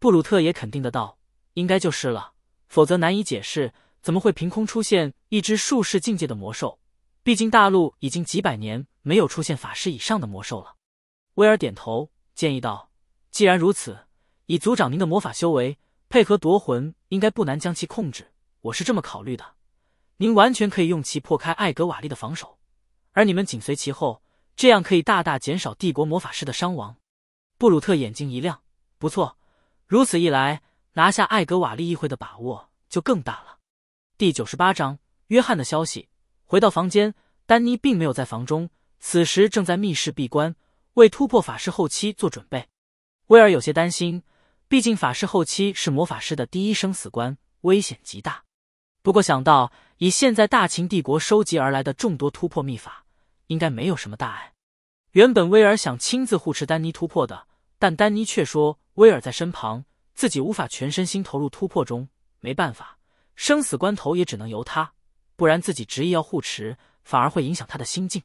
S1: 布鲁特也肯定的道：“应该就是了，否则难以解释，怎么会凭空出现一只术士境界的魔兽？毕竟大陆已经几百年没有出现法师以上的魔兽了。”威尔点头，建议道：“既然如此，以族长您的魔法修为。”配合夺魂，应该不难将其控制。我是这么考虑的，您完全可以用其破开艾格瓦利的防守，而你们紧随其后，这样可以大大减少帝国魔法师的伤亡。布鲁特眼睛一亮，不错，如此一来，拿下艾格瓦利议会的把握就更大了。第九十八章，约翰的消息。回到房间，丹妮并没有在房中，此时正在密室闭关，为突破法师后期做准备。威尔有些担心。毕竟法师后期是魔法师的第一生死关，危险极大。不过想到以现在大秦帝国收集而来的众多突破秘法，应该没有什么大碍。原本威尔想亲自护持丹妮突破的，但丹妮却说威尔在身旁，自己无法全身心投入突破中。没办法，生死关头也只能由他，不然自己执意要护持，反而会影响他的心境。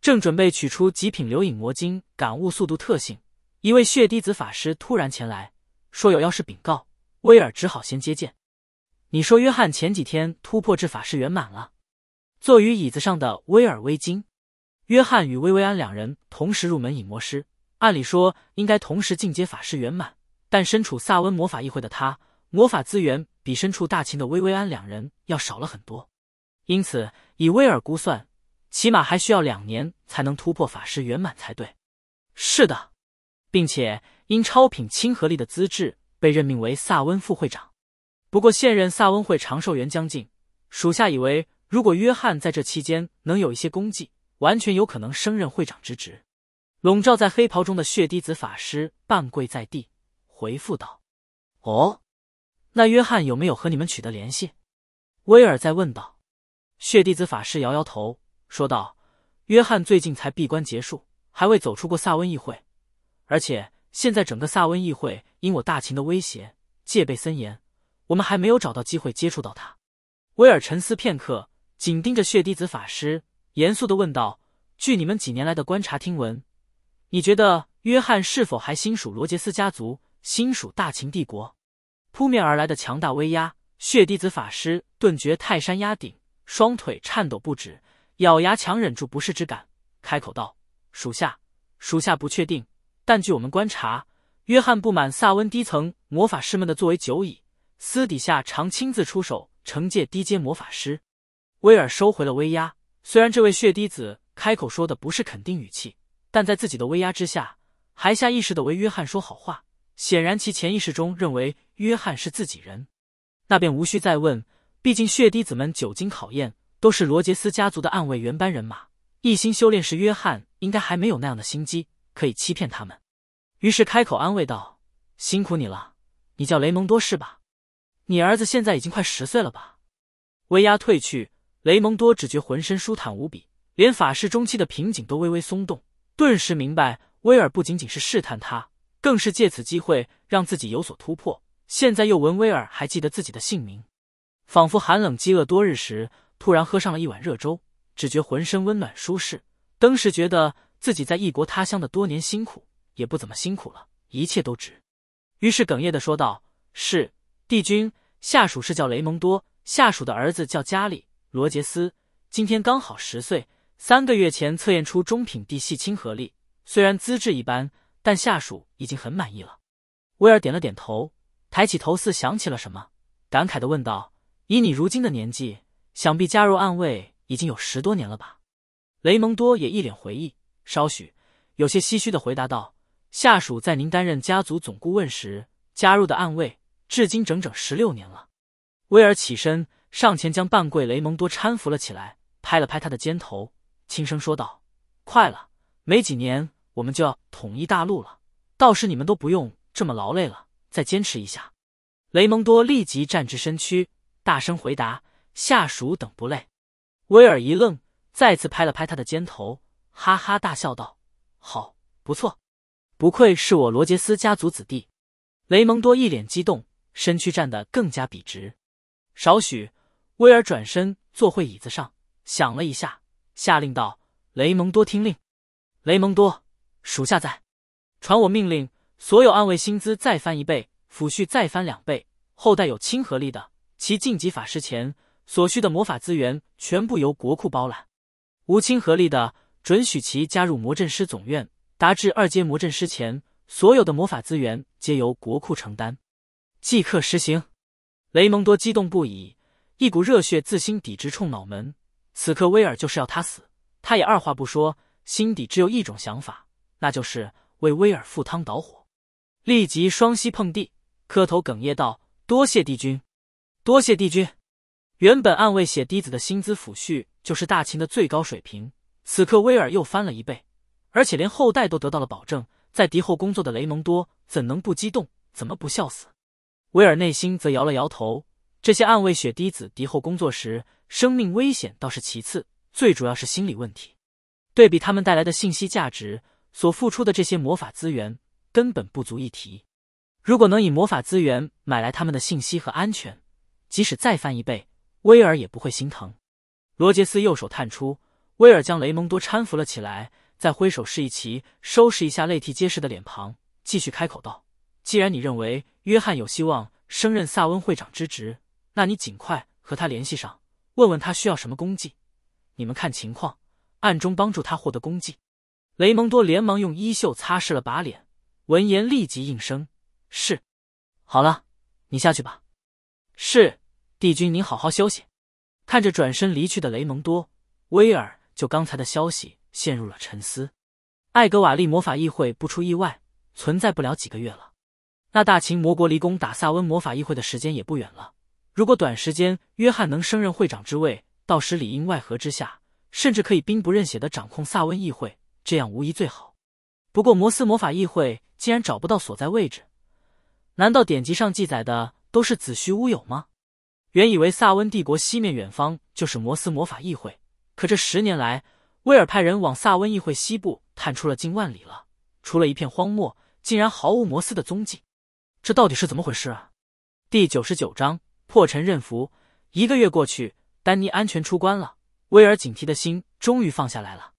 S1: 正准备取出极品流影魔晶，感悟速度特性，一位血滴子法师突然前来。说有要事禀告，威尔只好先接见。你说约翰前几天突破至法师圆满了？坐于椅子上的威尔微惊。约翰与薇薇安两人同时入门隐魔师，按理说应该同时进阶法师圆满，但身处萨温魔法议会的他，魔法资源比身处大秦的薇薇安两人要少了很多，因此以威尔估算，起码还需要两年才能突破法师圆满才对。是的，并且。因超品亲和力的资质，被任命为萨温副会长。不过，现任萨温会长寿元将近，属下以为，如果约翰在这期间能有一些功绩，完全有可能升任会长之职。笼罩在黑袍中的血滴子法师半跪在地，回复道：“哦，那约翰有没有和你们取得联系？”威尔再问道。血滴子法师摇摇头，说道：“约翰最近才闭关结束，还未走出过萨温议会，而且……”现在整个萨温议会因我大秦的威胁戒备森严，我们还没有找到机会接触到他。威尔沉思片刻，紧盯着血滴子法师，严肃的问道：“据你们几年来的观察听闻，你觉得约翰是否还心属罗杰斯家族，心属大秦帝国？”扑面而来的强大威压，血滴子法师顿觉泰山压顶，双腿颤抖不止，咬牙强忍住不适之感，开口道：“属下，属下不确定。”但据我们观察，约翰不满萨温低层魔法师们的作为久矣，私底下常亲自出手惩戒低阶魔法师。威尔收回了威压，虽然这位血滴子开口说的不是肯定语气，但在自己的威压之下，还下意识的为约翰说好话。显然，其潜意识中认为约翰是自己人，那便无需再问。毕竟血滴子们久经考验，都是罗杰斯家族的暗卫原班人马，一心修炼时，约翰应该还没有那样的心机。可以欺骗他们，于是开口安慰道：“辛苦你了，你叫雷蒙多是吧？你儿子现在已经快十岁了吧？”威压退去，雷蒙多只觉浑身舒坦无比，连法式中期的瓶颈都微微松动，顿时明白威尔不仅仅是试探他，更是借此机会让自己有所突破。现在又闻威尔还记得自己的姓名，仿佛寒冷饥饿多日时突然喝上了一碗热粥，只觉浑身温暖舒适，登时觉得。自己在异国他乡的多年辛苦也不怎么辛苦了，一切都值。于是哽咽的说道：“是帝君，下属是叫雷蒙多，下属的儿子叫加里·罗杰斯，今天刚好十岁。三个月前测验出中品地系亲和力，虽然资质一般，但下属已经很满意了。”威尔点了点头，抬起头似想起了什么，感慨的问道：“以你如今的年纪，想必加入暗卫已经有十多年了吧？”雷蒙多也一脸回忆。稍许有些唏嘘的回答道：“下属在您担任家族总顾问时加入的暗卫，至今整整十六年了。”威尔起身上前将半跪雷蒙多搀扶了起来，拍了拍他的肩头，轻声说道：“快了，没几年我们就要统一大陆了，到时你们都不用这么劳累了，再坚持一下。”雷蒙多立即站直身躯，大声回答：“下属等不累。”威尔一愣，再次拍了拍他的肩头。哈哈大笑道：“好，不错，不愧是我罗杰斯家族子弟。”雷蒙多一脸激动，身躯站得更加笔直。少许，威尔转身坐回椅子上，想了一下，下令道：“雷蒙多，听令！”雷蒙多，属下在。传我命令：所有暗卫薪资再翻一倍，抚恤再翻两倍。后代有亲和力的，其晋级法师前所需的魔法资源全部由国库包揽；无亲和力的。准许其加入魔阵师总院，达至二阶魔阵师前，所有的魔法资源皆由国库承担，即刻实行。雷蒙多激动不已，一股热血自心底直冲脑门。此刻威尔就是要他死，他也二话不说，心底只有一种想法，那就是为威尔赴汤蹈火。立即双膝碰地，磕头哽咽道：“多谢帝君，多谢帝君！”原本暗卫血滴子的薪资抚恤就是大秦的最高水平。此刻，威尔又翻了一倍，而且连后代都得到了保证。在敌后工作的雷蒙多怎能不激动？怎么不笑死？威尔内心则摇了摇头。这些暗卫血滴子敌后工作时，生命危险倒是其次，最主要是心理问题。对比他们带来的信息价值，所付出的这些魔法资源根本不足一提。如果能以魔法资源买来他们的信息和安全，即使再翻一倍，威尔也不会心疼。罗杰斯右手探出。威尔将雷蒙多搀扶了起来，再挥手示意其收拾一下泪涕皆湿的脸庞，继续开口道：“既然你认为约翰有希望升任萨温会长之职，那你尽快和他联系上，问问他需要什么功绩，你们看情况暗中帮助他获得功绩。”雷蒙多连忙用衣袖擦拭了把脸，闻言立即应声：“是。”好了，你下去吧。是，帝君您好好休息。看着转身离去的雷蒙多，威尔。就刚才的消息陷入了沉思，艾格瓦利魔法议会不出意外存在不了几个月了，那大秦魔国离攻打萨温魔法议会的时间也不远了。如果短时间约翰能升任会长之位，到时里应外合之下，甚至可以兵不刃血的掌控萨温议会，这样无疑最好。不过摩斯魔法议会既然找不到所在位置，难道典籍上记载的都是子虚乌有吗？原以为萨温帝国西面远方就是摩斯魔法议会。可这十年来，威尔派人往萨温议会西部探出了近万里了，除了一片荒漠，竟然毫无摩斯的踪迹。这到底是怎么回事啊？第九十九章破城认俘。一个月过去，丹尼安全出关了，威尔警惕的心终于放下来了。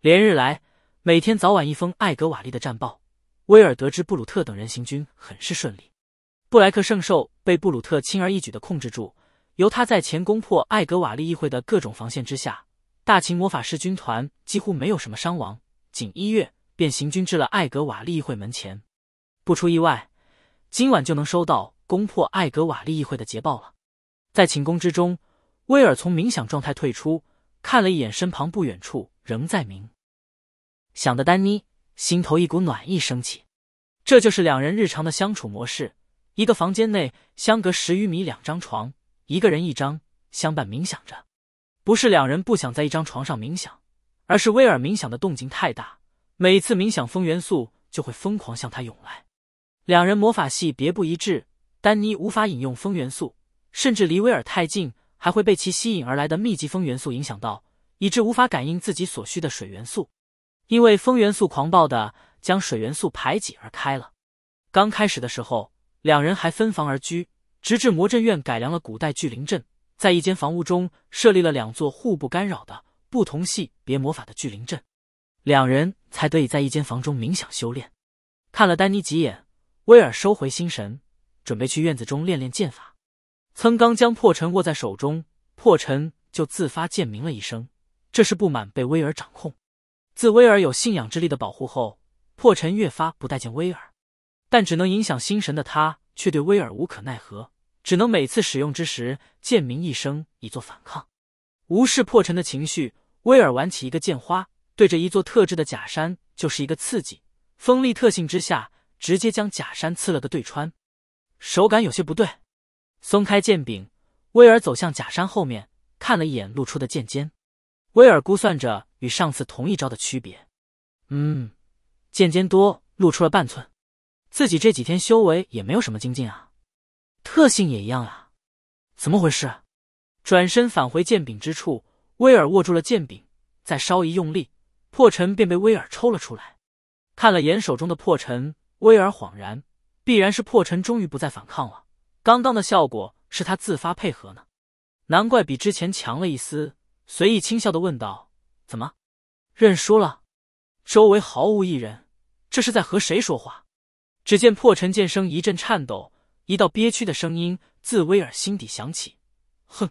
S1: 连日来，每天早晚一封艾格瓦利的战报，威尔得知布鲁特等人行军很是顺利，布莱克圣兽被布鲁特轻而易举的控制住，由他在前攻破艾格瓦利议会的各种防线之下。大秦魔法师军团几乎没有什么伤亡，仅一月便行军至了艾格瓦利议会门前。不出意外，今晚就能收到攻破艾格瓦利议会的捷报了。在寝宫之中，威尔从冥想状态退出，看了一眼身旁不远处仍在冥想的丹妮，心头一股暖意升起。这就是两人日常的相处模式：一个房间内相隔十余米，两张床，一个人一张，相伴冥想着。不是两人不想在一张床上冥想，而是威尔冥想的动静太大，每次冥想风元素就会疯狂向他涌来。两人魔法系别不一致，丹妮无法引用风元素，甚至离威尔太近，还会被其吸引而来的密集风元素影响到，以致无法感应自己所需的水元素，因为风元素狂暴的将水元素排挤而开了。刚开始的时候，两人还分房而居，直至魔阵院改良了古代聚灵阵。在一间房屋中设立了两座互不干扰的不同系别魔法的聚灵阵，两人才得以在一间房中冥想修炼。看了丹尼几眼，威尔收回心神，准备去院子中练练剑法。曾刚将破尘握在手中，破尘就自发剑鸣了一声，这是不满被威尔掌控。自威尔有信仰之力的保护后，破尘越发不待见威尔，但只能影响心神的他却对威尔无可奈何。只能每次使用之时，剑鸣一声以作反抗，无视破尘的情绪。威尔挽起一个剑花，对着一座特制的假山就是一个刺激，锋利特性之下，直接将假山刺了个对穿。手感有些不对，松开剑柄，威尔走向假山后面，看了一眼露出的剑尖。威尔估算着与上次同一招的区别，嗯，剑尖多露出了半寸，自己这几天修为也没有什么精进啊。特性也一样啊，怎么回事？转身返回剑柄之处，威尔握住了剑柄，再稍一用力，破尘便被威尔抽了出来。看了眼手中的破尘，威尔恍然，必然是破尘终于不再反抗了。刚刚的效果是他自发配合呢，难怪比之前强了一丝。随意轻笑的问道：“怎么，认输了？”周围毫无一人，这是在和谁说话？只见破尘剑声一阵颤抖。一道憋屈的声音自威尔心底响起：“哼，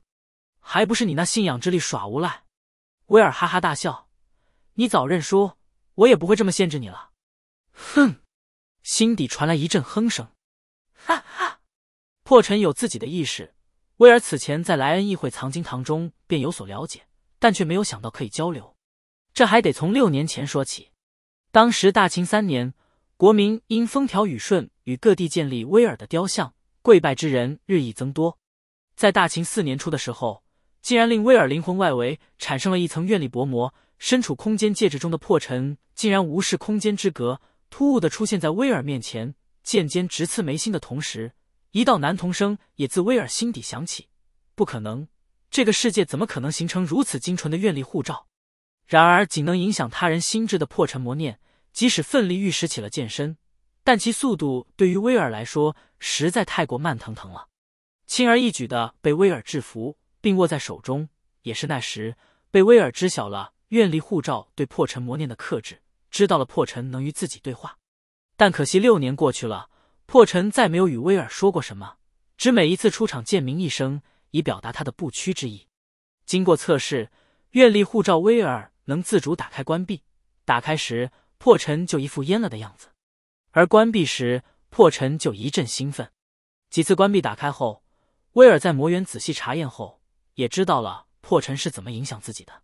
S1: 还不是你那信仰之力耍无赖！”威尔哈哈大笑：“你早认输，我也不会这么限制你了。”哼，心底传来一阵哼声。哈哈，破尘有自己的意识，威尔此前在莱恩议会藏经堂中便有所了解，但却没有想到可以交流。这还得从六年前说起，当时大清三年。国民因风调雨顺，与各地建立威尔的雕像，跪拜之人日益增多。在大秦四年初的时候，竟然令威尔灵魂外围产生了一层愿力薄膜。身处空间戒指中的破尘，竟然无视空间之隔，突兀的出现在威尔面前，剑尖直刺眉心的同时，一道男童声也自威尔心底响起：“不可能，这个世界怎么可能形成如此精纯的愿力护照？然而，仅能影响他人心智的破尘魔念。即使奋力御使起了剑身，但其速度对于威尔来说实在太过慢腾腾了，轻而易举的被威尔制服，并握在手中。也是那时，被威尔知晓了愿力护照对破尘魔念的克制，知道了破尘能与自己对话。但可惜六年过去了，破尘再没有与威尔说过什么，只每一次出场剑鸣一声，以表达他的不屈之意。经过测试，愿力护照威尔能自主打开关闭，打开时。破尘就一副蔫了的样子，而关闭时破尘就一阵兴奋。几次关闭打开后，威尔在魔园仔细查验后，也知道了破尘是怎么影响自己的。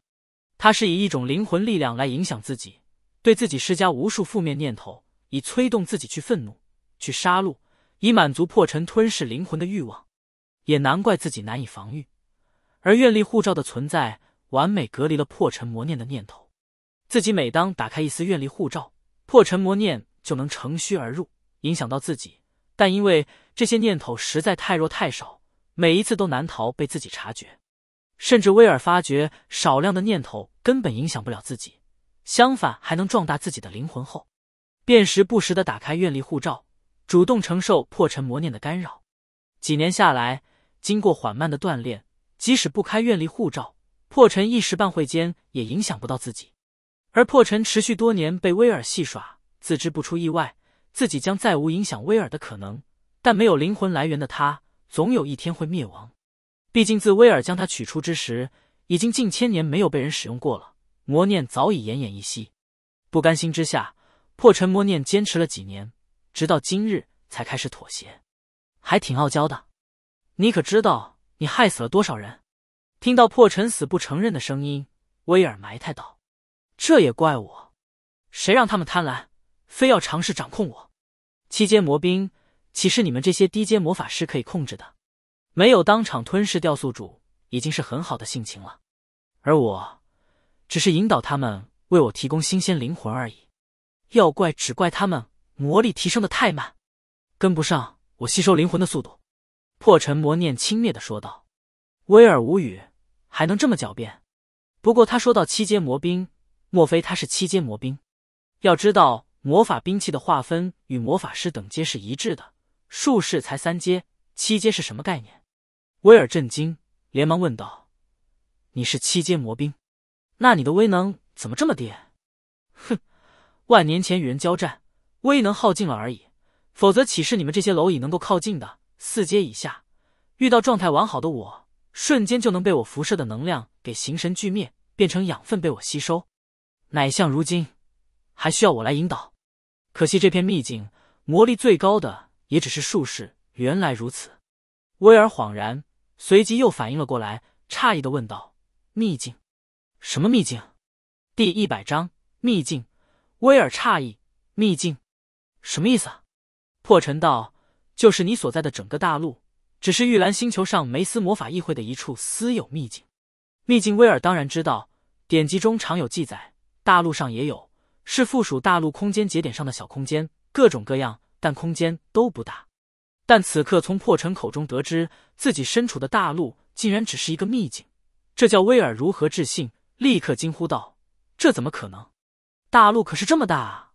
S1: 他是以一种灵魂力量来影响自己，对自己施加无数负面念头，以催动自己去愤怒、去杀戮，以满足破尘吞噬灵魂的欲望。也难怪自己难以防御，而愿力护照的存在完美隔离了破尘魔念的念头。自己每当打开一丝愿力护照，破尘魔念就能乘虚而入，影响到自己。但因为这些念头实在太弱太少，每一次都难逃被自己察觉。甚至威尔发觉，少量的念头根本影响不了自己，相反还能壮大自己的灵魂。后，便时不时的打开愿力护照，主动承受破尘魔念的干扰。几年下来，经过缓慢的锻炼，即使不开愿力护照，破尘一时半会间也影响不到自己。而破尘持续多年被威尔戏耍，自知不出意外，自己将再无影响威尔的可能。但没有灵魂来源的他，总有一天会灭亡。毕竟自威尔将他取出之时，已经近千年没有被人使用过了，魔念早已奄奄一息。不甘心之下，破尘魔念坚持了几年，直到今日才开始妥协，还挺傲娇的。你可知道你害死了多少人？听到破尘死不承认的声音，威尔埋汰道。这也怪我，谁让他们贪婪，非要尝试掌控我。七阶魔兵岂是你们这些低阶魔法师可以控制的？没有当场吞噬掉宿主，已经是很好的性情了。而我，只是引导他们为我提供新鲜灵魂而已。要怪只怪他们魔力提升的太慢，跟不上我吸收灵魂的速度。”破尘魔念轻蔑的说道。威尔无语，还能这么狡辩？不过他说到七阶魔兵。莫非他是七阶魔兵？要知道，魔法兵器的划分与魔法师等阶是一致的，术士才三阶，七阶是什么概念？威尔震惊，连忙问道：“你是七阶魔兵？那你的威能怎么这么低？”“哼，万年前与人交战，威能耗尽了而已，否则岂是你们这些蝼蚁能够靠近的？四阶以下，遇到状态完好的我，瞬间就能被我辐射的能量给形神俱灭，变成养分被我吸收。”乃像如今，还需要我来引导。可惜这片秘境魔力最高的也只是术士。原来如此，威尔恍然，随即又反应了过来，诧异的问道：“秘境？什么秘境？”第一百章秘境。威尔诧异：“秘境？什么意思？”破尘道：“就是你所在的整个大陆，只是玉兰星球上梅斯魔法议会的一处私有秘境。”秘境，威尔当然知道，典籍中常有记载。大陆上也有，是附属大陆空间节点上的小空间，各种各样，但空间都不大。但此刻从破城口中得知，自己身处的大陆竟然只是一个秘境，这叫威尔如何置信？立刻惊呼道：“这怎么可能？大陆可是这么大！”啊！”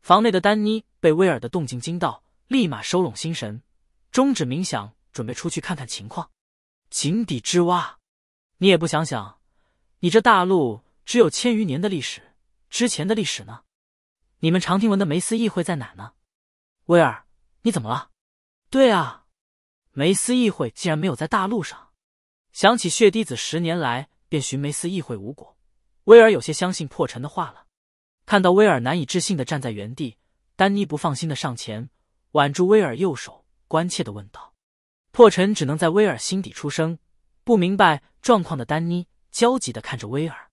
S1: 房内的丹妮被威尔的动静惊到，立马收拢心神，终止冥想，准备出去看看情况。井底之蛙，你也不想想，你这大陆。只有千余年的历史，之前的历史呢？你们常听闻的梅斯议会在哪呢？威尔，你怎么了？对啊，梅斯议会竟然没有在大陆上。想起血滴子十年来便寻梅斯议会无果，威尔有些相信破尘的话了。看到威尔难以置信的站在原地，丹妮不放心的上前挽住威尔右手，关切的问道：“破尘只能在威尔心底出声，不明白状况的丹妮焦急的看着威尔。”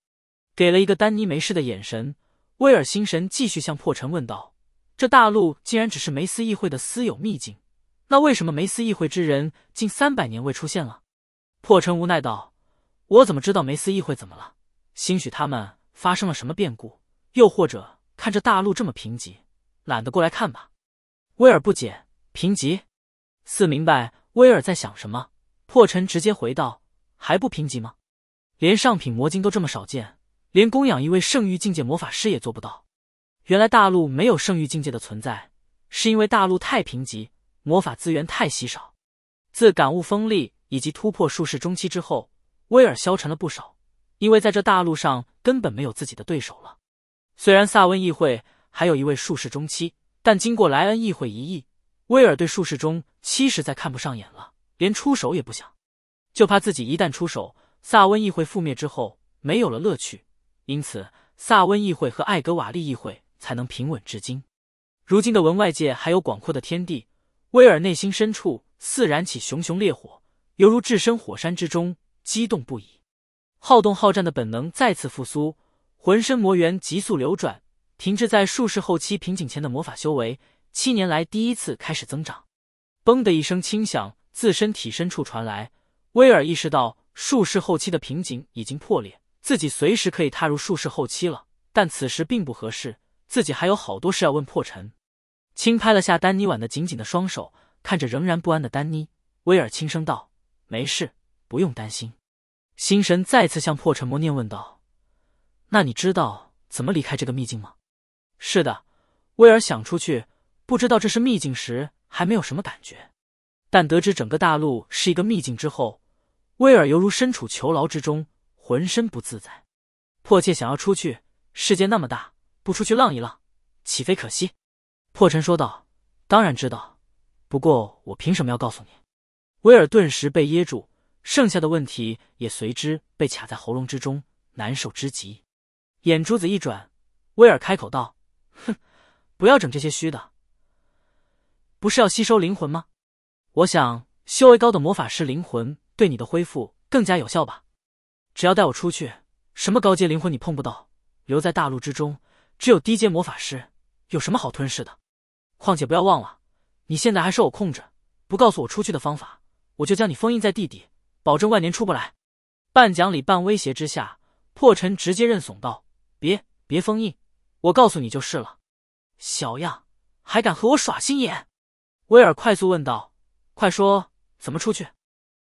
S1: 给了一个丹尼没事的眼神，威尔心神继续向破尘问道：“这大陆竟然只是梅斯议会的私有秘境，那为什么梅斯议会之人近三百年未出现了？”破尘无奈道：“我怎么知道梅斯议会怎么了？兴许他们发生了什么变故，又或者看这大陆这么贫瘠，懒得过来看吧。”威尔不解，贫瘠，似明白威尔在想什么。破尘直接回道：“还不贫瘠吗？连上品魔晶都这么少见。”连供养一位圣域境界魔法师也做不到。原来大陆没有圣域境界的存在，是因为大陆太贫瘠，魔法资源太稀少。自感悟锋利以及突破术士中期之后，威尔消沉了不少，因为在这大陆上根本没有自己的对手了。虽然萨温议会还有一位术士中期，但经过莱恩议会一役，威尔对术士中期实在看不上眼了，连出手也不想，就怕自己一旦出手，萨温议会覆灭之后没有了乐趣。因此，萨温议会和艾格瓦利议会才能平稳至今。如今的文外界还有广阔的天地。威尔内心深处似燃起熊熊烈火，犹如置身火山之中，激动不已。好动好战的本能再次复苏，浑身魔元急速流转，停滞在术士后期瓶颈前的魔法修为，七年来第一次开始增长。嘣的一声轻响，自身体深处传来，威尔意识到术士后期的瓶颈已经破裂。自己随时可以踏入术士后期了，但此时并不合适。自己还有好多事要问破尘。轻拍了下丹妮挽的紧紧的双手，看着仍然不安的丹妮，威尔轻声道：“没事，不用担心。”心神再次向破尘魔念问道：“那你知道怎么离开这个秘境吗？”“是的。”威尔想出去，不知道这是秘境时还没有什么感觉，但得知整个大陆是一个秘境之后，威尔犹如身处囚牢之中。浑身不自在，迫切想要出去。世界那么大，不出去浪一浪，岂非可惜？破尘说道：“当然知道，不过我凭什么要告诉你？”威尔顿时被噎住，剩下的问题也随之被卡在喉咙之中，难受之极。眼珠子一转，威尔开口道：“哼，不要整这些虚的。不是要吸收灵魂吗？我想，修为高的魔法师灵魂对你的恢复更加有效吧。”只要带我出去，什么高阶灵魂你碰不到。留在大陆之中，只有低阶魔法师，有什么好吞噬的？况且不要忘了，你现在还受我控制，不告诉我出去的方法，我就将你封印在地底，保证万年出不来。半讲理半威胁之下，破尘直接认怂道：“别别封印，我告诉你就是了。”小样，还敢和我耍心眼？威尔快速问道：“快说，怎么出去？”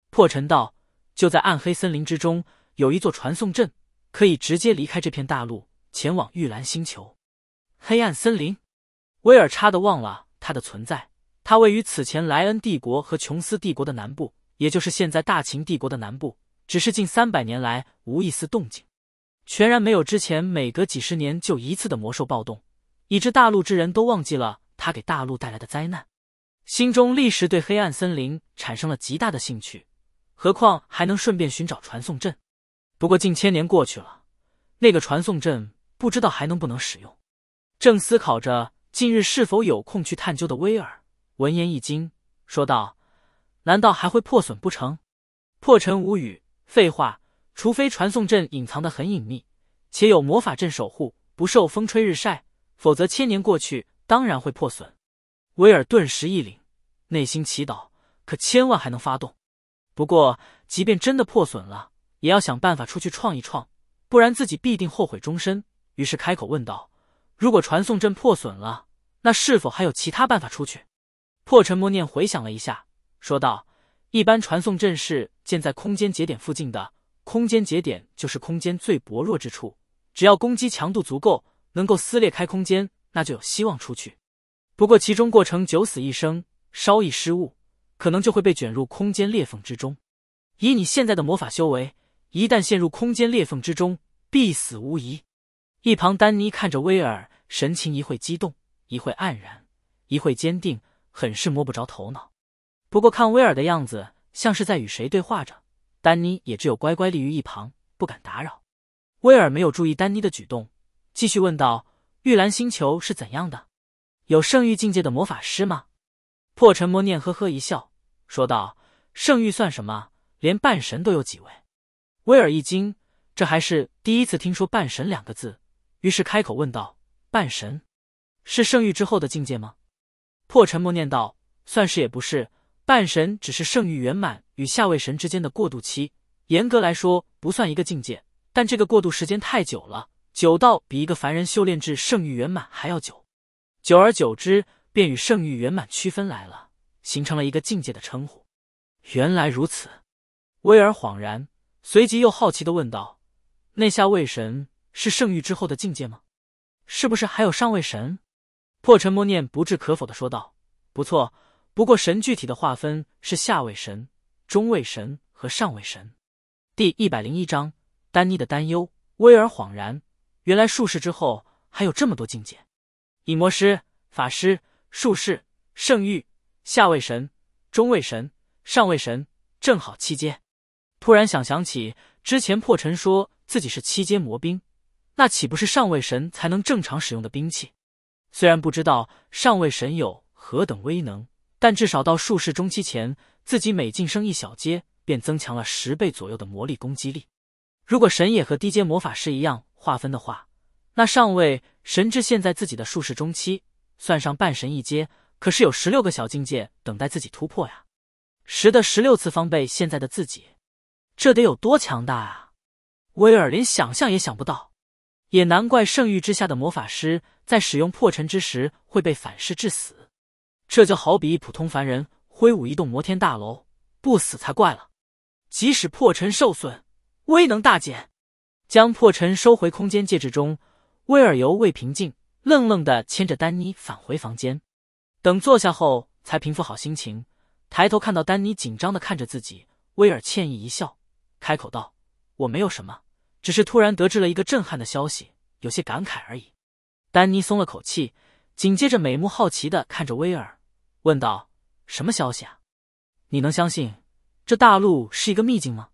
S1: 破尘道：“就在暗黑森林之中。”有一座传送阵，可以直接离开这片大陆，前往玉兰星球。黑暗森林，威尔差的忘了它的存在。它位于此前莱恩帝国和琼斯帝国的南部，也就是现在大秦帝国的南部。只是近三百年来无一丝动静，全然没有之前每隔几十年就一次的魔兽暴动，以致大陆之人都忘记了它给大陆带来的灾难，心中立时对黑暗森林产生了极大的兴趣。何况还能顺便寻找传送阵。不过近千年过去了，那个传送阵不知道还能不能使用。正思考着近日是否有空去探究的威尔闻言一惊，说道：“难道还会破损不成？”破尘无语：“废话，除非传送阵隐藏的很隐秘，且有魔法阵守护，不受风吹日晒，否则千年过去当然会破损。”威尔顿时一凛，内心祈祷：“可千万还能发动。”不过，即便真的破损了。也要想办法出去闯一闯，不然自己必定后悔终身。于是开口问道：“如果传送阵破损了，那是否还有其他办法出去？”破尘默念回想了一下，说道：“一般传送阵是建在空间节点附近的，空间节点就是空间最薄弱之处，只要攻击强度足够，能够撕裂开空间，那就有希望出去。不过其中过程九死一生，稍一失误，可能就会被卷入空间裂缝之中。以你现在的魔法修为。”一旦陷入空间裂缝之中，必死无疑。一旁，丹妮看着威尔，神情一会激动，一会黯然，一会坚定，很是摸不着头脑。不过看威尔的样子，像是在与谁对话着，丹妮也只有乖乖立于一旁，不敢打扰。威尔没有注意丹妮的举动，继续问道：“玉兰星球是怎样的？有圣域境界的魔法师吗？”破尘魔念呵呵一笑，说道：“圣域算什么？连半神都有几位。”威尔一惊，这还是第一次听说“半神”两个字，于是开口问道：“半神，是圣域之后的境界吗？”破沉默念道：“算是也不是，半神只是圣域圆满与下位神之间的过渡期，严格来说不算一个境界。但这个过渡时间太久了，久到比一个凡人修炼至圣域圆满还要久，久而久之便与圣域圆满区分来了，形成了一个境界的称呼。原来如此。”威尔恍然。随即又好奇的问道：“那下位神是圣域之后的境界吗？是不是还有上位神？”破尘默念不置可否的说道：“不错，不过神具体的划分是下位神、中位神和上位神。”第一百零一章丹妮的担忧。威尔恍然，原来术士之后还有这么多境界：隐魔师、法师、术士、圣域、下位神、中位神、上位神，正好七阶。突然想想起之前破尘说自己是七阶魔兵，那岂不是上位神才能正常使用的兵器？虽然不知道上位神有何等威能，但至少到术士中期前，自己每晋升一小阶，便增强了十倍左右的魔力攻击力。如果神也和低阶魔法师一样划分的话，那上位神至现在自己的术士中期，算上半神一阶，可是有十六个小境界等待自己突破呀！十的十六次方倍现在的自己。这得有多强大啊！威尔连想象也想不到，也难怪圣域之下的魔法师在使用破尘之时会被反噬致死。这就好比普通凡人挥舞一栋摩天大楼，不死才怪了。即使破尘受损，威能大减，将破尘收回空间戒指中。威尔犹未平静，愣愣的牵着丹妮返回房间。等坐下后，才平复好心情，抬头看到丹妮紧张的看着自己，威尔歉意一笑。开口道：“我没有什么，只是突然得知了一个震撼的消息，有些感慨而已。”丹尼松了口气，紧接着美目好奇的看着威尔，问道：“什么消息啊？你能相信这大陆是一个秘境吗？”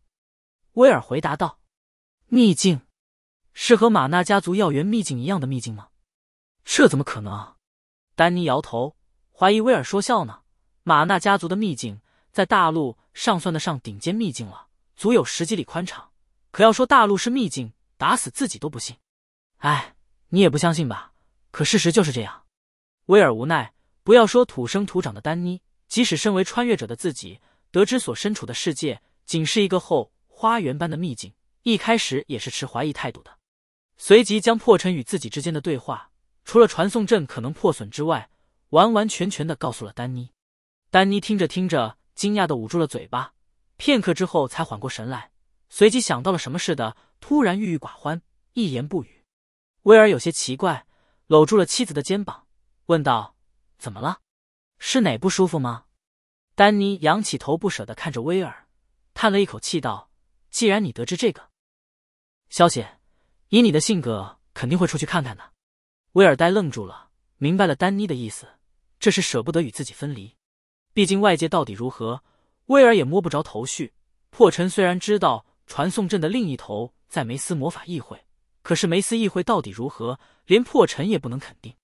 S1: 威尔回答道：“秘境，是和马纳家族要员秘境一样的秘境吗？这怎么可能？”丹尼摇头，怀疑威尔说笑呢。马纳家族的秘境在大陆上算得上顶尖秘境了。足有十几里宽敞，可要说大陆是秘境，打死自己都不信。哎，你也不相信吧？可事实就是这样。威尔无奈，不要说土生土长的丹妮，即使身为穿越者的自己，得知所身处的世界仅是一个后花园般的秘境，一开始也是持怀疑态度的。随即，将破尘与自己之间的对话，除了传送阵可能破损之外，完完全全的告诉了丹妮。丹妮听着听着，惊讶的捂住了嘴巴。片刻之后才缓过神来，随即想到了什么似的，突然郁郁寡欢，一言不语。威尔有些奇怪，搂住了妻子的肩膀，问道：“怎么了？是哪不舒服吗？”丹尼仰起头，不舍地看着威尔，叹了一口气道：“既然你得知这个消息，以你的性格，肯定会出去看看的。”威尔呆愣住了，明白了丹妮的意思，这是舍不得与自己分离，毕竟外界到底如何。威尔也摸不着头绪。破尘虽然知道传送阵的另一头在梅斯魔法议会，可是梅斯议会到底如何，连破尘也不能肯定。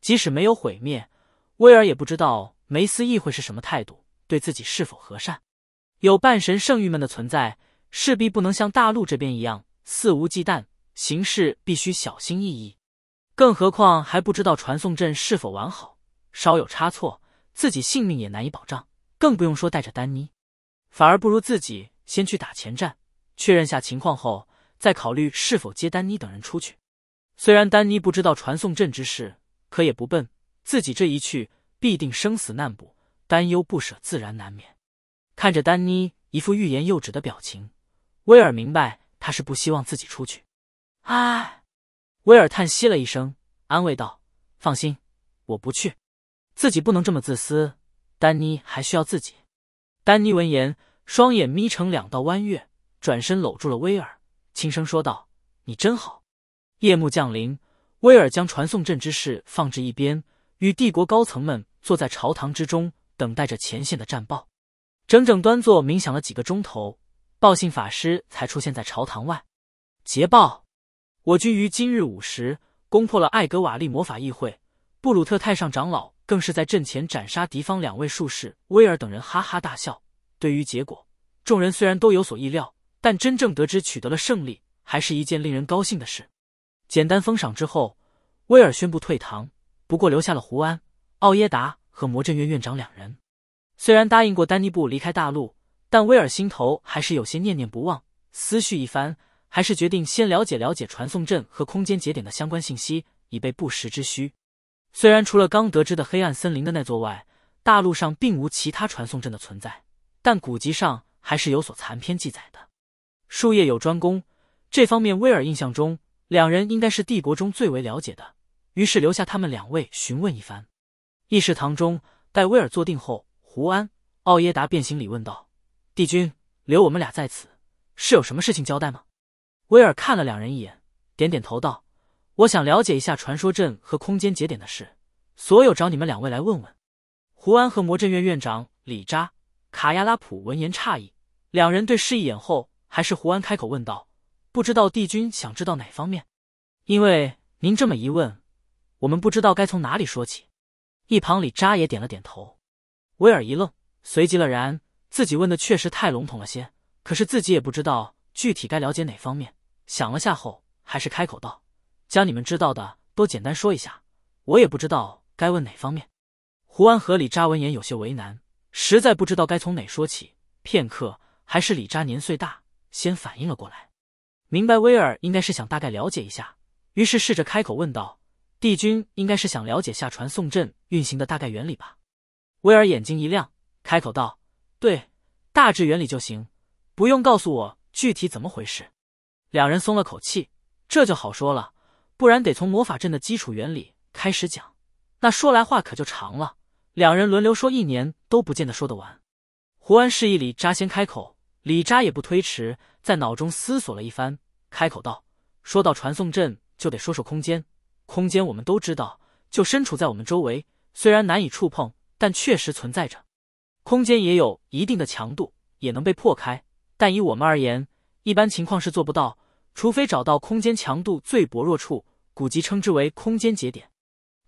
S1: 即使没有毁灭，威尔也不知道梅斯议会是什么态度，对自己是否和善。有半神圣域们的存在，势必不能像大陆这边一样肆无忌惮，行事必须小心翼翼。更何况还不知道传送阵是否完好，稍有差错，自己性命也难以保障。更不用说带着丹妮，反而不如自己先去打前站，确认下情况后再考虑是否接丹妮等人出去。虽然丹妮不知道传送阵之事，可也不笨，自己这一去必定生死难卜，担忧不舍自然难免。看着丹妮一副欲言又止的表情，威尔明白他是不希望自己出去。唉，威尔叹息了一声，安慰道：“放心，我不去，自己不能这么自私。”丹妮还需要自己。丹妮闻言，双眼眯成两道弯月，转身搂住了威尔，轻声说道：“你真好。”夜幕降临，威尔将传送阵之事放置一边，与帝国高层们坐在朝堂之中，等待着前线的战报。整整端坐冥想了几个钟头，报信法师才出现在朝堂外。捷报！我军于今日午时攻破了艾格瓦利魔法议会，布鲁特太上长老。更是在阵前斩杀敌方两位术士，威尔等人哈哈大笑。对于结果，众人虽然都有所意料，但真正得知取得了胜利，还是一件令人高兴的事。简单封赏之后，威尔宣布退堂，不过留下了胡安、奥耶达和魔阵院院长两人。虽然答应过丹尼布离开大陆，但威尔心头还是有些念念不忘。思绪一番，还是决定先了解了解传送阵和空间节点的相关信息，以备不时之需。虽然除了刚得知的黑暗森林的那座外，大陆上并无其他传送阵的存在，但古籍上还是有所残篇记载的。术业有专攻，这方面威尔印象中两人应该是帝国中最为了解的，于是留下他们两位询问一番。议事堂中，待威尔坐定后，胡安、奥耶达便行礼问道：“帝君，留我们俩在此，是有什么事情交代吗？”威尔看了两人一眼，点点头道。我想了解一下传说阵和空间节点的事，所有找你们两位来问问。胡安和魔阵院院长李扎卡亚拉普闻言诧异，两人对视一眼后，还是胡安开口问道：“不知道帝君想知道哪方面？因为您这么一问，我们不知道该从哪里说起。”一旁李扎也点了点头。威尔一愣，随即了然，自己问的确实太笼统了些，可是自己也不知道具体该了解哪方面。想了下后，还是开口道。将你们知道的都简单说一下，我也不知道该问哪方面。胡安和李扎闻言有些为难，实在不知道该从哪说起。片刻，还是李扎年岁大，先反应了过来，明白威尔应该是想大概了解一下，于是试着开口问道：“帝君应该是想了解下传送阵运行的大概原理吧？”威尔眼睛一亮，开口道：“对，大致原理就行，不用告诉我具体怎么回事。”两人松了口气，这就好说了。不然得从魔法阵的基础原理开始讲，那说来话可就长了。两人轮流说一年都不见得说得完。胡安示意李扎先开口，李扎也不推迟，在脑中思索了一番，开口道：“说到传送阵，就得说说空间。空间我们都知道，就身处在我们周围，虽然难以触碰，但确实存在着。空间也有一定的强度，也能被破开，但以我们而言，一般情况是做不到，除非找到空间强度最薄弱处。”古籍称之为空间节点，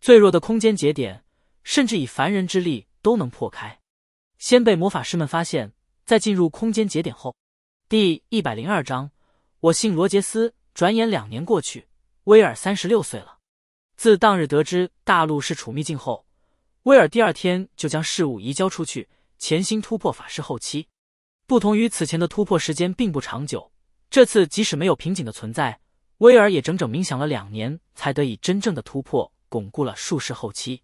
S1: 最弱的空间节点，甚至以凡人之力都能破开。先被魔法师们发现，在进入空间节点后，第一百零二章，我姓罗杰斯。转眼两年过去，威尔三十六岁了。自当日得知大陆是处秘境后，威尔第二天就将事物移交出去，潜心突破法师后期。不同于此前的突破时间并不长久，这次即使没有瓶颈的存在。威尔也整整冥想了两年，才得以真正的突破，巩固了术士后期。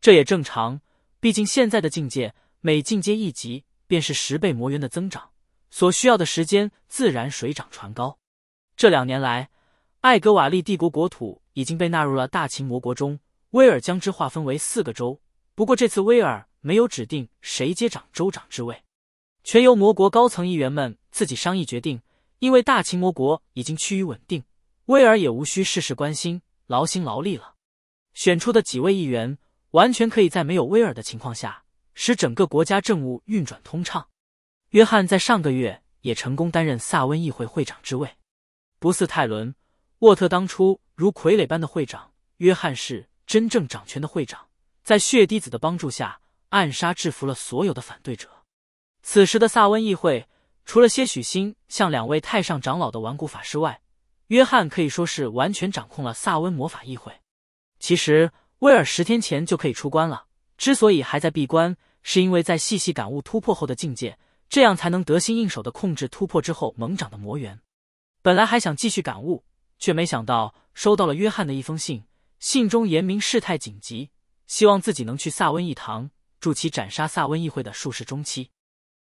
S1: 这也正常，毕竟现在的境界，每进阶一级，便是十倍魔元的增长，所需要的时间自然水涨船高。这两年来，艾格瓦利帝国国土已经被纳入了大秦魔国中，威尔将之划分为四个州。不过这次威尔没有指定谁接掌州长之位，全由魔国高层议员们自己商议决定，因为大秦魔国已经趋于稳定。威尔也无需事事关心、劳心劳力了。选出的几位议员完全可以在没有威尔的情况下，使整个国家政务运转通畅。约翰在上个月也成功担任萨温议会会长之位，不似泰伦·沃特当初如傀儡般的会长。约翰是真正掌权的会长，在血滴子的帮助下暗杀制服了所有的反对者。此时的萨温议会，除了些许心向两位太上长老的顽固法师外，约翰可以说是完全掌控了萨温魔法议会。其实，威尔十天前就可以出关了，之所以还在闭关，是因为在细细感悟突破后的境界，这样才能得心应手的控制突破之后猛涨的魔猿。本来还想继续感悟，却没想到收到了约翰的一封信，信中言明事态紧急，希望自己能去萨温一堂助其斩杀萨温议会的术士中期。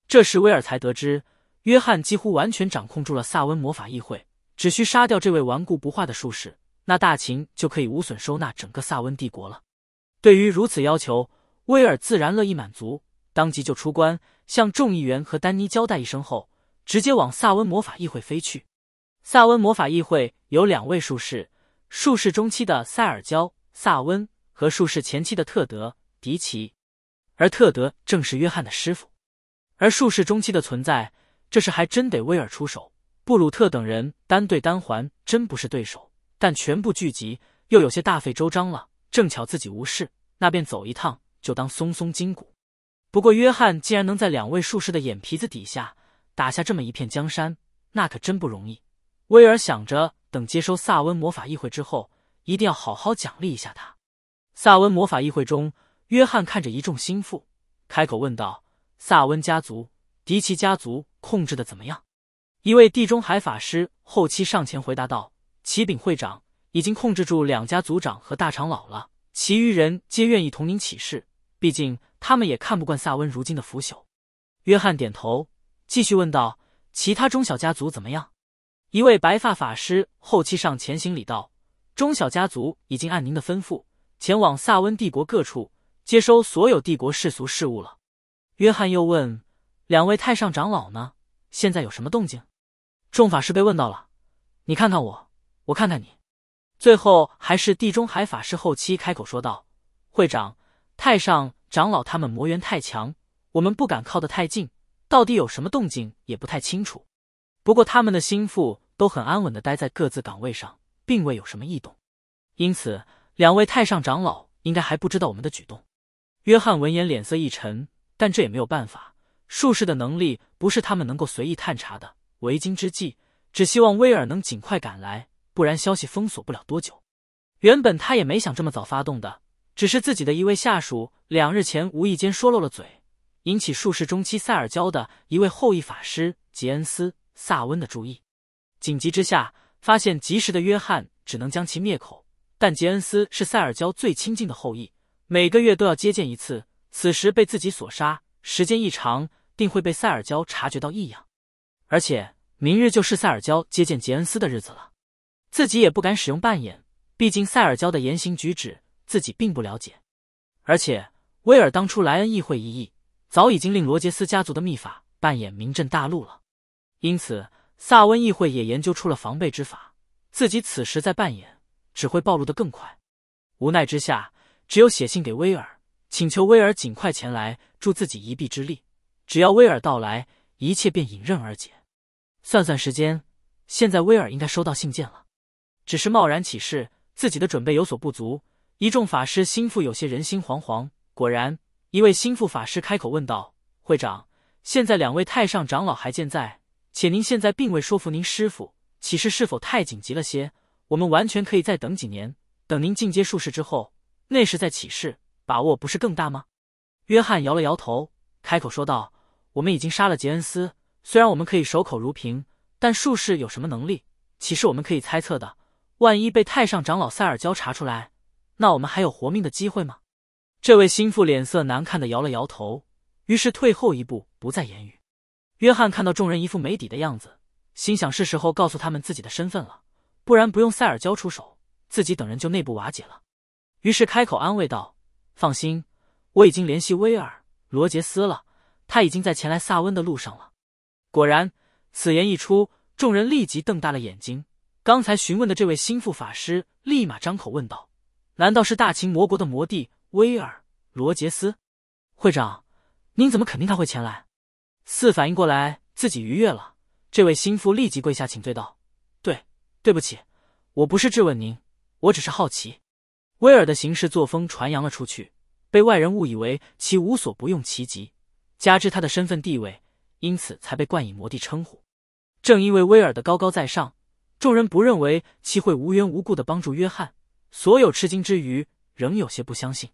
S1: 这时，威尔才得知，约翰几乎完全掌控住了萨温魔法议会。只需杀掉这位顽固不化的术士，那大秦就可以无损收纳整个萨温帝国了。对于如此要求，威尔自然乐意满足，当即就出关，向众议员和丹妮交代一声后，直接往萨温魔法议会飞去。萨温魔法议会有两位术士，术士中期的塞尔焦·萨温和术士前期的特德·迪奇，而特德正是约翰的师傅。而术士中期的存在，这事还真得威尔出手。布鲁特等人单对单还真不是对手，但全部聚集又有些大费周章了。正巧自己无事，那便走一趟，就当松松筋骨。不过，约翰竟然能在两位术士的眼皮子底下打下这么一片江山，那可真不容易。威尔想着，等接收萨温魔法议会之后，一定要好好奖励一下他。萨温魔法议会中，约翰看着一众心腹，开口问道：“萨温家族、迪奇家族控制的怎么样？”一位地中海法师后期上前回答道：“启禀会长，已经控制住两家族长和大长老了，其余人皆愿意同您起誓。毕竟他们也看不惯萨温如今的腐朽。”约翰点头，继续问道：“其他中小家族怎么样？”一位白发法师后期上前行礼道：“中小家族已经按您的吩咐，前往萨温帝国各处接收所有帝国世俗事务了。”约翰又问：“两位太上长老呢？现在有什么动静？”众法师被问到了，你看看我，我看看你，最后还是地中海法师后期开口说道：“会长、太上长老，他们魔元太强，我们不敢靠得太近。到底有什么动静也不太清楚。不过他们的心腹都很安稳的待在各自岗位上，并未有什么异动，因此两位太上长老应该还不知道我们的举动。”约翰闻言脸色一沉，但这也没有办法，术士的能力不是他们能够随意探查的。为今之计，只希望威尔能尽快赶来，不然消息封锁不了多久。原本他也没想这么早发动的，只是自己的一位下属两日前无意间说漏了嘴，引起术士中期塞尔焦的一位后裔法师杰恩斯·萨温的注意。紧急之下，发现及时的约翰只能将其灭口。但杰恩斯是塞尔焦最亲近的后裔，每个月都要接见一次，此时被自己所杀，时间一长，定会被塞尔焦察觉到异样。而且明日就是塞尔娇接见杰恩斯的日子了，自己也不敢使用扮演，毕竟塞尔娇的言行举止自己并不了解。而且威尔当初莱恩议会一役，早已经令罗杰斯家族的秘法扮演名震大陆了，因此萨温议会也研究出了防备之法。自己此时在扮演，只会暴露的更快。无奈之下，只有写信给威尔，请求威尔尽快前来助自己一臂之力。只要威尔到来，一切便迎刃而解。算算时间，现在威尔应该收到信件了。只是贸然起事，自己的准备有所不足，一众法师心腹有些人心惶惶。果然，一位心腹法师开口问道：“会长，现在两位太上长老还健在，且您现在并未说服您师傅，起事是否太紧急了些？我们完全可以再等几年，等您进阶术士之后，那时再起事，把握不是更大吗？”约翰摇了摇头，开口说道：“我们已经杀了杰恩斯。”虽然我们可以守口如瓶，但术士有什么能力，岂是我们可以猜测的？万一被太上长老塞尔焦查出来，那我们还有活命的机会吗？这位心腹脸色难看的摇了摇头，于是退后一步，不再言语。约翰看到众人一副没底的样子，心想是时候告诉他们自己的身份了，不然不用塞尔焦出手，自己等人就内部瓦解了。于是开口安慰道：“放心，我已经联系威尔·罗杰斯了，他已经在前来萨温的路上了。”果然，此言一出，众人立即瞪大了眼睛。刚才询问的这位心腹法师立马张口问道：“难道是大秦魔国的魔帝威尔·罗杰斯？会长，您怎么肯定他会前来？”四反应过来自己逾越了，这位心腹立即跪下请罪道：“对，对不起，我不是质问您，我只是好奇。”威尔的行事作风传扬了出去，被外人误以为其无所不用其极，加之他的身份地位。因此才被冠以魔帝称呼。正因为威尔的高高在上，众人不认为其会无缘无故的帮助约翰。所有吃惊之余，仍有些不相信。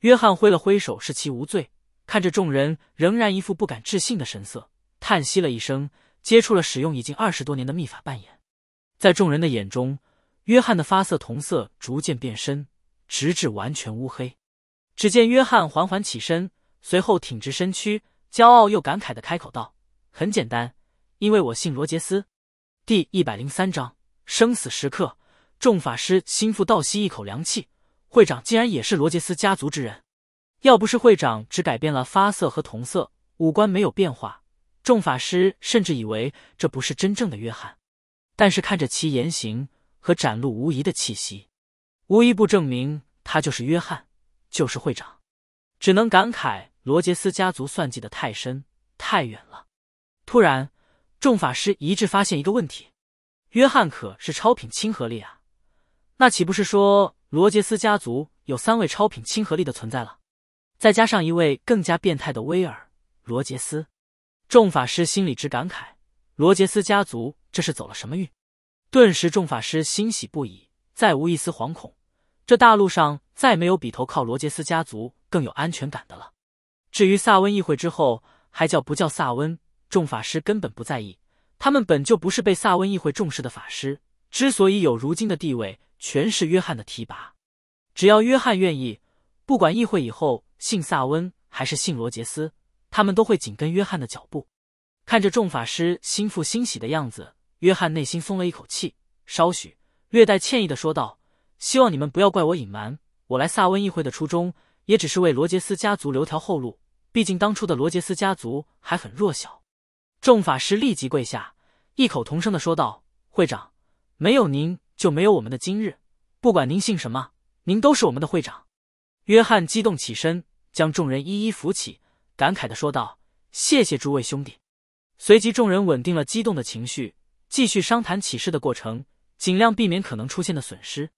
S1: 约翰挥了挥手，示其无罪。看着众人仍然一副不敢置信的神色，叹息了一声，接触了使用已经二十多年的秘法扮演。在众人的眼中，约翰的发色瞳色逐渐变深，直至完全乌黑。只见约翰缓缓起身，随后挺直身躯。骄傲又感慨的开口道：“很简单，因为我姓罗杰斯。”第一百零三章生死时刻。众法师心腹倒吸一口凉气，会长竟然也是罗杰斯家族之人。要不是会长只改变了发色和瞳色，五官没有变化，众法师甚至以为这不是真正的约翰。但是看着其言行和展露无遗的气息，无一不证明他就是约翰，就是会长。只能感慨。罗杰斯家族算计的太深太远了。突然，众法师一致发现一个问题：约翰可是超品亲和力啊，那岂不是说罗杰斯家族有三位超品亲和力的存在了？再加上一位更加变态的威尔·罗杰斯，众法师心里直感慨：罗杰斯家族这是走了什么运？顿时，众法师欣喜不已，再无一丝惶恐。这大陆上再没有比投靠罗杰斯家族更有安全感的了。至于萨温议会之后还叫不叫萨温，众法师根本不在意。他们本就不是被萨温议会重视的法师，之所以有如今的地位，全是约翰的提拔。只要约翰愿意，不管议会以后姓萨温还是姓罗杰斯，他们都会紧跟约翰的脚步。看着众法师心腹欣喜的样子，约翰内心松了一口气，稍许略带歉意的说道：“希望你们不要怪我隐瞒。我来萨温议会的初衷，也只是为罗杰斯家族留条后路。”毕竟当初的罗杰斯家族还很弱小，众法师立即跪下，异口同声的说道：“会长，没有您就没有我们的今日，不管您姓什么，您都是我们的会长。”约翰激动起身，将众人一一扶起，感慨的说道：“谢谢诸位兄弟。”随即众人稳定了激动的情绪，继续商谈起事的过程，尽量避免可能出现的损失。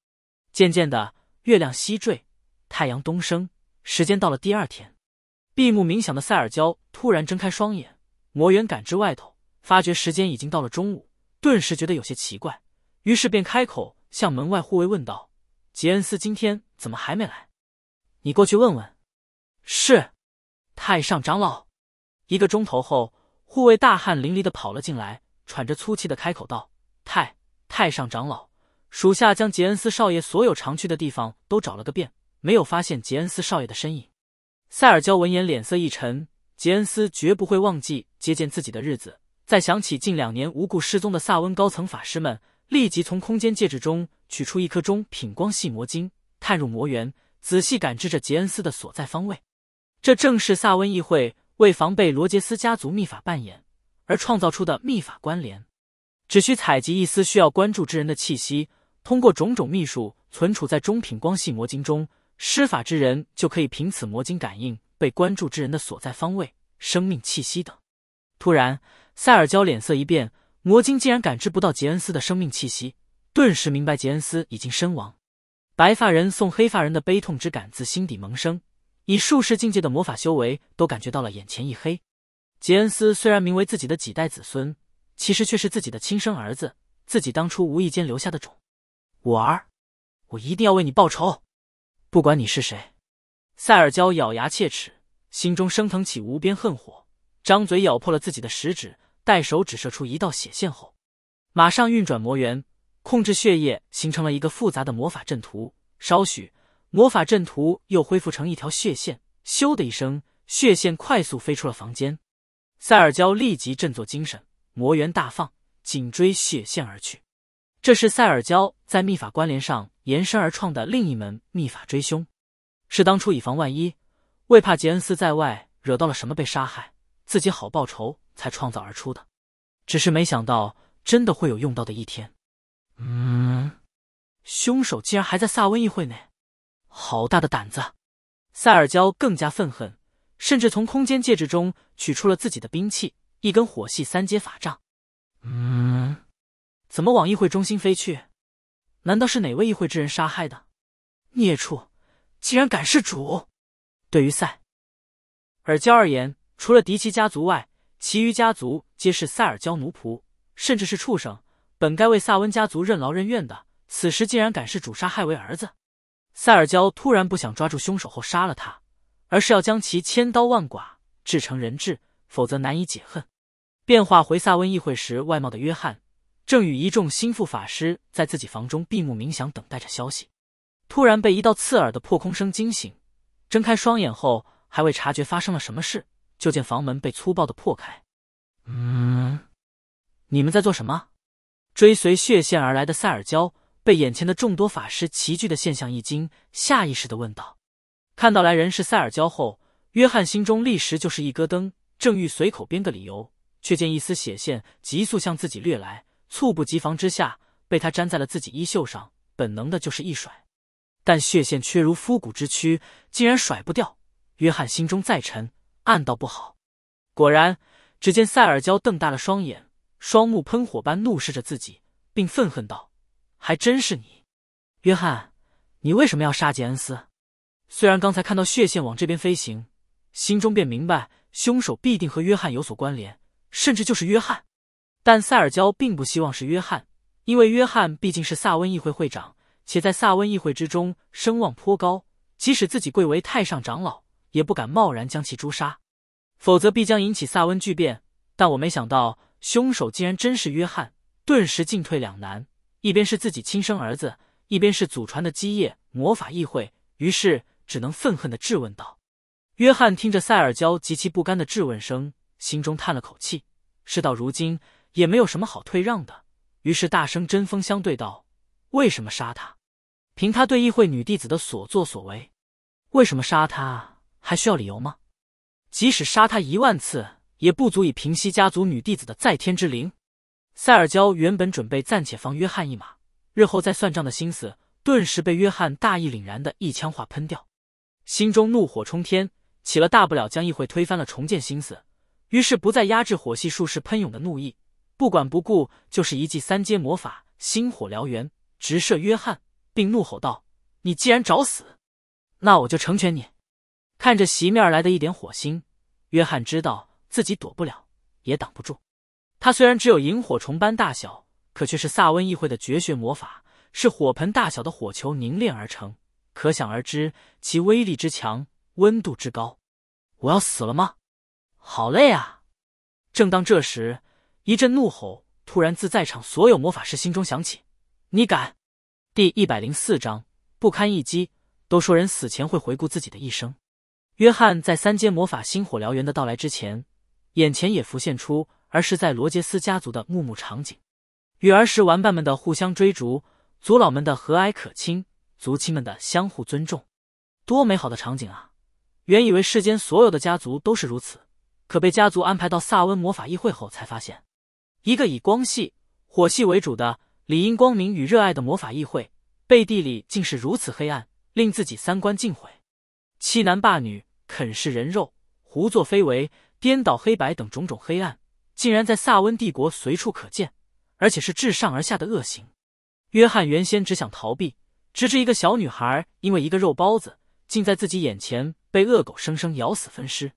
S1: 渐渐的，月亮西坠，太阳东升，时间到了第二天。闭目冥想的塞尔娇突然睁开双眼，魔猿感知外头，发觉时间已经到了中午，顿时觉得有些奇怪，于是便开口向门外护卫问道：“杰恩斯今天怎么还没来？你过去问问。”“是，太上长老。”一个钟头后，护卫大汗淋漓的跑了进来，喘着粗气的开口道：“太太上长老，属下将杰恩斯少爷所有常去的地方都找了个遍，没有发现杰恩斯少爷的身影。”塞尔娇闻言，脸色一沉。杰恩斯绝不会忘记接见自己的日子。再想起近两年无故失踪的萨温高层法师们，立即从空间戒指中取出一颗中品光系魔晶，探入魔源，仔细感知着杰恩斯的所在方位。这正是萨温议会为防备罗杰斯家族秘法扮演而创造出的秘法关联。只需采集一丝需要关注之人的气息，通过种种秘术，存储在中品光系魔晶中。施法之人就可以凭此魔晶感应被关注之人的所在方位、生命气息等。突然，塞尔焦脸色一变，魔晶竟然感知不到杰恩斯的生命气息，顿时明白杰恩斯已经身亡。白发人送黑发人的悲痛之感自心底萌生，以术士境界的魔法修为都感觉到了眼前一黑。杰恩斯虽然名为自己的几代子孙，其实却是自己的亲生儿子，自己当初无意间留下的种。我儿，我一定要为你报仇。不管你是谁，塞尔娇咬牙切齿，心中升腾起无边恨火，张嘴咬破了自己的食指，带手指射出一道血线后，马上运转魔元，控制血液形成了一个复杂的魔法阵图。稍许，魔法阵图又恢复成一条血线，咻的一声，血线快速飞出了房间。塞尔娇立即振作精神，魔元大放，紧追血线而去。这是塞尔焦在秘法关联上延伸而创的另一门秘法追凶，是当初以防万一，为怕杰恩斯在外惹到了什么被杀害，自己好报仇才创造而出的。只是没想到真的会有用到的一天。嗯，凶手竟然还在萨温议会内，好大的胆子！塞尔焦更加愤恨，甚至从空间戒指中取出了自己的兵器，一根火系三阶法杖。嗯。怎么往议会中心飞去？难道是哪位议会之人杀害的？孽畜，竟然敢弑主！对于塞尔娇而言，除了迪奇家族外，其余家族皆是塞尔娇奴仆，甚至是畜生。本该为萨温家族任劳任怨的，此时竟然敢弑主杀害为儿子。塞尔娇突然不想抓住凶手后杀了他，而是要将其千刀万剐，制成人质，否则难以解恨。变化回萨温议会时外貌的约翰。正与一众心腹法师在自己房中闭目冥想，等待着消息，突然被一道刺耳的破空声惊醒。睁开双眼后，还未察觉发生了什么事，就见房门被粗暴的破开。嗯，你们在做什么？追随血线而来的塞尔娇被眼前的众多法师齐聚的现象一惊，下意识的问道。看到来人是塞尔娇后，约翰心中立时就是一咯噔，正欲随口编个理由，却见一丝血线急速向自己掠来。猝不及防之下，被他粘在了自己衣袖上，本能的就是一甩，但血线却如枯骨之躯，竟然甩不掉。约翰心中再沉，暗道不好。果然，只见塞尔娇瞪大了双眼，双目喷火般怒视着自己，并愤恨道：“还真是你，约翰！你为什么要杀杰恩斯？”虽然刚才看到血线往这边飞行，心中便明白凶手必定和约翰有所关联，甚至就是约翰。但塞尔焦并不希望是约翰，因为约翰毕竟是萨温议会会长，且在萨温议会之中声望颇高。即使自己贵为太上长老，也不敢贸然将其诛杀，否则必将引起萨温巨变。但我没想到，凶手竟然真是约翰，顿时进退两难。一边是自己亲生儿子，一边是祖传的基业——魔法议会。于是只能愤恨地质问道：“约翰！”听着塞尔焦极其不甘的质问声，心中叹了口气。事到如今。也没有什么好退让的，于是大声针锋相对道：“为什么杀他？凭他对议会女弟子的所作所为，为什么杀他？还需要理由吗？即使杀他一万次，也不足以平息家族女弟子的在天之灵。”塞尔娇原本准备暂且放约翰一马，日后再算账的心思，顿时被约翰大义凛然的一枪话喷掉，心中怒火冲天，起了大不了将议会推翻了重建心思，于是不再压制火系术士喷涌的怒意。不管不顾，就是一记三阶魔法“星火燎原”，直射约翰，并怒吼道：“你既然找死，那我就成全你！”看着席面而来的一点火星，约翰知道自己躲不了，也挡不住。他虽然只有萤火虫般大小，可却是萨温议会的绝学魔法，是火盆大小的火球凝练而成，可想而知其威力之强，温度之高。我要死了吗？好累啊！正当这时。一阵怒吼突然自在场所有魔法师心中响起，你敢？第一百零四章不堪一击。都说人死前会回顾自己的一生，约翰在三阶魔法星火燎原的到来之前，眼前也浮现出儿时在罗杰斯家族的幕幕场景，与儿时玩伴们的互相追逐，族老们的和蔼可亲，族亲们的相互尊重，多美好的场景啊！原以为世间所有的家族都是如此，可被家族安排到萨温魔法议会后才发现。一个以光系、火系为主的、理应光明与热爱的魔法议会，背地里竟是如此黑暗，令自己三观尽毁。欺男霸女、啃食人肉、胡作非为、颠倒黑白等种种黑暗，竟然在萨温帝国随处可见，而且是至上而下的恶行。约翰原先只想逃避，直至一个小女孩因为一个肉包子，竟在自己眼前被恶狗生生咬死分尸，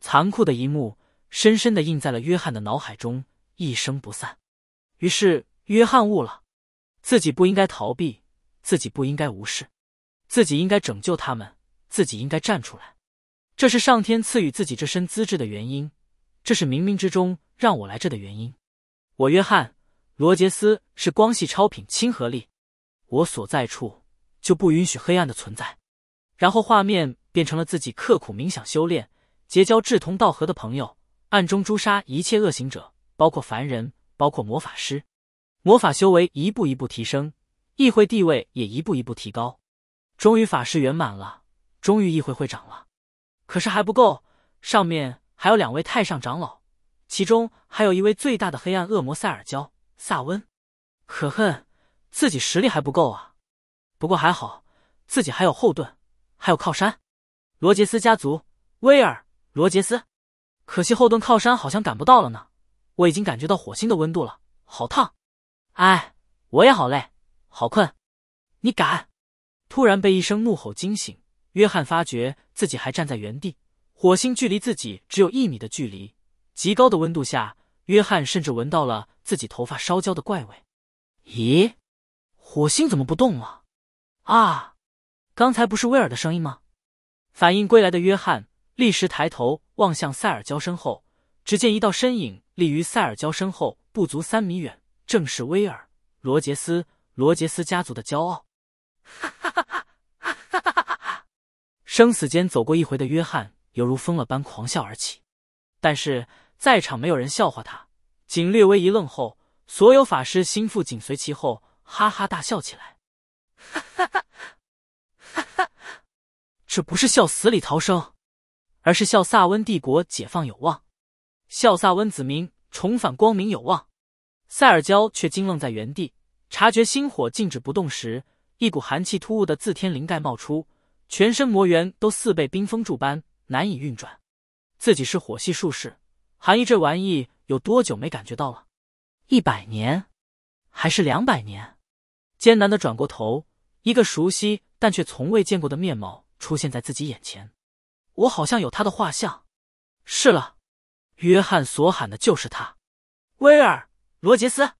S1: 残酷的一幕深深的印在了约翰的脑海中。一生不散。于是约翰悟了，自己不应该逃避，自己不应该无视，自己应该拯救他们，自己应该站出来。这是上天赐予自己这身资质的原因，这是冥冥之中让我来这的原因。我约翰·罗杰斯是光系超品亲和力，我所在处就不允许黑暗的存在。然后画面变成了自己刻苦冥想修炼，结交志同道合的朋友，暗中诛杀一切恶行者。包括凡人，包括魔法师，魔法修为一步一步提升，议会地位也一步一步提高。终于法师圆满了，终于议会会长了。可是还不够，上面还有两位太上长老，其中还有一位最大的黑暗恶魔塞尔焦·萨温。可恨，自己实力还不够啊！不过还好，自己还有后盾，还有靠山——罗杰斯家族。威尔·罗杰斯，可惜后盾靠山好像赶不到了呢。我已经感觉到火星的温度了，好烫！哎，我也好累，好困。你敢？突然被一声怒吼惊醒，约翰发觉自己还站在原地，火星距离自己只有一米的距离。极高的温度下，约翰甚至闻到了自己头发烧焦的怪味。咦，火星怎么不动了？啊，刚才不是威尔的声音吗？反应归来的约翰立时抬头望向塞尔娇身后。只见一道身影立于塞尔娇身后不足三米远，正是威尔·罗杰斯，罗杰斯家族的骄傲。哈哈哈哈哈哈！生死间走过一回的约翰犹如疯了般狂笑而起，但是在场没有人笑话他，仅略微一愣后，所有法师心腹紧随其后哈哈大笑起来。哈哈哈哈哈哈！这不是笑死里逃生，而是笑萨温帝国解放有望。笑撒温子明，重返光明有望，塞尔娇却惊愣在原地。察觉星火静止不动时，一股寒气突兀的自天灵盖冒出，全身魔元都似被冰封住般难以运转。自己是火系术士，寒意这玩意有多久没感觉到了？一百年，还是两百年？艰难的转过头，一个熟悉但却从未见过的面貌出现在自己眼前。我好像有他的画像。是了。约翰所喊的就是他，威尔·罗杰斯。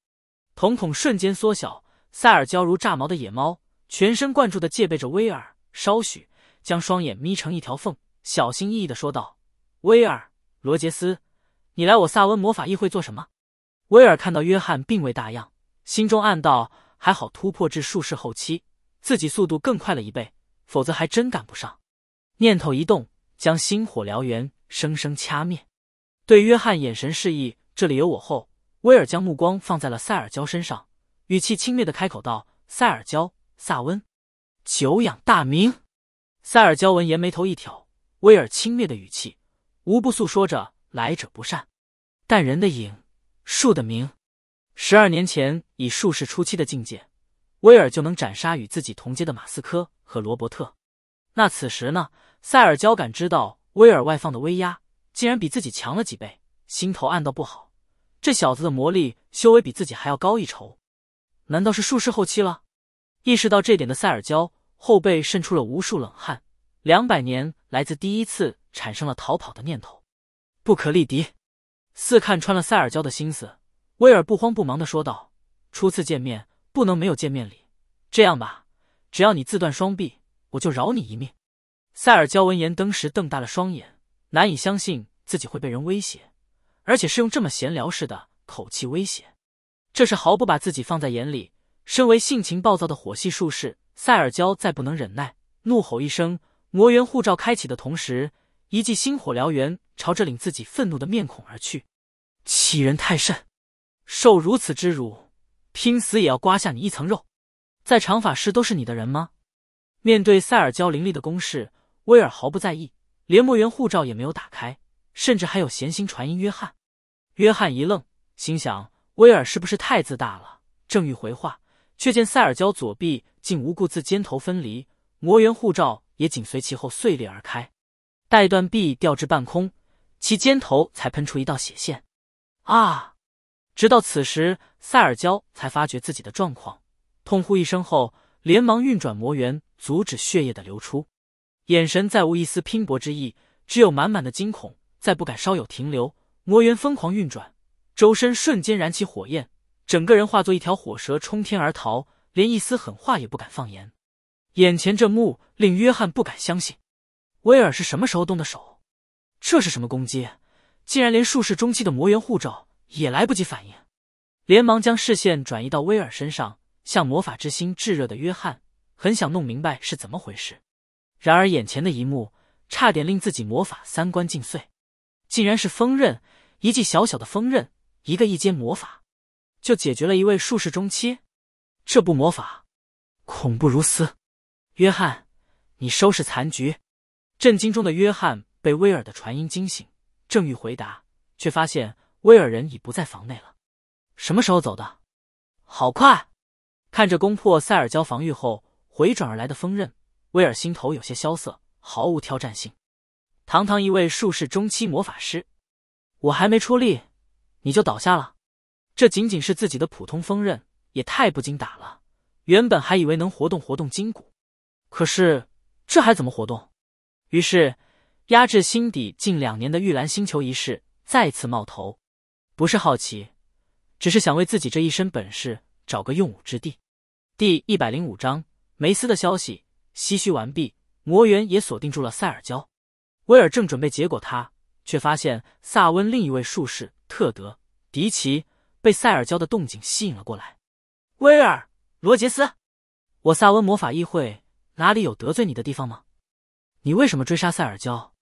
S1: 瞳孔瞬间缩小，塞尔娇如炸毛的野猫，全神贯注的戒备着威尔。稍许，将双眼眯成一条缝，小心翼翼的说道：“威尔·罗杰斯，你来我萨温魔法议会做什么？”威尔看到约翰并未大恙，心中暗道：“还好突破至术士后期，自己速度更快了一倍，否则还真赶不上。”念头一动，将星火燎原生生掐灭。对约翰眼神示意，这里有我后，威尔将目光放在了塞尔焦身上，语气轻蔑的开口道：“塞尔焦，萨温，久仰大名。”塞尔焦闻言眉头一挑，威尔轻蔑的语气，无不诉说着来者不善。但人的影，树的名，十二年前以术士初期的境界，威尔就能斩杀与自己同阶的马斯科和罗伯特。那此时呢？塞尔焦感知到威尔外放的威压。竟然比自己强了几倍，心头暗道不好，这小子的魔力修为比自己还要高一筹，难道是术士后期了？意识到这点的塞尔娇后背渗出了无数冷汗，两百年来自第一次产生了逃跑的念头，不可力敌。似看穿了塞尔娇的心思，威尔不慌不忙的说道：“初次见面，不能没有见面礼。这样吧，只要你自断双臂，我就饶你一命。”塞尔娇闻言，登时瞪大了双眼。难以相信自己会被人威胁，而且是用这么闲聊似的口气威胁，这是毫不把自己放在眼里。身为性情暴躁的火系术士，塞尔娇再不能忍耐，怒吼一声，魔元护罩开启的同时，一记星火燎原朝着领自己愤怒的面孔而去。欺人太甚，受如此之辱，拼死也要刮下你一层肉。在长法师都是你的人吗？面对塞尔娇凌厉的攻势，威尔毫不在意。连魔元护照也没有打开，甚至还有闲心传音约翰。约翰一愣，心想威尔是不是太自大了？正欲回话，却见塞尔焦左臂竟无故自肩头分离，魔猿护照也紧随其后碎裂而开，带断臂掉至半空，其肩头才喷出一道血线。啊！直到此时，塞尔焦才发觉自己的状况，痛呼一声后，连忙运转魔猿阻止血液的流出。眼神再无一丝拼搏之意，只有满满的惊恐，再不敢稍有停留。魔猿疯狂运转，周身瞬间燃起火焰，整个人化作一条火蛇冲天而逃，连一丝狠话也不敢放言。眼前这幕令约翰不敢相信，威尔是什么时候动的手？这是什么攻击？竟然连术士中期的魔猿护罩也来不及反应，连忙将视线转移到威尔身上。像魔法之心炙热的约翰很想弄明白是怎么回事。然而眼前的一幕，差点令自己魔法三观尽碎。竟然是锋刃，一记小小的锋刃，一个一阶魔法，就解决了一位术士中期。这部魔法恐怖如斯。约翰，你收拾残局。震惊中的约翰被威尔的传音惊醒，正欲回答，却发现威尔人已不在房内了。什么时候走的？好快！看着攻破塞尔焦防御后回转而来的锋刃。威尔心头有些萧瑟，毫无挑战性。堂堂一位术士中期魔法师，我还没出力，你就倒下了。这仅仅是自己的普通锋刃，也太不经打了。原本还以为能活动活动筋骨，可是这还怎么活动？于是，压制心底近两年的玉兰星球一事再次冒头。不是好奇，只是想为自己这一身本事找个用武之地。第一百零五章梅斯的消息。唏嘘完毕，魔猿也锁定住了塞尔焦。威尔正准备结果他，却发现萨温另一位术士特德迪奇被塞尔焦的动静吸引了过来。威尔罗杰斯，我萨温魔法议会哪里有得罪你的地方吗？你为什么追杀塞尔焦？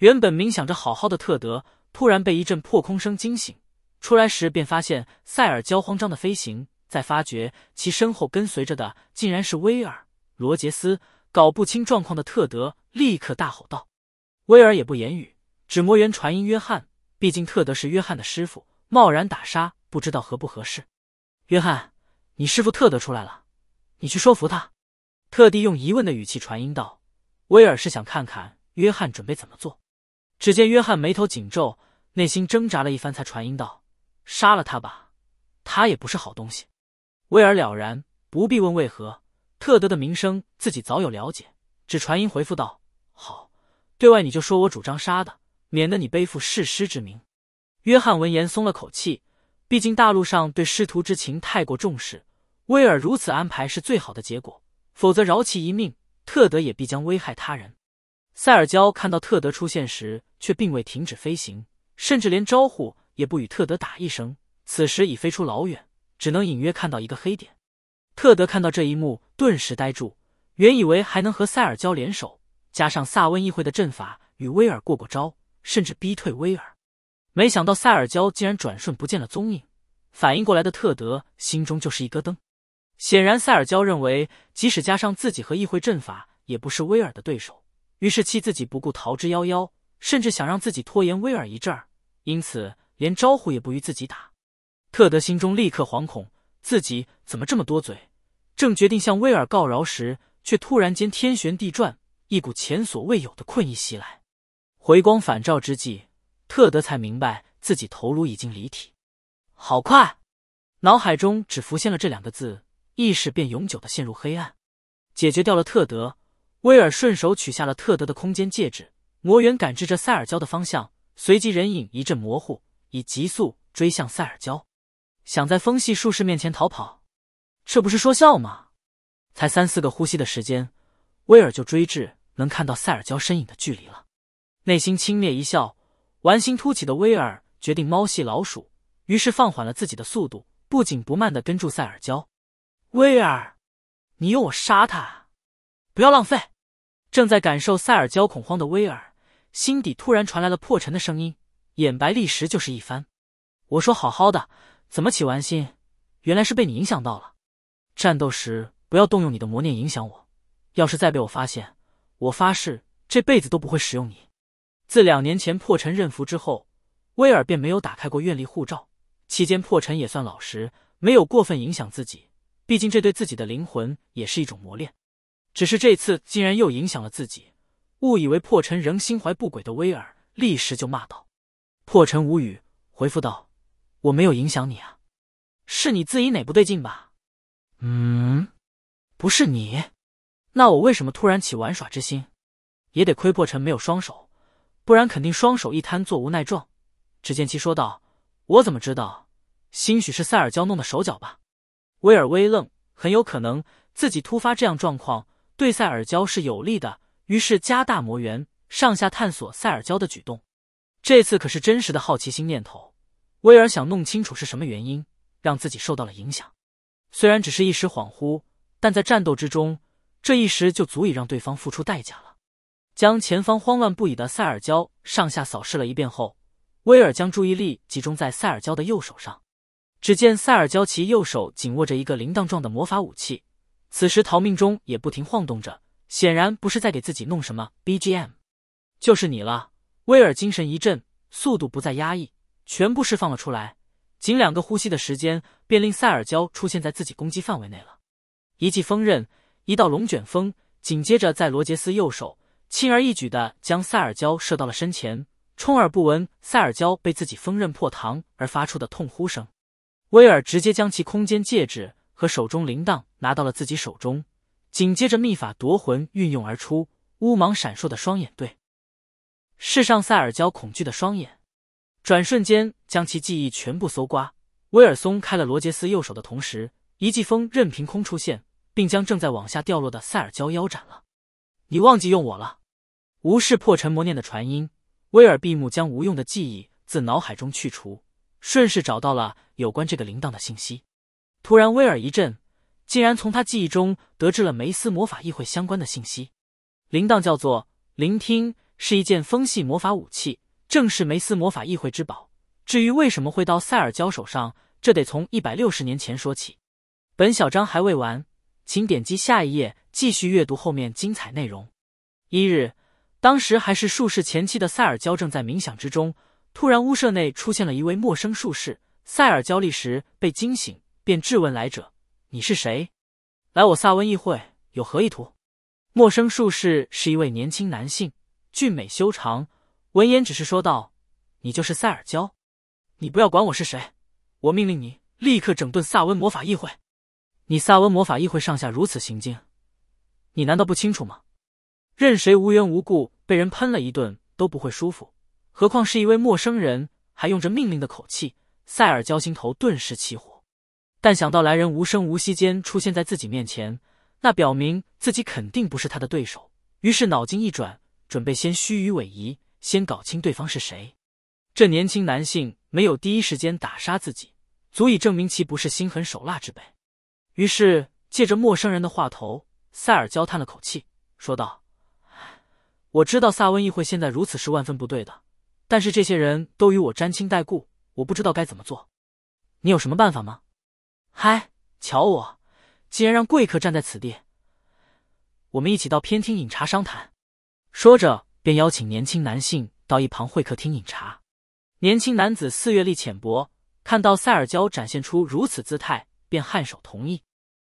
S1: 原本冥想着好好的特德，突然被一阵破空声惊醒，出来时便发现塞尔焦慌张的飞行，在发觉其身后跟随着的竟然是威尔罗杰斯。搞不清状况的特德立刻大吼道：“威尔也不言语，只模原传音约翰。毕竟特德是约翰的师傅，贸然打杀不知道合不合适。约翰，你师傅特德出来了，你去说服他。”特地用疑问的语气传音道：“威尔是想看看约翰准备怎么做。”只见约翰眉头紧皱，内心挣扎了一番，才传音道：“杀了他吧，他也不是好东西。”威尔了然，不必问为何。特德的名声，自己早有了解，只传音回复道：“好，对外你就说我主张杀的，免得你背负弑师之名。”约翰闻言松了口气，毕竟大陆上对师徒之情太过重视，威尔如此安排是最好的结果，否则饶其一命，特德也必将危害他人。塞尔焦看到特德出现时，却并未停止飞行，甚至连招呼也不与特德打一声，此时已飞出老远，只能隐约看到一个黑点。特德看到这一幕，顿时呆住。原以为还能和塞尔交联手，加上萨温议会的阵法，与威尔过过招，甚至逼退威尔。没想到塞尔交竟然转瞬不见了踪影。反应过来的特德心中就是一咯噔。显然塞尔交认为，即使加上自己和议会阵法，也不是威尔的对手，于是气自己不顾逃之夭夭，甚至想让自己拖延威尔一阵儿，因此连招呼也不与自己打。特德心中立刻惶恐。自己怎么这么多嘴？正决定向威尔告饶时，却突然间天旋地转，一股前所未有的困意袭来。回光返照之际，特德才明白自己头颅已经离体，好快！脑海中只浮现了这两个字，意识便永久的陷入黑暗。解决掉了特德，威尔顺手取下了特德的空间戒指，魔猿感知着塞尔焦的方向，随即人影一阵模糊，以急速追向塞尔焦。想在风系术士面前逃跑，这不是说笑吗？才三四个呼吸的时间，威尔就追至能看到塞尔焦身影的距离了。内心轻蔑一笑，玩心突起的威尔决定猫戏老鼠，于是放缓了自己的速度，不紧不慢地跟住塞尔焦。威尔，你用我杀他，不要浪费！正在感受塞尔焦恐慌的威尔，心底突然传来了破尘的声音，眼白立时就是一翻。我说好好的。怎么起玩心？原来是被你影响到了。战斗时不要动用你的魔念影响我，要是再被我发现，我发誓这辈子都不会使用你。自两年前破尘认服之后，威尔便没有打开过愿力护照。期间破尘也算老实，没有过分影响自己，毕竟这对自己的灵魂也是一种磨练。只是这次竟然又影响了自己，误以为破尘仍心怀不轨的威尔立时就骂道：“破尘无语，回复道。”我没有影响你啊，是你自己哪不对劲吧？嗯，不是你，那我为什么突然起玩耍之心？也得亏破尘没有双手，不然肯定双手一摊做无奈状。只见其说道：“我怎么知道？兴许是塞尔娇弄的手脚吧。”威尔微愣，很有可能自己突发这样状况对塞尔娇是有利的，于是加大魔缘，上下探索塞尔娇的举动。这次可是真实的好奇心念头。威尔想弄清楚是什么原因让自己受到了影响，虽然只是一时恍惚，但在战斗之中，这一时就足以让对方付出代价了。将前方慌乱不已的塞尔焦上下扫视了一遍后，威尔将注意力集中在塞尔焦的右手上。只见塞尔焦其右手紧握着一个铃铛状的魔法武器，此时逃命中也不停晃动着，显然不是在给自己弄什么 BGM。就是你了，威尔精神一振，速度不再压抑。全部释放了出来，仅两个呼吸的时间，便令塞尔焦出现在自己攻击范围内了。一记风刃，一道龙卷风，紧接着在罗杰斯右手轻而易举的将塞尔焦射到了身前，充耳不闻塞尔焦被自己风刃破膛而发出的痛呼声。威尔直接将其空间戒指和手中铃铛拿到了自己手中，紧接着秘法夺魂运用而出，乌芒闪烁的双眼对视上塞尔焦恐惧的双眼。转瞬间，将其记忆全部搜刮。威尔松开了罗杰斯右手的同时，一记风刃凭空出现，并将正在往下掉落的塞尔焦腰斩了。你忘记用我了？无视破尘魔念的传音，威尔闭目将无用的记忆自脑海中去除，顺势找到了有关这个铃铛的信息。突然，威尔一震，竟然从他记忆中得知了梅斯魔法议会相关的信息。铃铛叫做“聆听”，是一件风系魔法武器。正是梅斯魔法议会之宝。至于为什么会到塞尔交手上，这得从一百六十年前说起。本小章还未完，请点击下一页继续阅读后面精彩内容。一日，当时还是术士前期的塞尔交正在冥想之中，突然屋舍内出现了一位陌生术士。塞尔交立时被惊醒，便质问来者：“你是谁？来我萨温议会有何意图？”陌生术士是一位年轻男性，俊美修长。闻言，只是说道：“你就是塞尔娇，你不要管我是谁，我命令你立刻整顿萨温魔法议会。你萨温魔法议会上下如此行径，你难道不清楚吗？任谁无缘无故被人喷了一顿都不会舒服，何况是一位陌生人还用着命令的口气。”塞尔娇心头顿时起火，但想到来人无声无息间出现在自己面前，那表明自己肯定不是他的对手，于是脑筋一转，准备先虚与委蛇。先搞清对方是谁。这年轻男性没有第一时间打杀自己，足以证明其不是心狠手辣之辈。于是借着陌生人的话头，塞尔娇叹了口气，说道：“我知道萨温议会现在如此是万分不对的，但是这些人都与我沾亲带故，我不知道该怎么做。你有什么办法吗？”“嗨，瞧我，竟然让贵客站在此地。我们一起到偏厅饮茶商谈。”说着。便邀请年轻男性到一旁会客厅饮茶。年轻男子四月历浅薄，看到塞尔娇展现出如此姿态，便颔首同意。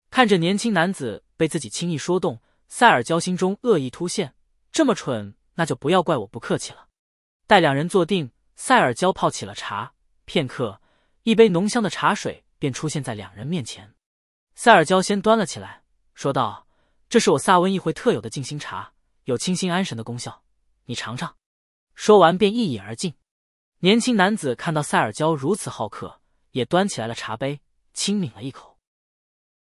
S1: 看着年轻男子被自己轻易说动，塞尔娇心中恶意突现：这么蠢，那就不要怪我不客气了。待两人坐定，塞尔娇泡起了茶。片刻，一杯浓香的茶水便出现在两人面前。塞尔娇先端了起来，说道：“这是我萨温议会特有的静心茶，有清新安神的功效。”你尝尝，说完便一饮而尽。年轻男子看到塞尔娇如此好客，也端起来了茶杯，轻抿了一口。